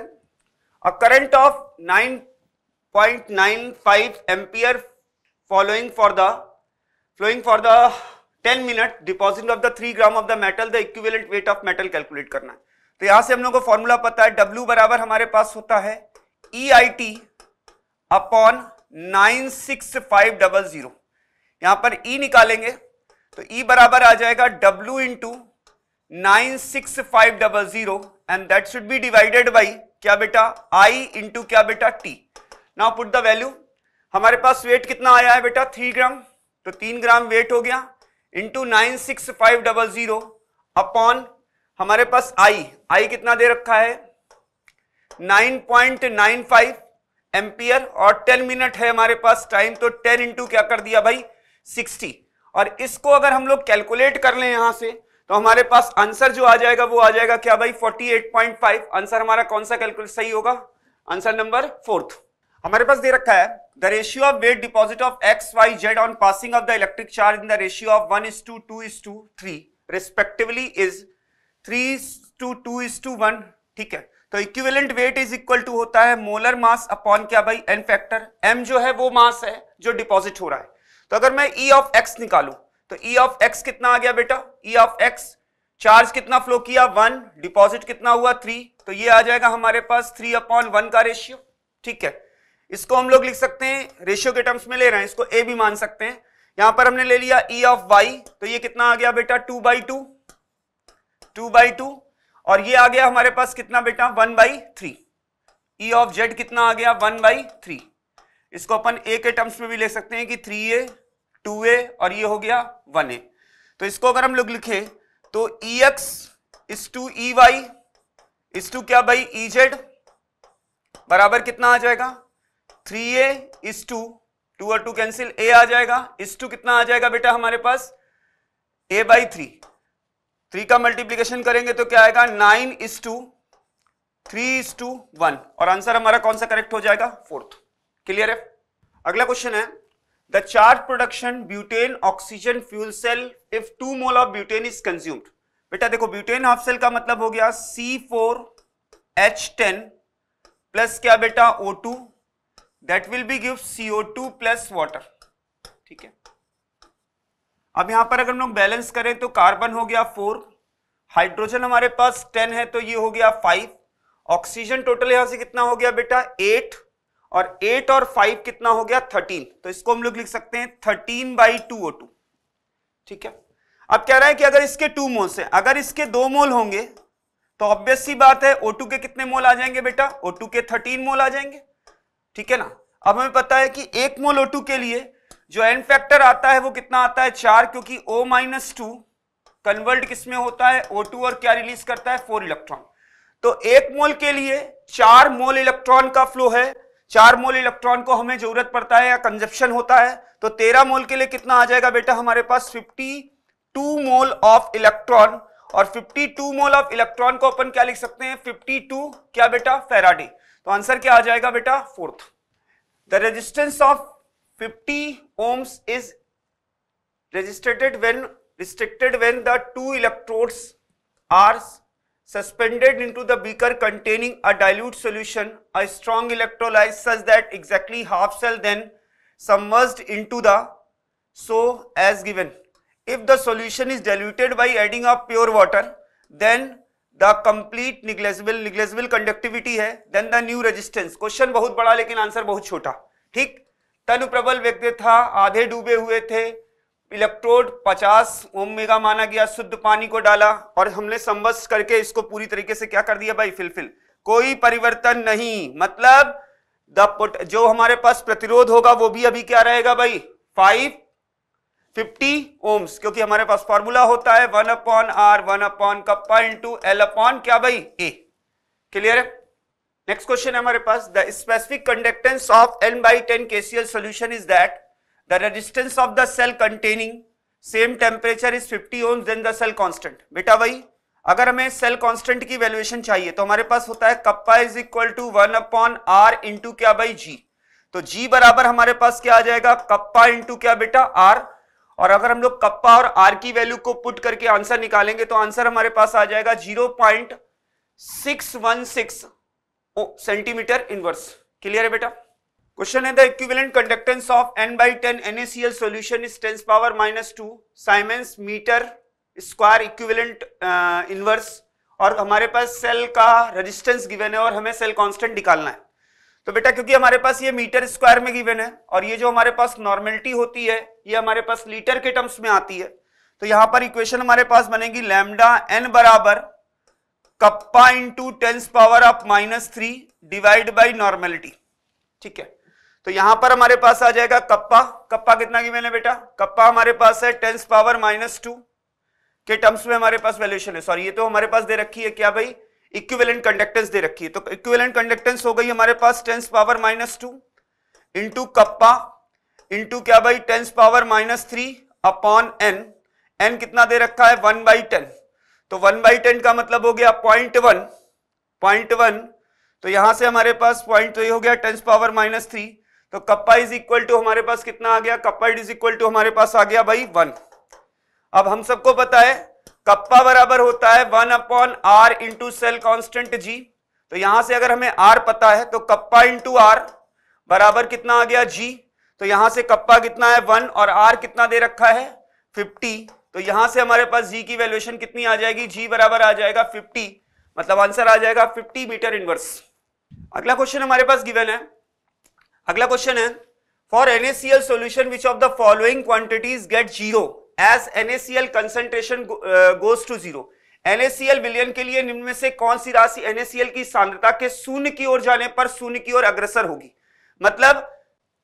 a current of 9.95 ampere following for the flowing for the ten minute deposit of the three gram of the metal the equivalent weight of metal calculate करना है तो यहां से हम लोग को फॉर्मूला पता है डब्ल्यू बराबर हमारे पास होता है E I T upon nine six five double zero यहां पर ई e निकालेंगे तो ई e बराबर आ जाएगा W into nine six five double zero and that should be divided by क्या बेटा आई इंटू क्या बेटा T now put the value हमारे पास वेट कितना आया है बेटा थ्री ग्राम तो तीन ग्राम वेट हो गया into nine six five double zero upon हमारे पास आई आई कितना दे रखा है nine point nine five ampere और टेन मिनट है हमारे पास टाइम तो टेन इंटू क्या कर दिया भाई सिक्सटी और इसको अगर हम लोग कैलकुलेट कर लें यहां से तो हमारे पास आंसर जो आ जाएगा वो आ जाएगा क्या भाई forty eight point five answer हमारा कौन सा कैलकुलेट सही होगा आंसर नंबर फोर्थ हमारे पास दे रखा है the ratio of weight deposit of xyz on passing of the electric charge in the ratio of 1 is to 2 is to 3 respectively is 3 is to 2 is to 1 ठीक है तो equivalent weight is equal to होता है molar mass upon क्या भाई N factor M जो है वो मास है जो डिपॉजिट हो रहा है तो अगर मैं ई e ऑफ एक्स निकालू तो ई ऑफ एक्स कितना आ गया बेटा ई ऑफ एक्स चार्ज कितना फ्लो किया वन डिपॉजिट कितना हुआ थ्री तो ये आ जाएगा हमारे पास थ्री अपॉन वन का रेशियो ठीक है इसको हम लोग लिख सकते हैं रेशियो के टर्म्स में ले रहे हैं इसको ए भी मान सकते हैं यहां पर हमने ले लिया ई ऑफ वाई तो ये कितना आ गया बेटा two by two two by two और ये आ गया हमारे पास कितना बेटा one by three E of Z कितना आ गया वन बाई थ्री इसको अपन ए के टर्म्स में भी ले सकते हैं कि थ्री ए टू ए और ये हो गया वन ए तो इसको अगर हम लोग लिखे तो ई e X is to E e Y is to क्या बाई ई e जेड बराबर कितना आ जाएगा three A is to two और टू कैंसिल ए आ जाएगा इस टू कितना आ जाएगा बेटा हमारे पास ए बाई थ्री थ्री का मल्टीप्लीकेशन करेंगे तो क्या आएगा nine is to three is to one और आंसर हमारा कौन सा करेक्ट हो जाएगा फोर्थ क्लियर है अगला क्वेश्चन है the charge production butane oxygen fuel cell if two mole of butane is consumed बेटा देखो ब्यूटेन हाफ सेल का मतलब हो गया C four H ten plus क्या बेटा O two that will be give CO two plus water ठीक है अब यहां पर अगर हम लोग बैलेंस करें तो कार्बन हो गया फोर हाइड्रोजन हमारे पास टेन है तो ये हो गया फाइव ऑक्सीजन टोटल यहां से कितना हो गया बेटा एट और एट और फाइव कितना हो गया थर्टीन तो इसको हम लोग लिख सकते हैं thirteen by two O two ठीक है अब कह रहा है कि अगर इसके टू मोल्स हैं अगर इसके दो मोल होंगे तो ऑब्वियस बात है ओ टू के कितने मोल आ जाएंगे बेटा ओ टू के थर्टीन मोल आ जाएंगे ठीक है ना अब हमें पता है कि एक मोल ओ के लिए जो एन फैक्टर आता है वो कितना आता है चार क्योंकि ओ माइनस टू कन्वर्ट किसमें होता है ओ टू और क्या रिलीज करता है फोर इलेक्ट्रॉन तो एक मोल के लिए चार मोल इलेक्ट्रॉन का फ्लो है चार मोल इलेक्ट्रॉन को हमें जरूरत पड़ता है या कंजप्शन होता है तो तेरह मोल के लिए कितना आ जाएगा बेटा हमारे पास fifty two mole of electron और 52 मोल ऑफ इलेक्ट्रॉन को अपन क्या लिख सकते हैं 52 क्या बेटा फेराडे तो आंसर क्या आ जाएगा बेटा fourth the resistance of 50 ohms is registered when restricted when the two electrodes are suspended into the beaker containing a dilute solution a strong electrolyse such that exactly half cell then in two the so as given if the solution is diluted by adding a pure water then the complete negligible negligible conductivity है then the new resistance question बहुत बड़ा लेकिन answer बहुत छोटा ठीक तनु प्रबल व्यक्ति था आधे डूबे हुए थे इलेक्ट्रोड 50 ओम मेगा माना गया शुद्ध पानी को डाला और हमने संबस करके इसको पूरी तरीके से क्या कर दिया भाई फिलफिल कोई परिवर्तन नहीं मतलब द जो हमारे पास प्रतिरोध होगा वो भी अभी क्या रहेगा भाई फाइव 50 ओम्स क्योंकि हमारे पास फॉर्मूला होता है one upon R one upon kappa into L upon क्या भाई ए क्लियर है नेक्स्ट क्वेश्चन हमारे पास the specific conductance of N by ten K C L solution is that the resistance of the cell containing same temperature is 50 ohms then the cell constant बेटा भाई अगर हमें cell constant की valuation चाहिए तो हमारे पास होता है kappa is equal to one upon R into क्या भाई जी तो जी बराबर हमारे पास क्या आ जाएगा कप्पा इंटू क्या बेटा आर और अगर हम लोग कप्पा और आर की वैल्यू को पुट करके आंसर निकालेंगे तो आंसर हमारे पास आ जाएगा zero point six one six centimetre inverse clear है बेटा क्वेश्चन है the equivalent conductance of N by ten NaCl solution is ten's power minus two siemens metre square equivalent inverse और हमारे पास सेल का रेजिस्टेंस गिवन है और हमें सेल कॉन्स्टेंट निकालना है तो बेटा क्योंकि हमारे पास ये मीटर स्क्वायर में गिवन है और ये जो हमारे पास नॉर्मेलिटी होती है ये हमारे पास लीटर के टर्म्स में आती है तो यहां पर इक्वेशन हमारे पास बनेगी लैमडा एन बराबर kappa into tense power of minus three divide by normality ठीक है तो यहां पर हमारे पास आ जाएगा कप्पा कप्पा कितना की है बेटा कप्पा हमारे पास है टेंस पावर माइनस टू के टर्म्स में हमारे पास वैल्यूशन है सॉरी ये तो हमारे पास दे रखी है क्या भाई इक्विवेलेंट कंडक्टेंस दे रखी है तो इक्विवेलेंट कंडक्टेंस हो गई हमारे पास ten's power minus two into kappa into क्या भाई ten's power minus three upon N N कितना दे रखा है वन बाई टेन तो वन बाई टेन का मतलब हो गया पॉइंट वन पॉइंट वन तो यहां से हमारे पास पॉइंट तो हो गया टेंस पावर माइनस थ्री तो कप्पा इज इक्वल टू हमारे पास कितना आ गया कप्पा इज इक्वल टू हमारे पास आ गया भाई वन अब हम सबको पता है कप्पा बराबर होता है one upon R into cell constant G तो यहां से अगर हमें आर पता है तो कप्पा इंटू आर बराबर कितना आ गया जी तो यहां से कप्पा कितना है वन और आर कितना दे रखा है फिफ्टी तो यहां से हमारे पास जी की वैल्यूएशन कितनी आ जाएगी जी बराबर आ जाएगा फिफ्टी मतलब आंसर आ जाएगा फिफ्टी मीटर इनवर्स अगला क्वेश्चन हमारे पास गिवन है अगला क्वेश्चन है for NaCl solution which of the following quantities get zero as NaCl concentration goes to zero NaCl विलियन के लिए निम्न में से कौन सी राशि एनएसीएल की सांद्रता के शून्य की ओर जाने पर शून्य की ओर अग्रसर होगी मतलब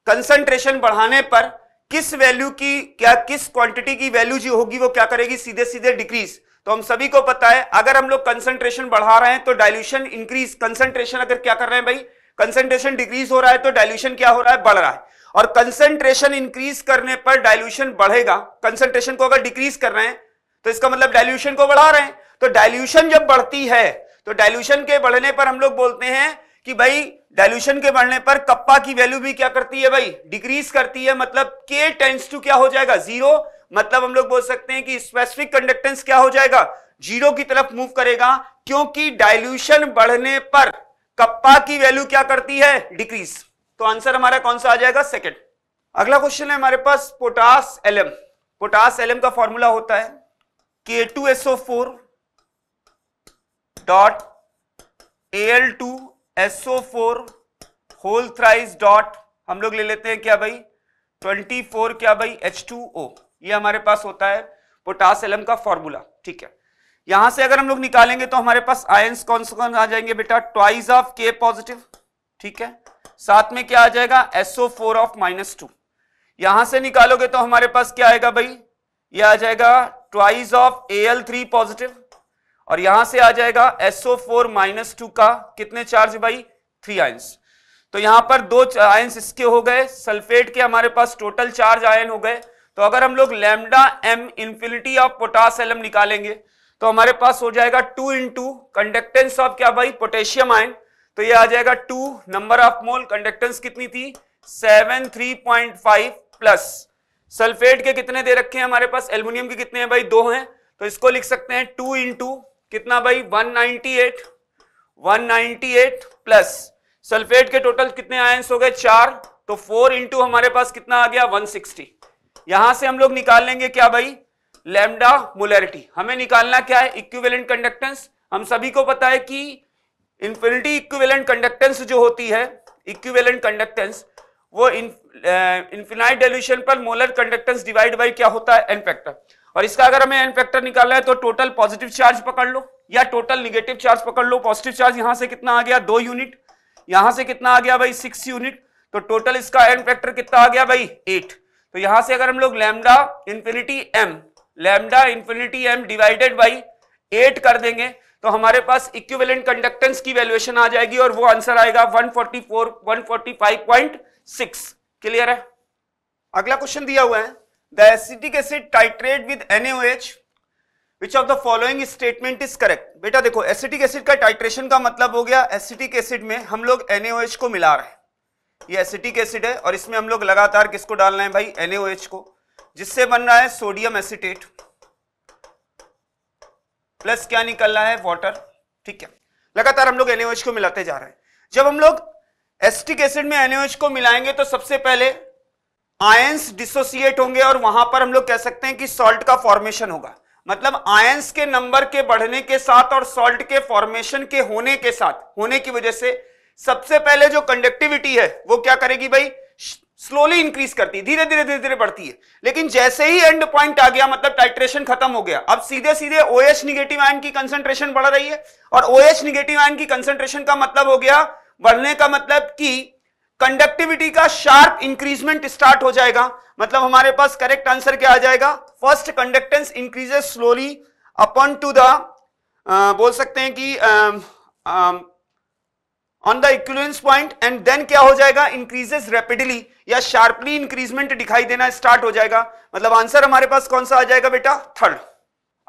कंसंट्रेशन बढ़ाने पर किस वैल्यू की क्या किस क्वांटिटी की वैल्यू जी होगी वो क्या करेगी सीधे सीधे डिक्रीज तो हम सभी को पता है अगर हम लोग कंसंट्रेशन बढ़ा रहे हैं तो डायल्यूशन इंक्रीज कंसंट्रेशन अगर क्या कर रहे हैं भाई कंसंट्रेशन डिक्रीज हो रहा है तो डायल्यूशन क्या हो रहा है बढ़ रहा है और कंसेंट्रेशन इंक्रीज करने पर डाइल्यूशन बढ़ेगा कंसेंट्रेशन को अगर डिक्रीज कर रहे हैं तो इसका मतलब डाइल्यूशन को बढ़ा रहे हैं तो डाइल्यूशन जब बढ़ती है तो डाइल्यूशन के बढ़ने पर हम लोग बोलते हैं कि भाई डाइल्यूशन के बढ़ने पर कप्पा की वैल्यू भी क्या करती है भाई डिक्रीज करती है मतलब के टेंस टू क्या हो जाएगा जीरो मतलब हम लोग बोल सकते हैं कि स्पेसिफिक कंडक्टेंस क्या हो जाएगा जीरो की तरफ मूव करेगा क्योंकि डाइल्यूशन बढ़ने पर कप्पा की वैल्यू क्या करती है डिक्रीज तो आंसर हमारा कौन सा आ जाएगा सेकेंड अगला क्वेश्चन है हमारे पास पोटास एलम पोटास एलम का फॉर्मूला होता है K two S O four dot L two S O four whole thrice dot हम लोग ले लेते हैं क्या भाई ट्वेंटी फोर क्या भाई एच टू ओ ये हमारे पास होता है पोटास एलम का फॉर्मूला ठीक है यहां से अगर हम लोग निकालेंगे तो हमारे पास आयंस कौन से कौन आ जाएंगे बेटा ट्वाइस ऑफ के पॉजिटिव ठीक है साथ में क्या आ जाएगा SO four of minus two यहां से निकालोगे तो हमारे पास क्या आएगा भाई ये आ जाएगा twice of A L three positive और यहां से आ जाएगा एसओ फोर माइनस टू का कितने चार्ज भाई थ्री आयंस तो यहां पर दो आयंस इसके हो गए सल्फेट के हमारे पास टोटल चार्ज आयन हो गए तो अगर हम लोग lambda M infinity of potash निकालेंगे तो हमारे पास हो जाएगा टू इंटू कंडक्टेंस ऑफ क्या भाई पोटेशियम आयन तो ये आ जाएगा two number of mole conductance कितनी थी seven three point five plus sulphate के कितने दे रखे हैं हमारे पास एल्यूमिनियम के कितने हैं भाई दो हैं तो इसको लिख सकते हैं टू टू कितना भाई one ninety eight one ninety eight plus sulphate के टोटल कितने आयंस हो गए चार तो फोर इंटू हमारे पास कितना आ गया वन सिक्सटी यहां से हम लोग निकाल लेंगे क्या भाई लेमडा मोलरिटी हमें निकालना क्या है इक्विवेलेंट कंडक्टेंस हम सभी को पता है कि इंफिनिटी इक्विवेलेंट कंडक्टेंस जो होती है इक्विवेलेंट कंडक्टेंस वो इन्फिनाइट डेल्यूशन पर मोलर कंडक्टेंस डिवाइड बाई क्या होता है एन फैक्टर और इसका अगर हमें एन फैक्टर निकालना है तो टोटल पॉजिटिव चार्ज पकड़ लो या टोटल निगेटिव चार्ज पकड़ लो पॉजिटिव चार्ज यहां से कितना आ गया दो यूनिट यहां से कितना आ गया भाई सिक्स यूनिट तो टोटल इसका एन फैक्टर कितना आ गया भाई एट तो यहां से अगर हम लोग lambda infinity M lambda infinity M divided by eight कर देंगे तो हमारे पास इक्विवेलेंट कंडक्टेंस की वैल्यूएशन आ जाएगी और वो आंसर आएगा 144 145.6 क्लियर है अगला क्वेश्चन दिया हुआ है the acetic acid titrate with NaOH which of the following statement is correct बेटा देखो एसिटिक एसिड का टाइट्रेशन का मतलब हो गया एसिटिक एसिड में हम लोग एनएओएच को मिला रहे हैं ये एसिटिक एसिड है और इसमें हम लोग लगातार किसको डालना है भाई एनएओएच को जिससे बन रहा है सोडियम एसिटेट प्लस क्या निकल रहा है वाटर ठीक है लगातार हम लोग एनएच को मिलाते जा रहे हैं जब हम लोग एस्टिक एसिड में एनएच को मिलाएंगे तो सबसे पहले आयंस डिसोसिएट होंगे और वहां पर हम लोग कह सकते हैं कि सॉल्ट का फॉर्मेशन होगा मतलब आयंस के नंबर के बढ़ने के साथ और सॉल्ट के फॉर्मेशन के होने के साथ होने की वजह से सबसे पहले जो कंडक्टिविटी है वो क्या करेगी भाई स्लोली इंक्रीज करती है धीरे धीरे धीरे धीरे बढ़ती है लेकिन जैसे ही एंड पॉइंट आ गया मतलब टाइट्रेशन खत्म हो गया अब सीधे सीधे ओ एच निगेटिव आयन की कंसेंट्रेशन बढ़ रही है और ओ एच निगेटिव आयन की कंसेंट्रेशन का मतलब हो गया बढ़ने का मतलब कि कंडक्टिविटी का शार्प इंक्रीजमेंट स्टार्ट हो जाएगा मतलब हमारे पास करेक्ट आंसर क्या आ जाएगा first conductance increases slowly upon to the बोल सकते हैं कि on the equivalence point and then क्या हो जाएगा इंक्रीजेस रेपिडली या शार्पली इंक्रीजमेंट दिखाई देना स्टार्ट हो जाएगा मतलब आंसर हमारे पास कौन सा आ जाएगा बेटा थर्ड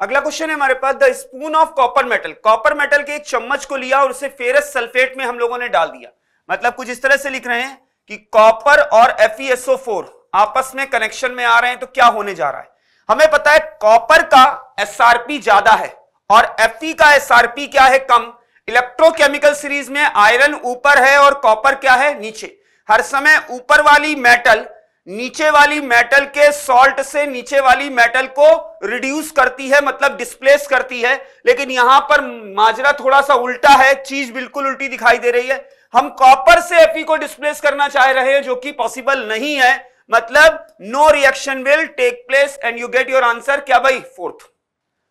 अगला क्वेश्चन है हमारे पास the spoon of copper metal copper metal के एक चम्मच को लिया और उसे फेरस सल्फेट में हम लोगों ने डाल दिया मतलब कुछ इस तरह से लिख रहे हैं कि कॉपर और एफ e आपस में कनेक्शन में आ रहे हैं तो क्या होने जा रहा है हमें पता है कॉपर का एसआरपी ज्यादा है और एफ e का एसआरपी क्या है कम इलेक्ट्रोकेमिकल सीरीज में आयरन ऊपर है और कॉपर क्या है नीचे हर समय ऊपर वाली मेटल नीचे वाली मेटल के सॉल्ट से नीचे वाली मेटल को रिड्यूस करती है मतलब डिस्प्लेस करती है लेकिन यहां पर माजरा थोड़ा सा उल्टा है चीज बिल्कुल उल्टी दिखाई दे रही है हम कॉपर से एफी को डिस्प्लेस करना चाह रहे हैं जो कि पॉसिबल नहीं है मतलब no reaction will take place and you get your answer क्या भाई फोर्थ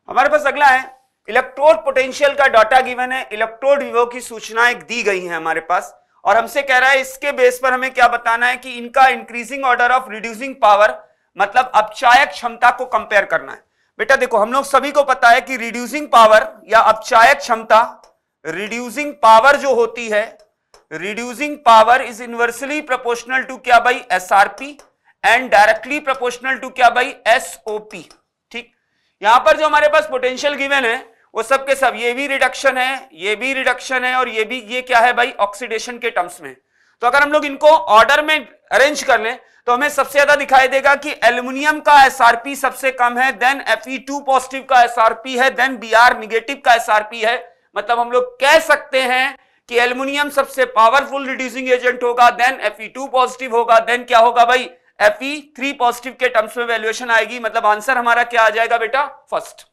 हमारे पास अगला है इलेक्ट्रोड पोटेंशियल का डाटा गिवन है इलेक्ट्रोड विभव की सूचनाएं दी गई हैं हमारे पास और हमसे कह रहा है इसके बेस पर हमें क्या बताना है कि इनका increasing order of reducing power मतलब अपचायक क्षमता को कंपेयर करना है बेटा देखो हम लोग सभी को पता है कि रिड्यूसिंग पावर या अपचायक क्षमता रिड्यूसिंग पावर जो होती है reducing power is inversely proportional to क्या भाई S R P and directly proportional to क्या भाई एस ठीक यहां पर जो हमारे पास पोटेंशियल गिवन है वो सब के सब ये भी रिडक्शन है ये भी रिडक्शन है और ये भी ये क्या है भाई ऑक्सीडेशन के टर्म्स में तो अगर हम लोग इनको ऑर्डर में अरेंज कर लें तो हमें सबसे ज्यादा दिखाई देगा कि एल्यूमिनियम का एस सबसे कम है देन एफ पॉजिटिव का एस है देन बी आर का एस है मतलब हम लोग कह सकते हैं कि एल्यूमिनियम सबसे पावरफुल रिड्यूसिंग एजेंट होगा देन एफ पॉजिटिव होगा देन क्या होगा भाई एफ पॉजिटिव के टर्म्स में वैल्युएशन आएगी मतलब आंसर हमारा क्या आ जाएगा बेटा फर्स्ट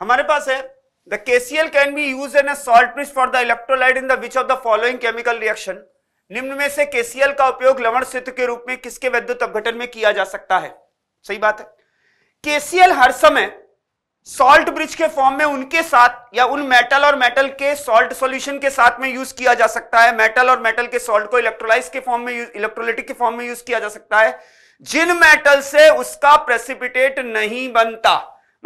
हमारे पास है The KCl can be used in a salt bridge for the electrolyte in the which of the following chemical reaction? निम्न में से KCl का उपयोग लवण सिद्ध के रूप में किसके वैद्युत अपघटन में किया जा सकता है सही बात है KCl हर समय सॉल्ट ब्रिज के फॉर्म में उनके साथ या उन मेटल और मेटल के सॉल्ट सॉल्यूशन के साथ में यूज किया जा सकता है मेटल और मेटल के सॉल्ट को इलेक्ट्रोलाइज के फॉर्म में इलेक्ट्रोलिटिक के फॉर्म में यूज किया जा सकता है जिन मेटल से उसका प्रेसिपिटेट नहीं बनता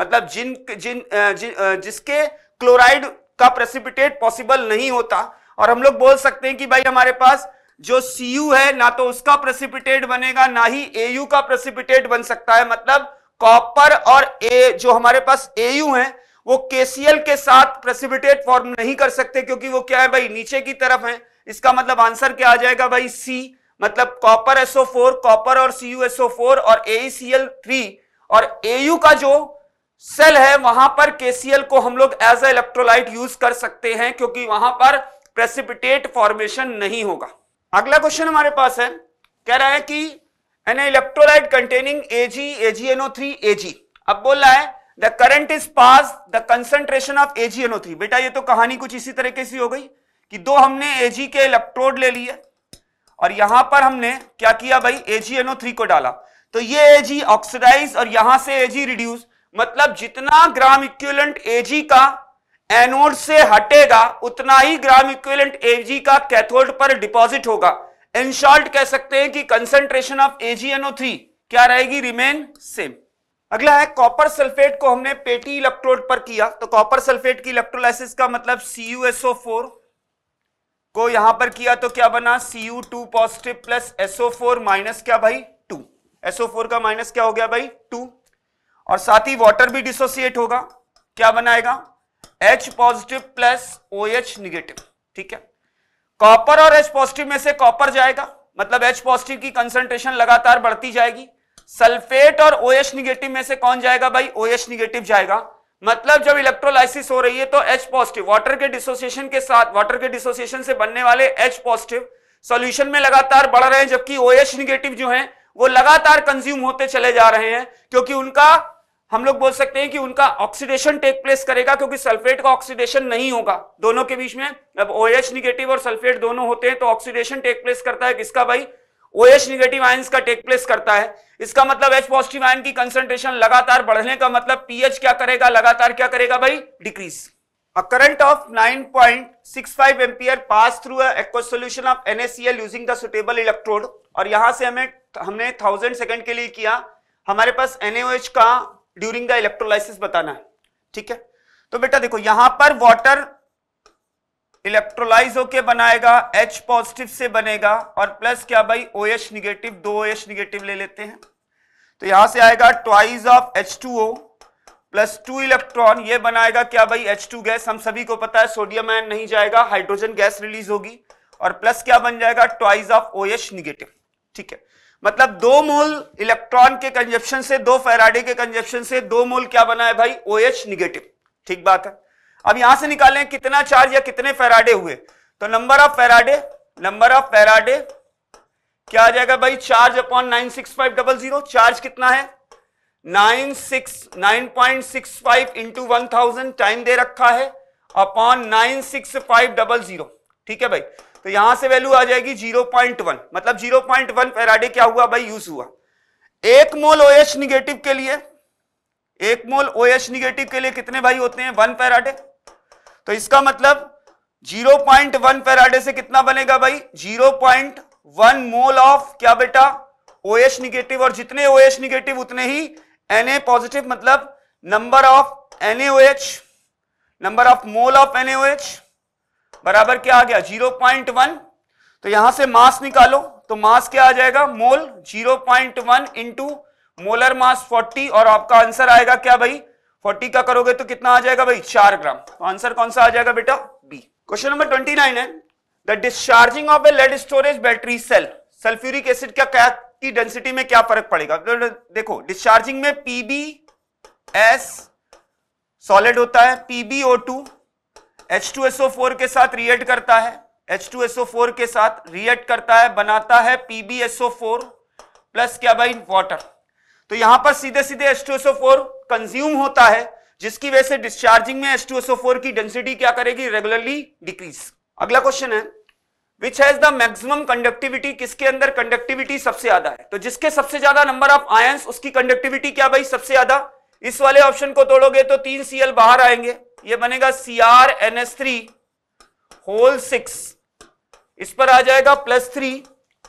मतलब जिन जिन जि, जिसके क्लोराइड का प्रेसिपिटेट पॉसिबल नहीं होता और हम लोग बोल सकते हैं कि भाई हमारे पास जो सी है ना तो उसका प्रेसिपिटेट बनेगा ना ही ए का प्रेसिपिटेट बन सकता है मतलब कॉपर और ए जो हमारे पास ए है वो केसीएल के साथ प्रेसिपिटेट फॉर्म नहीं कर सकते क्योंकि वो क्या है भाई नीचे की तरफ है इसका मतलब आंसर क्या आ जाएगा भाई सी मतलब कॉपर एसओ फोर कॉपर और सी यू एसओ फोर और एल थ्री और एयू का जो सेल है वहां पर केसीएल को हम लोग एज ए इलेक्ट्रोलाइट यूज कर सकते हैं क्योंकि वहां पर प्रेसिपिटेट फॉर्मेशन नहीं होगा अगला क्वेश्चन हमारे पास है कह रहा है कि an electrolyte containing AG AGNO three AG अब बोल रहा है the current is pass the concentration of AGNO three बेटा ये तो कहानी कुछ इसी तरीके से हो गई कि दो हमने एजी के इलेक्ट्रोड ले लिए और यहां पर हमने क्या किया भाई एजीएनओ थ्री को डाला तो ये एजी ऑक्सीडाइज और यहां से एजी रिड्यूस मतलब जितना ग्राम इक्विवेलेंट एजी का एनोड से हटेगा उतना ही ग्राम इक्विवेलेंट एजी का कैथोड पर डिपॉजिट होगा इन शॉर्ट कह सकते हैं कि कंसेंट्रेशन ऑफ एजीएनओ थ्री क्या रहेगी रिमेन सेम अगला है कॉपर सल्फेट को हमने पेटी इलेक्ट्रोड पर किया तो कॉपर सल्फेट की इलेक्ट्रोलाइसिस का मतलब फोर को यहां पर किया तो क्या बना two positive plus four minus क्या भाई टू फोर का माइनस क्या हो गया भाई टू और साथ ही वाटर भी डिसोसिएट होगा क्या बनाएगा H positive plus O H negative ठीक है कॉपर और एच पॉजिटिव में से कॉपर जाएगा मतलब एच पॉजिटिव की कंसंट्रेशन लगातार बढ़ती जाएगी सल्फेट और ओ एच निगेटिव में से कौन जाएगा भाई ओ एच निगेटिव जाएगा मतलब जब इलेक्ट्रोलाइसिस हो रही है तो H पॉजिटिव वाटर के डिसोसिएशन के साथ वाटर के डिसोसिएशन से बनने वाले H पॉजिटिव सॉल्यूशन में लगातार बढ़ रहे हैं जबकि ओ एच निगेटिव जो है वो लगातार कंज्यूम होते चले जा रहे हैं क्योंकि उनका हम लोग बोल सकते हैं कि उनका ऑक्सीडेशन टेक प्लेस करेगा क्योंकि सल्फेट का ऑक्सीडेशन नहीं होगा दोनों के बीच में अब ओ OH निगेटिव और सल्फेट दोनों होते हैं तो ऑक्सीडेशन टेक प्लेस करता है किसका भाई ओ OH निगेटिव आय का टेक प्लेस करता है इसका मतलब एच पॉजिटिव आयन की कंसेंट्रेशन लगातार बढ़ने का मतलब पीएच क्या करेगा लगातार क्या करेगा भाई decrease A current of 9.65 ampere pass through aqueous solution of NaCl using the suitable electrode और यहां से हमें हमने थाउजेंड सेकेंड के लिए किया हमारे पास NaOH का ड्यूरिंग द इलेक्ट्रोलाइसिस बताना है ठीक है तो बेटा देखो यहां पर वाटर इलेक्ट्रोलाइज होके बनाएगा एच पॉजिटिव से बनेगा और प्लस क्या भाई ओ एच निगेटिव दो ओ एच निगेटिव ले लेते हैं तो यहां से आएगा twice of H two O plus two electron ये बनाएगा क्या भाई एच टू गैस हम सभी को पता है सोडियम आयन नहीं जाएगा हाइड्रोजन गैस रिलीज होगी और प्लस क्या बन जाएगा twice of O H negative ठीक है मतलब दो मोल इलेक्ट्रॉन के कंजप्शन से दो फेराडे के कंजप्शन से दो मोल क्या बना है भाई ओ एच निगेटिव ठीक बात है अब यहां से निकालें कितना चार्ज या कितने फेराडे हुए तो number of Faraday number of Faraday क्या आ जाएगा भाई charge upon nine six five double zero charge कितना है nine six nine point six five into one thousand time दे रखा है upon nine six five double zero ठीक है भाई तो यहां से वैल्यू आ जाएगी 0.1 मतलब 0.1 फेराडे क्या हुआ भाई यूज हुआ एक मोल ओ एच निगेटिव के लिए एक मोल ओ एच निगेटिव के लिए कितने भाई होते हैं वन फेराडे तो इसका मतलब 0.1 फेराडे से कितना बनेगा भाई 0.1 मोल ऑफ क्या बेटा ओ एच निगेटिव और जितने ओ एच निगेटिव उतने ही एन ए पॉजिटिव मतलब number of N A O H number of mole of N A O H बराबर क्या आ गया जीरो पॉइंट वन तो यहां से मास निकालो तो मास क्या आ जाएगा mole zero point one into molar mass forty और आपका आंसर आएगा क्या भाई फोर्टी का करोगे तो कितना आ जाएगा भाई चार ग्राम तो आंसर कौन सा आ जाएगा बेटा B question number twenty nine है the discharging of a lead storage battery cell sulphuric acid क्या क्या की डेंसिटी में क्या फर्क पड़ेगा तो देखो डिस्चार्जिंग में पीबी एस सॉलिड होता है पीबीओ टू H2SO4 के साथ रिएक्ट करता है H2SO4 के साथ रिएक्ट करता है बनाता है PbSO4 प्लस क्या भाई वाटर तो यहां पर सीधे सीधे H2SO4 कंज्यूम होता है जिसकी वजह से डिस्चार्जिंग में H2SO4 की डेंसिटी क्या करेगी रेगुलरली डिक्रीज अगला क्वेश्चन है which has the maximum conductivity किसके अंदर कंडक्टिविटी सबसे ज्यादा है तो जिसके सबसे ज्यादा नंबर ऑफ आयंस उसकी कंडक्टिविटी क्या भाई सबसे ज्यादा इस वाले ऑप्शन को तोड़ोगे तो तीन सीएल बाहर आएंगे ये बनेगा C R N S three whole six इस पर आ जाएगा plus three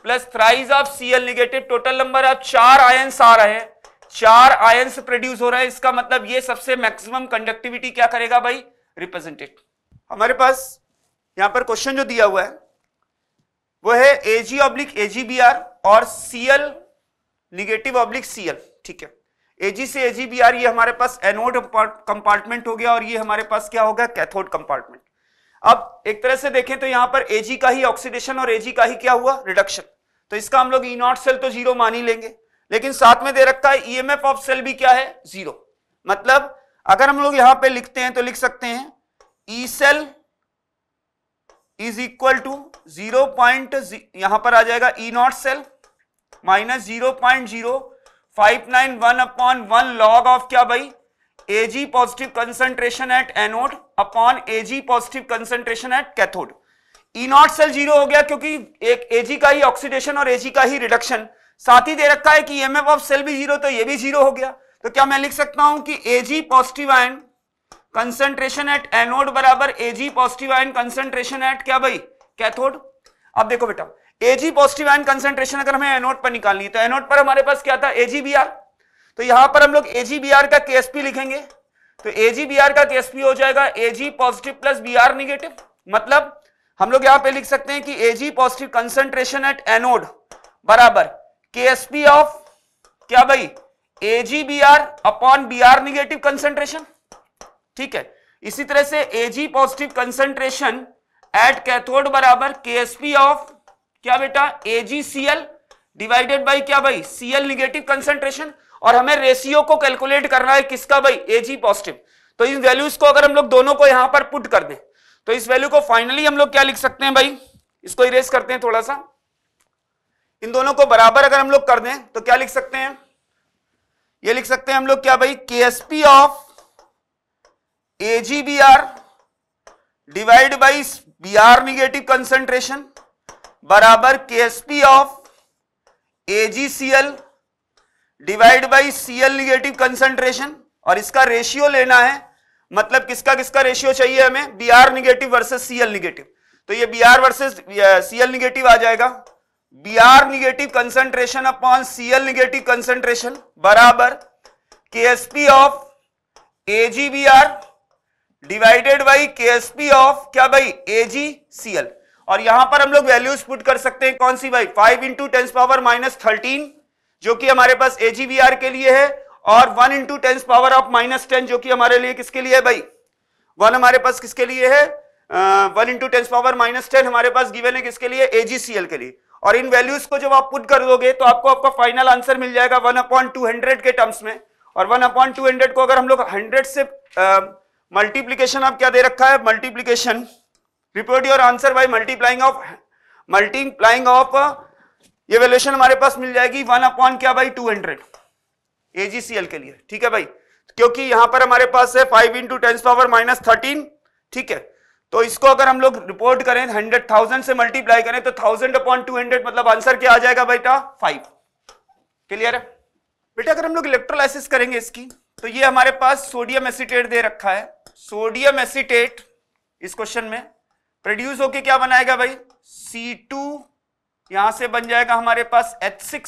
plus thrice of C L negative total number of चार आयन्स आ रहे हैं चार आयन्स प्रोड्यूस हो रहे हैं इसका मतलब ये सबसे मैक्सिमम कंडक्टिविटी क्या करेगा भाई रिप्रेजेंटेड हमारे पास यहां पर क्वेश्चन जो दिया हुआ है वो है एजी ऑब्लिक एजीबीआर और सीएल निगेटिव ऑब्लिक सीएल ठीक है एजी से एजी बी आर ये हमारे पास एनोड कंपार्टमेंट हो गया और ये हमारे पास क्या होगा कैथोड कंपार्टमेंट अब एक तरह से देखें तो यहां पर एजी का ही ऑक्सीडेशन और एजी का ही क्या हुआ रिडक्शन तो इसका हम लोग ई नॉट सेल तो जीरो मान ही लेंगे लेकिन साथ में दे रखा है ईएमएफ ऑफ सेल भी क्या है जीरो मतलब अगर हम लोग यहां पर लिखते हैं तो लिख सकते हैं E cell is equal to zero point यहां पर आ जाएगा E not cell minus zero point zero five nine one upon one log of क्या भाई AG positive concentration at anode upon AG positive concentration at cathode E not cell zero हो गया क्योंकि एक एजी का ही ऑक्सीडेशन और एजी का ही रिडक्शन साथ ही दे रखा है कि ईएमएफ ऑफ सेल भी जीरो तो ये भी जीरो हो गया तो क्या मैं लिख सकता हूं कि AG positive ion concentration at anode बराबर AG positive ion concentration at क्या भाई कैथोड अब देखो बेटा एजी पॉजिटिव आयन कंसेंट्रेशन अगर हमें एनोड पर निकालनी है तो एनोड पर हमारे पास क्या था एजीबीआर तो यहां पर हम लोग एजीबीआर का केएसपी लिखेंगे तो एजीबीआर का केएसपी हो जाएगा AG positive plus BR negative मतलब हम लोग यहां पे लिख सकते हैं कि AG positive concentration at anode बराबर केएसपी ऑफ क्या भाई AGBR upon BR negative concentration ठीक है इसी तरह से AG positive concentration at cathode बराबर केएसपी ऑफ क्या बेटा एजीसीएल डिवाइडेड बाई क्या भाई सीएल निगेटिव कंसेंट्रेशन और हमें रेशियो को कैलकुलेट करना है किसका भाई एजी पॉजिटिव तो इन वैल्यूज को अगर हम लोग दोनों को यहां पर पुट कर दें तो इस वैल्यू को फाइनली हम लोग क्या लिख सकते हैं भाई इसको इरेज करते हैं थोड़ा सा इन दोनों को बराबर अगर हम लोग कर दें तो क्या लिख सकते हैं ये लिख सकते हैं हम लोग क्या भाई K S P of A G B R divide by B R negative concentration बराबर K S P of AGCL divide by CL negative concentration और इसका रेशियो लेना है मतलब किसका किसका रेशियो चाहिए हमें B R negative versus CL negative तो ये B R versus CL negative आ जाएगा B R negative concentration upon CL negative concentration बराबर K S P of B R divided by K S P of क्या भाई L और यहां पर हम लोग वैल्यूज पुट कर सकते हैं कौन सी भाई five into tense power minus thirteen जो कि हमारे पास एजीवीआर के लिए है और one into tense power of minus ten जो कि हमारे लिए किसके लिए है भाई वन हमारे पास किसके लिए है one into tense power minus ten हमारे पास गिवन है किसके लिए एजीसीएल के लिए और इन वैल्यूज को जब आप पुट कर दोगे तो आपको आपका फाइनल आंसर मिल जाएगा वन अपॉइंट टू हंड्रेड के टर्म्स में और वन अपॉइंट टू हंड्रेड को अगर हम लोग हंड्रेड से मल्टीप्लीकेशन uh, आप क्या दे रखा है multiplication report your answer by multiplying of multiplying of ये वैल्यूएशन हमारे पास मिल जाएगी वन अपॉन क्या भाई टू हंड्रेड एजीसीएल के लिए ठीक है भाई क्योंकि यहां पर हमारे पास है five into ten power minus thirteen ठीक है तो इसको अगर हम लोग रिपोर्ट करें हंड्रेड थाउजेंड से मल्टीप्लाई करें तो थाउजेंड अपॉन टू हंड्रेड मतलब आंसर क्या आ जाएगा बेटा फाइव क्लियर है बेटा अगर हम लोग इलेक्ट्रोलाइसिस करेंगे इसकी तो ये हमारे पास सोडियम एसिटेट दे रखा है सोडियम एसिटेट इस क्वेश्चन में प्रोड्यूस होके क्या बनाएगा भाई C2 यहां से बन जाएगा हमारे पास H6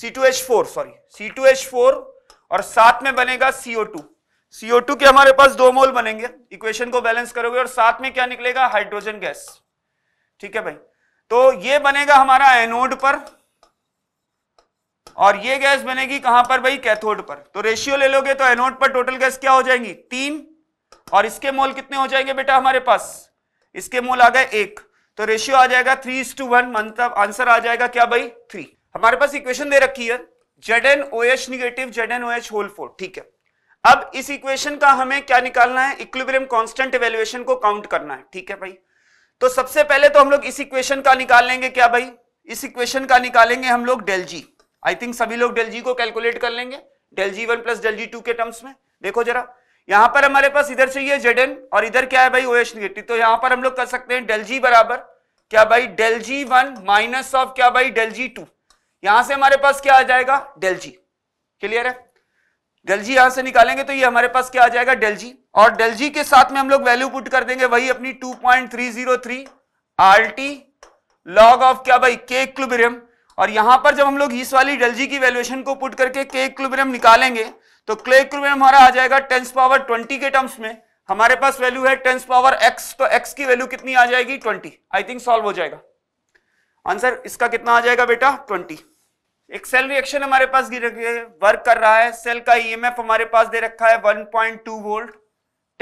C2H4 सॉरी C2H4 और साथ में बनेगा CO2 CO2 के हमारे पास दो मोल बनेंगे इक्वेशन को बैलेंस करोगे और साथ में क्या निकलेगा हाइड्रोजन गैस ठीक है भाई तो ये बनेगा हमारा एनोड पर और ये गैस बनेगी कहां पर भाई कैथोड पर तो रेशियो ले लोगे तो एनोड पर टोटल गैस क्या हो जाएंगी तीन और इसके मोल कितने हो जाएंगे बेटा हमारे पास इसके मोल आ गए एक तो रेशियो आ जाएगा थ्री इज टू वन मतलब आंसर आ जाएगा क्या भाई थ्री हमारे पास इक्वेशन दे रखी है Z N O H negative Z N O H whole four ठीक है अब इस इक्वेशन का हमें क्या निकालना है इक्विबरियम कांस्टेंट इवेल्युएशन को काउंट करना है ठीक है भाई तो सबसे पहले तो हम लोग इस इक्वेशन का निकाल लेंगे क्या भाई इस इक्वेशन का निकालेंगे हम लोग डेल जी आई थिंक सभी लोग डेल जी को कैलकुलेट कर लेंगे del G one plus del G two के टर्म्स में देखो जरा यहां पर हमारे पास इधर चाहिए जेड एन और इधर क्या है भाई ओ एच निगेटिव तो यहां पर हम लोग कर सकते हैं डेल जी बराबर क्या भाई del G one minus of क्या भाई डेल जी टू यहां से हमारे पास क्या आ जाएगा डेल जी क्लियर है डेल जी यहां से निकालेंगे तो ये हमारे पास क्या आ जाएगा डेल जी और डेल जी के साथ में हम लोग वैल्यू पुट कर देंगे वही अपनी two point three three zero R T log of क्या भाई के इक्विलिब्रियम और यहां पर जब हम लोग इस वाली डेल जी की वैल्यूएशन को पुट करके के इक्विलिब्रियम निकालेंगे तो क्ले क्रू में हमारा आ जाएगा टेंस पावर ट्वेंटी के टर्म्स में हमारे पास वैल्यू है टेंस पावर एक्स तो एक्स की वैल्यू कितनी आ जाएगी ट्वेंटी आई थिंक सॉल्व हो जाएगा आंसर इसका कितना आ जाएगा बेटा ट्वेंटी एक सेल रिएक्शन हमारे पास गिर वर्क कर रहा है सेल का ईएमएफ हमारे पास दे रखा है 1.2 volt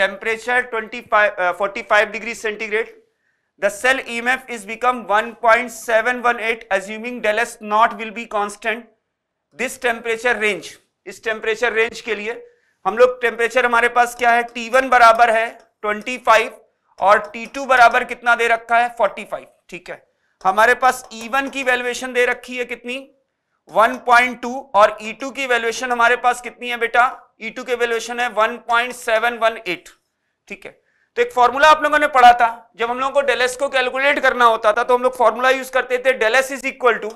temperature 25 45 degree centigrade the cell EMF is become 1.718 assuming del s naught will be constant this temperature range इस टेम्परेचर रेंज के लिए हम लोग टेम्परेचर हमारे पास क्या है टी वन बराबर है ट्वेंटी फाइव और टी टू बराबर कितना दे रखा है फोर्टी फाइव ठीक है हमारे पास ई e वन की वैल्यूएशन दे रखी है कितनी 1.2 और E2 की वैल्यूएशन हमारे पास कितनी है बेटा E2 की वैल्यूएशन है 1.718 ठीक है तो एक फॉर्मूला आप लोगों ने पढ़ा था जब हम लोगों को डेलेस को कैलकुलेट करना होता था तो हम लोग फॉर्मूला यूज करते थे del S is equal to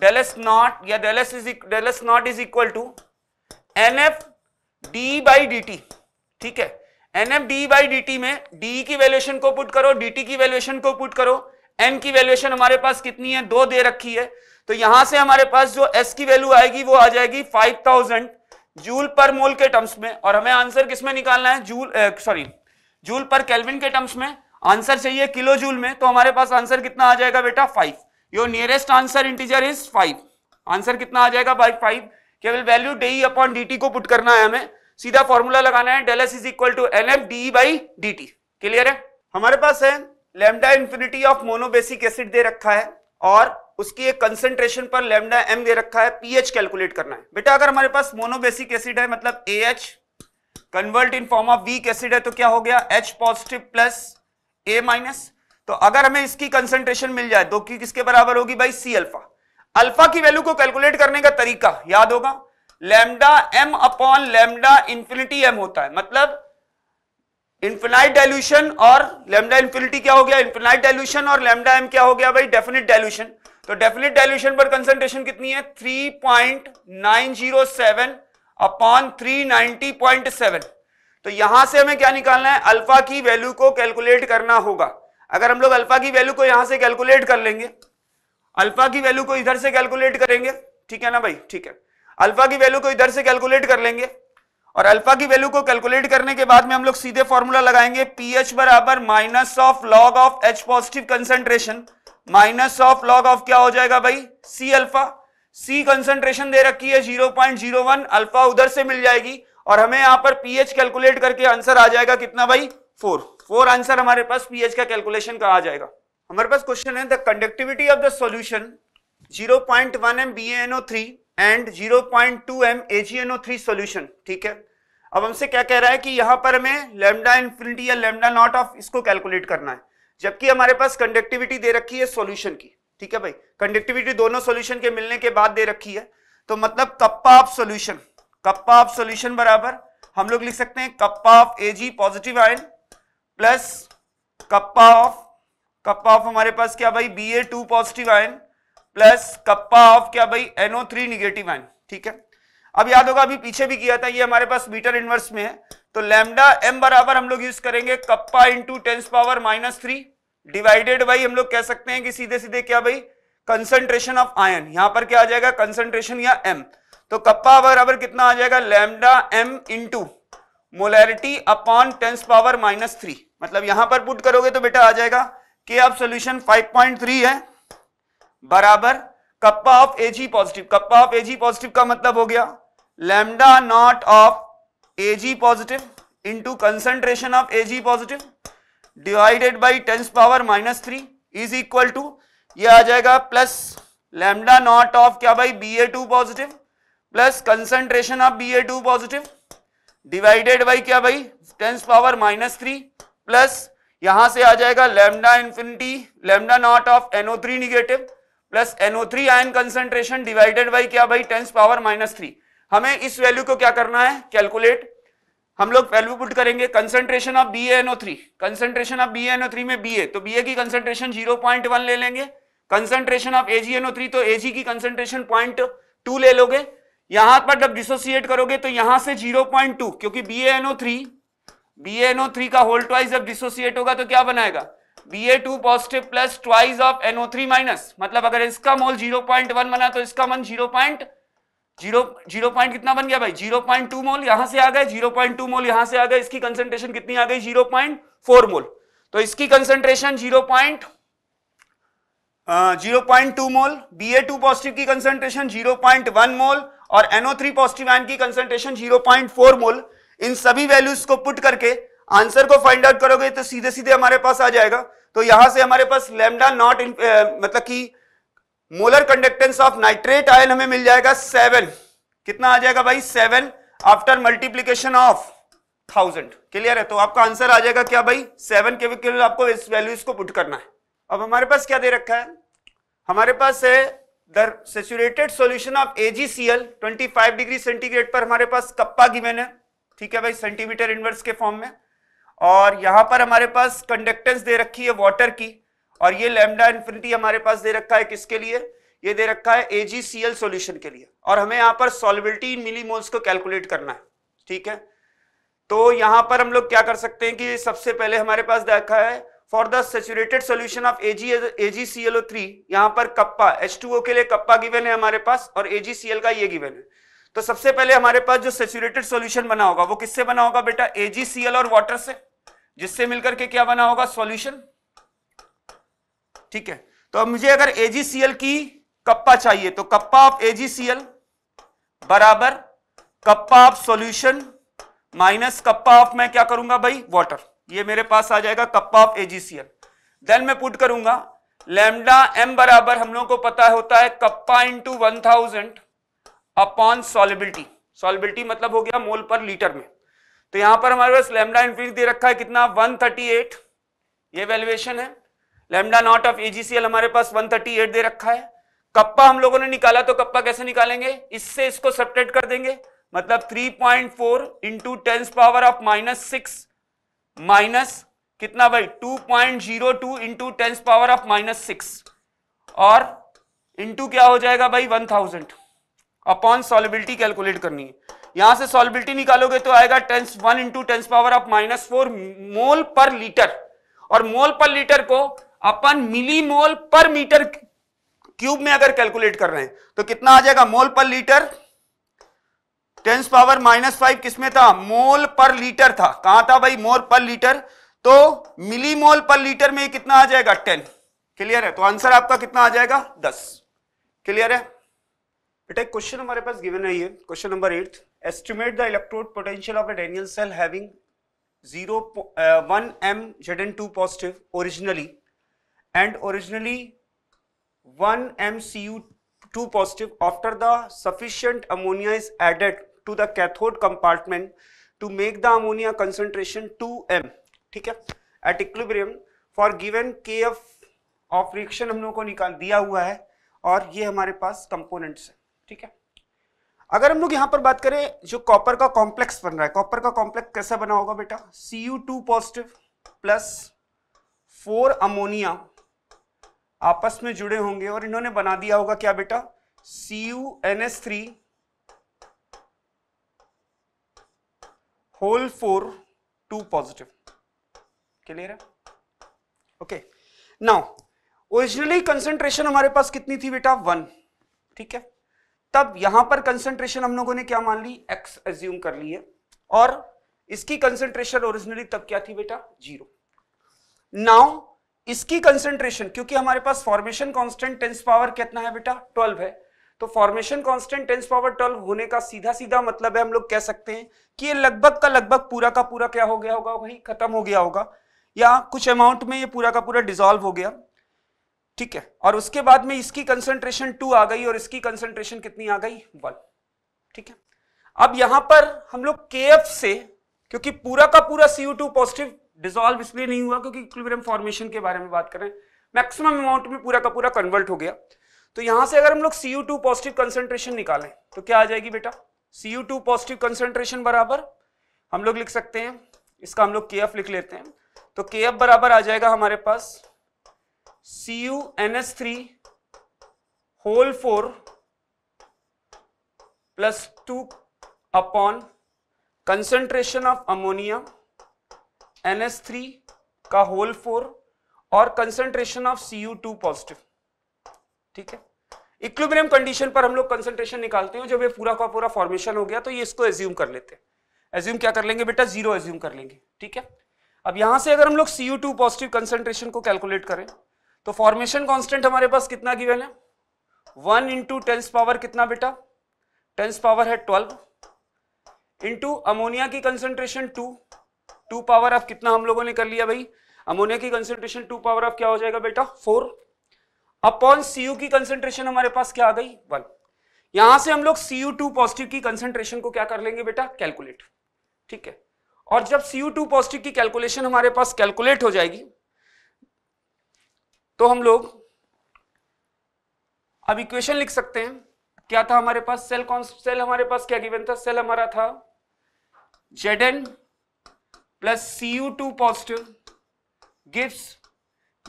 del S naught या del S is del S naught is equal to N F D by D T ठीक है N F D by D T में डी की valuation को put करो D T की valuation को put करो एन की वैल्यूएशन हमारे पास कितनी है दो दे रखी है तो यहां से हमारे पास जो एस की वैल्यू आएगी वो आ जाएगी फाइव थाउजेंड जूल पर मोल के टर्म्स में और हमें आंसर किसमें निकालना है joule sorry joule per kelvin के टर्म्स में आंसर चाहिए किलो जूल में तो हमारे पास आंसर कितना आ जाएगा बेटा five your nearest answer integer is five answer कितना आ जाएगा बाई फाइव केवल वैल्यू डे अपॉन डी को पुट करना है हमें सीधा फॉर्मूला लगाना है del S is equal to L F D by D T clear है हमारे पास है lambda infinity of monobasic acid दे रखा है और उसकी एक कंसेंट्रेशन पर लेमडा एम दे रखा है पीएच कैलकुलेट करना है बेटा अगर हमारे पास मोनोबेसिक एसिड है मतलब A H convert in form of weak acid है तो क्या हो गया H positive plus A minus तो अगर हमें इसकी कंसेंट्रेशन मिल जाए तो की किसके बराबर होगी भाई सी अल्फा अल्फा की वैल्यू को कैलकुलेट करने का तरीका याद होगा lambda M upon lambda infinity M होता है मतलब इंफिनाइट डाइल्यूशन और लेमडा इंफिनिटी क्या हो गया इंफिनाइट डाइल्यूशन और लेमडा एम क्या हो गया भाई डेफिनेट डाइल्यूशन तो डेफिनेट डाइल्यूशन पर कंसेंट्रेशन कितनी है three point nine zero seven upon three ninety point seven तो यहां से हमें क्या निकालना है अल्फा की वैल्यू को कैलकुलेट करना होगा अगर हम लोग अल्फा की वैल्यू को यहां से कैलकुलेट कर लेंगे अल्फा की वैल्यू को इधर से कैलकुलेट करेंगे ठीक है ना भाई ठीक है अल्फा की वैल्यू को इधर से कैलकुलेट कर लेंगे और अल्फा की वैल्यू को कैलकुलेट करने के बाद में हम लोग सीधे फॉर्मूला लगाएंगे पी एच बराबर minus of log of H positive concentration minus of log of क्या हो जाएगा भाई सी अल्फा सी कंसेंट्रेशन दे रखी है zero zero point one alpha उधर से मिल जाएगी और हमें यहां पर पीएच कैलकुलेट करके आंसर आ जाएगा कितना भाई फोर फोर आंसर हमारे पास पीएच का कैलकुलेशन का आ जाएगा हमारे पास क्वेश्चन है the conductivity of the solution 0.1 M BaNO3 and 0.2 M AgNO3 solution ठीक है अब हमसे क्या कह रहा है कि यहां पर हमें लेमडा इन्फिनिटी या लेमडा नॉट ऑफ इसको कैलकुलेट करना है जबकि हमारे पास कंडक्टिविटी दे रखी है सोल्यूशन की ठीक है भाई कंडक्टिविटी दोनों सोल्यूशन के मिलने के बाद दे रखी है तो मतलब kappa of solution kappa of solution बराबर हम लोग लिख सकते हैं kappa of AG positive ion plus kappa of kappa of हमारे पास क्या भाई B A two positive ion plus kappa of क्या भाई एनओ थ्री निगेटिव आयन ठीक है अब याद होगा अभी पीछे भी किया था ये हमारे पास मीटर इनवर्स में है तो लैमडा एम बराबर हम लोग यूज करेंगे kappa into tense power minus three divided by हम लोग कह सकते हैं कि सीधे सीधे क्या भाई कंसंट्रेशन ऑफ आयन यहां पर क्या आ जाएगा कंसंट्रेशन या एम तो कप्पा बराबर कितना आ जाएगा lambda M into molarity upon ten's power minus three मतलब यहां पर पुट करोगे तो बेटा आ जाएगा के ऑफ सोल्यूशन 5.3 है बराबर kappa of AG positive kappa of AG positive का मतलब हो गया lambda naught of AG positive into concentration of AG positive divided by ten's power minus three is equal to ये आ जाएगा प्लस लैम्डा नॉट ऑफ क्या भाई B A two positive plus concentration of B A two positive divided by क्या भाई ten's power minus three plus यहां से आ जाएगा lambda infinity lambda naught of NO three negative plus NO three ion concentration divided by क्या भाई ten's power minus three हमें इस वैल्यू को क्या करना है कैलकुलेट हम लोग वैल्यू पुट करेंगे concentration of B NO three concentration of B NO three में बी ए तो बी ए की कंसेंट्रेशन जीरो पॉइंट वन ले लेंगे concentration of AG NO three तो एजी की कंसेंट्रेशन पॉइंट टू ले लोगे यहां पर जब डिसोसिएट करोगे तो यहां से जीरो पॉइंट टू क्योंकि बी एनओ थ्री BaNO3 का होल ट्वाइस जब डिसोसिएट होगा तो क्या बनाएगा Ba2 positive plus twice of NO3 minus मतलब अगर इसका मोल 0.1 बना तो इसका मन 0. जीरो जीरो पॉइंट कितना बन गया भाई जीरो पॉइंट टू मोल यहां से आ गए जीरो पॉइंट टू मोल यहां से आ गए इसकी कंसेंट्रेशन कितनी आ गई जीरो पॉइंट फोर मोल तो इसकी concentration zero point zero point two mole B A two positive की concentration zero point one mole और एनओ थ्री पॉजिटिव आयन की concentration zero point four mole इन सभी वैल्यूज को पुट करके answer को फाइंड आउट करोगे तो सीधे सीधे हमारे पास आ जाएगा तो यहां से हमारे पास लेमडा नॉट मतलब कि molar conductance of nitrate ion हमें मिल जाएगा सेवन कितना आ जाएगा भाई seven after multiplication of thousand clear है तो आपका आंसर आ जाएगा क्या भाई सेवन के आपको इस वैल्यूज को पुट करना है अब हमारे पास क्या दे रखा है हमारे पास है the saturated solution of AGCL 25 degree centigrade पर हमारे पास कप्पा गिवन है ठीक है भाई सेंटीमीटर इनवर्स के फॉर्म में और यहाँ पर हमारे पास कंडक्टेंस दे रखी है वाटर की और ये लेमडा इन्फिनिटी हमारे पास दे रखा है किसके लिए ये दे रखा है एजीसीएल सॉल्यूशन के लिए और हमें यहाँ पर सॉलिबिलिटी इन मिलीमोल्स को कैलकुलेट करना है ठीक है तो यहाँ पर हम लोग क्या कर सकते हैं कि सबसे पहले हमारे पास देखा है for the saturated solution of AG AGCL three यहाँ पर कप्पा एच के लिए कप्पा गिवन है हमारे पास और एजीसीएल का ये गिवन है तो सबसे पहले हमारे पास जो सेचुरेटेड सॉल्यूशन बना होगा वो किससे बना होगा बेटा एजीसीएल और वाटर से जिससे मिलकर के क्या बना होगा सॉल्यूशन ठीक है तो अब मुझे अगर एजीसीएल की कप्पा चाहिए तो कप्पा ऑफ एजीसीएल बराबर kappa of solution minus kappa of मैं क्या करूंगा भाई वाटर ये मेरे पास आ जाएगा कप्पा ऑफ एजीसीएल देन मैं पुट करूंगा लेमडा एम बराबर हम लोगों को पता होता है kappa into one thousand upon solubility solubility मतलब हो गया मोल पर लीटर में तो यहां पर हमारे पास लेमडा इन्फिनिक्स दे रखा है कितना 138 ये वैल्यूएशन है लेमडा नॉट ऑफ एजीसीएल हमारे पास 138 दे रखा है कप्पा हम लोगों ने निकाला तो कप्पा कैसे निकालेंगे इससे इसको सब्ट्रैक्ट कर देंगे मतलब 3.4 point four into tense power of minus six minus कितना भाई 2.02 point zero two into tense power of minus six और इंटू क्या हो जाएगा भाई 1000 अपॉन सॉलिबिलिटी कैलकुलेट करनी है यहां से सॉलिबिलिटी निकालोगे तो आएगा ten's one into tense power of minus four mole per litre और मोल पर लीटर को अपन मिली मोल पर मीटर क्यूब में अगर कैलकुलेट कर रहे हैं तो कितना आ जाएगा mole per litre ten's power minus five किसमें था मोल पर लीटर था कहां था भाई मोल पर लीटर तो मिली मोल पर लीटर में कितना आ जाएगा टेन क्लियर है तो आंसर आपका कितना आ जाएगा दस क्लियर है बेटा एक क्वेश्चन हमारे पास गिवन है question number eight estimate the electrode potential of a Daniell cell having zero one M Z N two positive originally and originally one M C U two positive after the sufficient is added to the cathode cathode to make the ammonia ammonia two M ठीक है at for given K F of reaction हम लोगों को निकाल दिया हुआ है और ये हमारे पास कंपोनेंट्स है ठीक है अगर हम लोग यहां पर बात करें जो कॉपर का कॉम्प्लेक्स बन रहा है कॉपर का कॉम्प्लेक्स कैसा बना होगा बेटा C U two positive plus four ammonia आपस में जुड़े होंगे और इन्होंने बना दिया होगा क्या बेटा C U N S three whole four two positive clear है ओके नाउ ओरिजिनली कंसेंट्रेशन हमारे पास कितनी थी बेटा वन ठीक है तब यहां पर कंसेंट्रेशन हम लोगों ने क्या मान ली एक्स एज्यूम कर ली है और इसकी कंसेंट्रेशन ओरिजिनली तब क्या थी बेटा जीरो नाउ इसकी कंसेंट्रेशन क्योंकि हमारे पास फॉर्मेशन कांस्टेंट टेंस पावर कितना है बेटा ट्वेल्व है तो formation constant ten's power twelve होने का सीधा सीधा मतलब है हम लोग कह सकते हैं कि ये लगभग का लगभग पूरा का पूरा क्या हो गया होगा भाई खत्म हो गया होगा या कुछ अमाउंट में ये पूरा का पूरा डिजोल्व हो गया ठीक है और उसके बाद में इसकी कंसेंट्रेशन टू आ गई और इसकी कंसेंट्रेशन कितनी आ गई वन ठीक है अब यहां पर हम लोग के से क्योंकि पूरा का पूरा सीओ टू पॉजिटिव डिजोल्व इसलिए नहीं हुआ क्योंकि इक्विलिब्रियम फॉर्मेशन के बारे में बात करें मैक्सिमम अमाउंट में पूरा का पूरा कन्वर्ट हो गया तो यहां से अगर हम लोग सीयू टू पॉजिटिव कंसेंट्रेशन निकालें तो क्या आ जाएगी बेटा सीयू टू पॉजिटिव कंसेंट्रेशन बराबर हम लोग लिख सकते हैं इसका हम लोग के लिख लेते हैं तो के बराबर आ जाएगा हमारे पास C U N S three whole four plus two upon concentration of ammonia N S three का होल फोर और concentration of C U two positive ठीक है इक्विब्रियम कंडीशन पर हम लोग कंसंट्रेशन निकालते हैं जब ये पूरा का पूरा फॉर्मेशन हो गया तो ये इसको एज्यूम कर लेते हैं एज्यूम क्या कर लेंगे बेटा जीरो एज्यूम कर लेंगे ठीक है अब यहां से अगर हम लोग C U two positive concentration को कैलकुलेट करें तो फॉर्मेशन कांस्टेंट हमारे पास कितना गिवन है वन इंटू टेंस पावर कितना बेटा टेंस पावर है ट्वेल्व इंटू अमोनिया की concentration two to power of कितना हम लोगों ने कर लिया भाई अमोनिया की कंसेंट्रेशन टू पावर ऑफ क्या हो जाएगा बेटा फोर अपॉन यू की कंसेंट्रेशन हमारे पास क्या आ गई वन यहां से हम लोग सीयू टू पॉजिटिव की कंसेंट्रेशन को क्या कर लेंगे बेटा कैलकुलेट ठीक है और जब यू टू पॉजिटिव की कैलकुलेशन हमारे पास कैलकुलेट हो जाएगी तो हम लोग अब इक्वेशन लिख सकते हैं क्या था हमारे पास सेल कौन सेल हमारे पास क्या गिवन था सेल हमारा था Z N plus C U two positive gives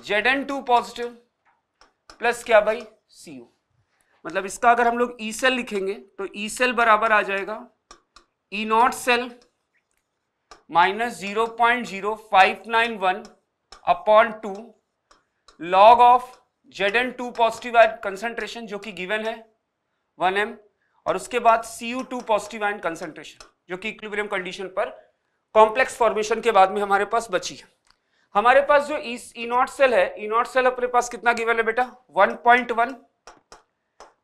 Z N two positive plus क्या भाई सी यू मतलब इसका अगर हम लोग ई e सेल लिखेंगे तो ई e सेल बराबर आ जाएगा E not cell minus zero point zero five nine one upon two log of Z N two positive ion concentration जो कि गिवन है वन एम और उसके बाद C U two positive ion concentration जो कि इक्विलिब्रियम कंडीशन पर complex formation के बाद में हमारे पास बची है हमारे पास जो इस इनॉट सेल है इनॉट e सेल अपने पास कितना गिवन है बेटा 1.1 point one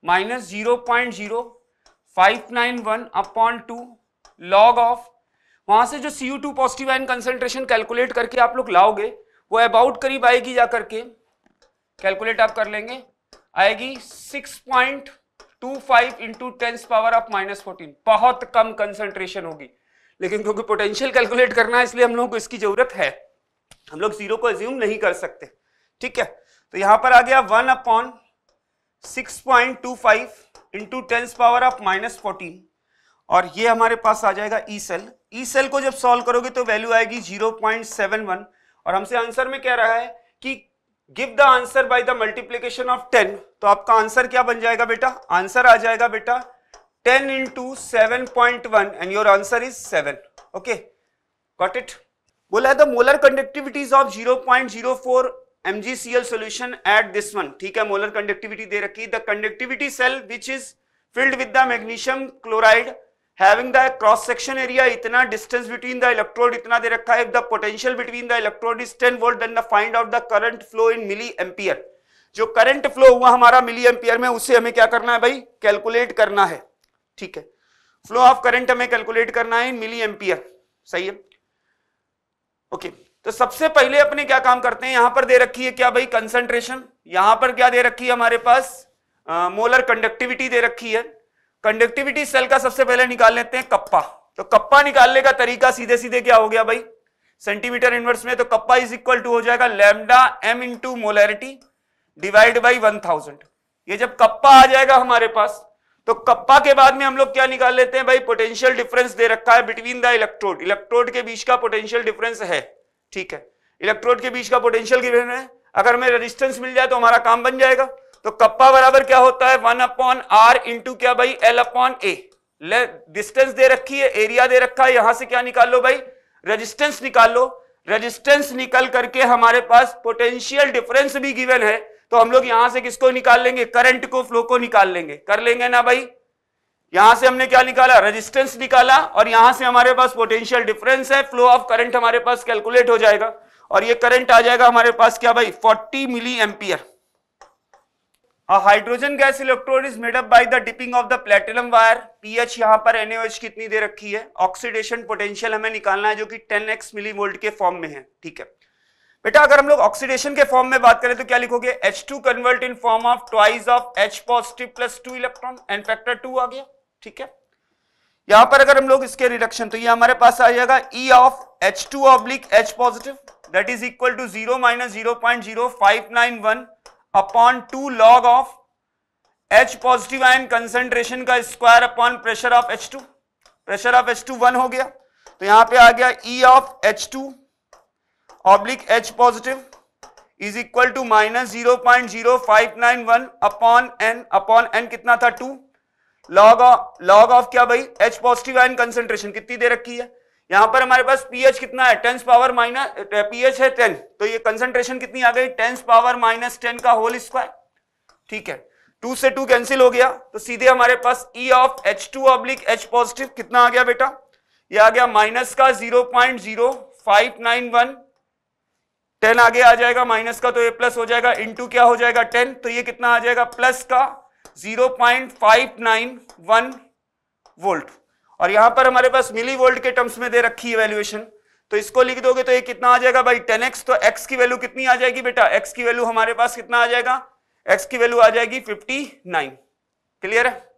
minus zero point zero five nine one upon two log of वहां से जो C U two positive ion concentration calculate करके आप लोग लाओगे वो अबाउट करीब आएगी जा करके कैलकुलेट आप कर लेंगे आएगी 6.25 point two five into tense power of minus fourteen बहुत कम कंसंट्रेशन होगी लेकिन क्योंकि पोटेंशियल कैलकुलेट करना है इसलिए हम लोगों को इसकी जरूरत है हम लोग जीरो को एज्यूम नहीं कर सकते ठीक है तो यहां पर आ गया one upon six point two five into tense power of minus fourteen और ये हमारे पास आ जाएगा ई सेल ई सेल को जब सॉल्व करोगे तो वैल्यू आएगी जीरो पॉइंट सेवन वन और हमसे आंसर में क्या रहा है कि give the answer by the multiplication of ten तो आपका आंसर क्या बन जाएगा बेटा आंसर आ जाएगा बेटा ten into seven point one and your answer is seven okay got it बोला है the molar conductivities of zero point zero four M G C L solution at this one ठीक है मोलर कंडक्टिविटी दे रखी the conductivity cell which is filled with the magnesium chloride having the cross section area इतना distance between the electrode इतना दे रखा है potential between the electrode is ten volt and the find out the current flow in milli ampere जो current flow हुआ हमारा milli ampere में उसे हमें क्या करना है भाई कैलकुलेट करना है ठीक है फ्लो ऑफ करंट हमें कैलकुलेट करना है मिली एम्पियर सही है ओके okay. तो सबसे पहले अपने क्या काम करते हैं यहां पर दे रखी है क्या भाई कंसंट्रेशन यहां पर क्या दे रखी है हमारे पास मोलर कंडक्टिविटी दे रखी है कंडक्टिविटी सेल का सबसे पहले निकाल लेते हैं कप्पा तो कप्पा निकालने का तरीका सीधे सीधे क्या हो गया भाई सेंटीमीटर इनवर्स में तो कप्पा इज इक्वल टू हो जाएगा lambda M to molarity divide by one thousand ये जब कप्पा आ जाएगा हमारे पास तो कप्पा के बाद में हम लोग क्या निकाल लेते हैं भाई पोटेंशियल डिफरेंस दे रखा है बिटवीन द इलेक्ट्रोड इलेक्ट्रोड के बीच का पोटेंशियल डिफरेंस है ठीक है इलेक्ट्रोड के बीच का पोटेंशियल डिफरेंस है अगर हमें रेजिस्टेंस मिल जाए तो हमारा काम बन जाएगा तो कप्पा बराबर क्या होता है वन अपॉन आर इंटू क्या भाई एल अपॉन ए डिस्टेंस दे रखी है एरिया दे रखा है यहां से क्या निकाल लो भाई रेजिस्टेंस निकाल लो रेजिस्टेंस निकल करके हमारे पास पोटेंशियल डिफरेंस भी गिवन है तो हम लोग यहां से किसको निकाल लेंगे करंट को फ्लो को निकाल लेंगे कर लेंगे ना भाई यहां से हमने क्या निकाला रेजिस्टेंस निकाला और यहां से हमारे पास पोटेंशियल डिफरेंस है फ्लो ऑफ करंट हमारे पास कैलकुलेट हो जाएगा और ये करंट आ जाएगा हमारे पास क्या भाई 40 milli ampere A hydrogen gas electrode is made up by the dipping of the platinum wire. pH यहाँ पर NaOH कितनी दे रखी है ऑक्सीडेशन पोटेंशियल हमें निकालना है जो कि 10x वोल्ट के फॉर्म में है ठीक है बेटा अगर हम लोग ऑक्सीडेशन के फॉर्म में बात करें तो क्या लिखोगे H two convert in form of twice of H positive plus two electron N factor two आ गया ठीक है यहां पर अगर हम लोग इसके रिडक्शन तो ये हमारे पास आ जाएगा E of H two oblique H positive that is equal to zero minus zero point zero five nine one upon two log of H positive ion concentration का square upon pressure of H two pressure of H two one हो गया तो यहां पे आ गया E of H two oblique H positive is equal to minus zero point zero five nine one upon N upon N कितना था two log of log of क्या भाई एच पॉजिटिव आयन कंसेंट्रेशन कितनी दे रखी है यहां पर हमारे पास पीएच कितना है टेंस पावर माइनस पीएच है टेन तो ये कंसेंट्रेशन कितनी आ गई टेंस पावर माइनस टेन का होल स्क्वायर ठीक है टू से टू कैंसिल हो गया तो सीधे हमारे पास E of H two oblique H positive कितना आ गया बेटा ये आ गया माइनस का zero point zero five nine one ten आगे आ जाएगा माइनस का तो ये प्लस हो जाएगा इंटू क्या हो जाएगा टेन तो ये कितना आ जाएगा प्लस का zero point five nine one volt और यहां पर हमारे पास मिली वोल्ट के टर्म्स में दे रखी है वैल्यूएशन तो इसको लिख दोगे तो ये कितना आ जाएगा भाई टेन एक्स तो एक्स की वैल्यू कितनी आ जाएगी बेटा एक्स की वैल्यू हमारे पास कितना आ जाएगा एक्स की वैल्यू आ जाएगी फिफ्टी नाइन क्लियर है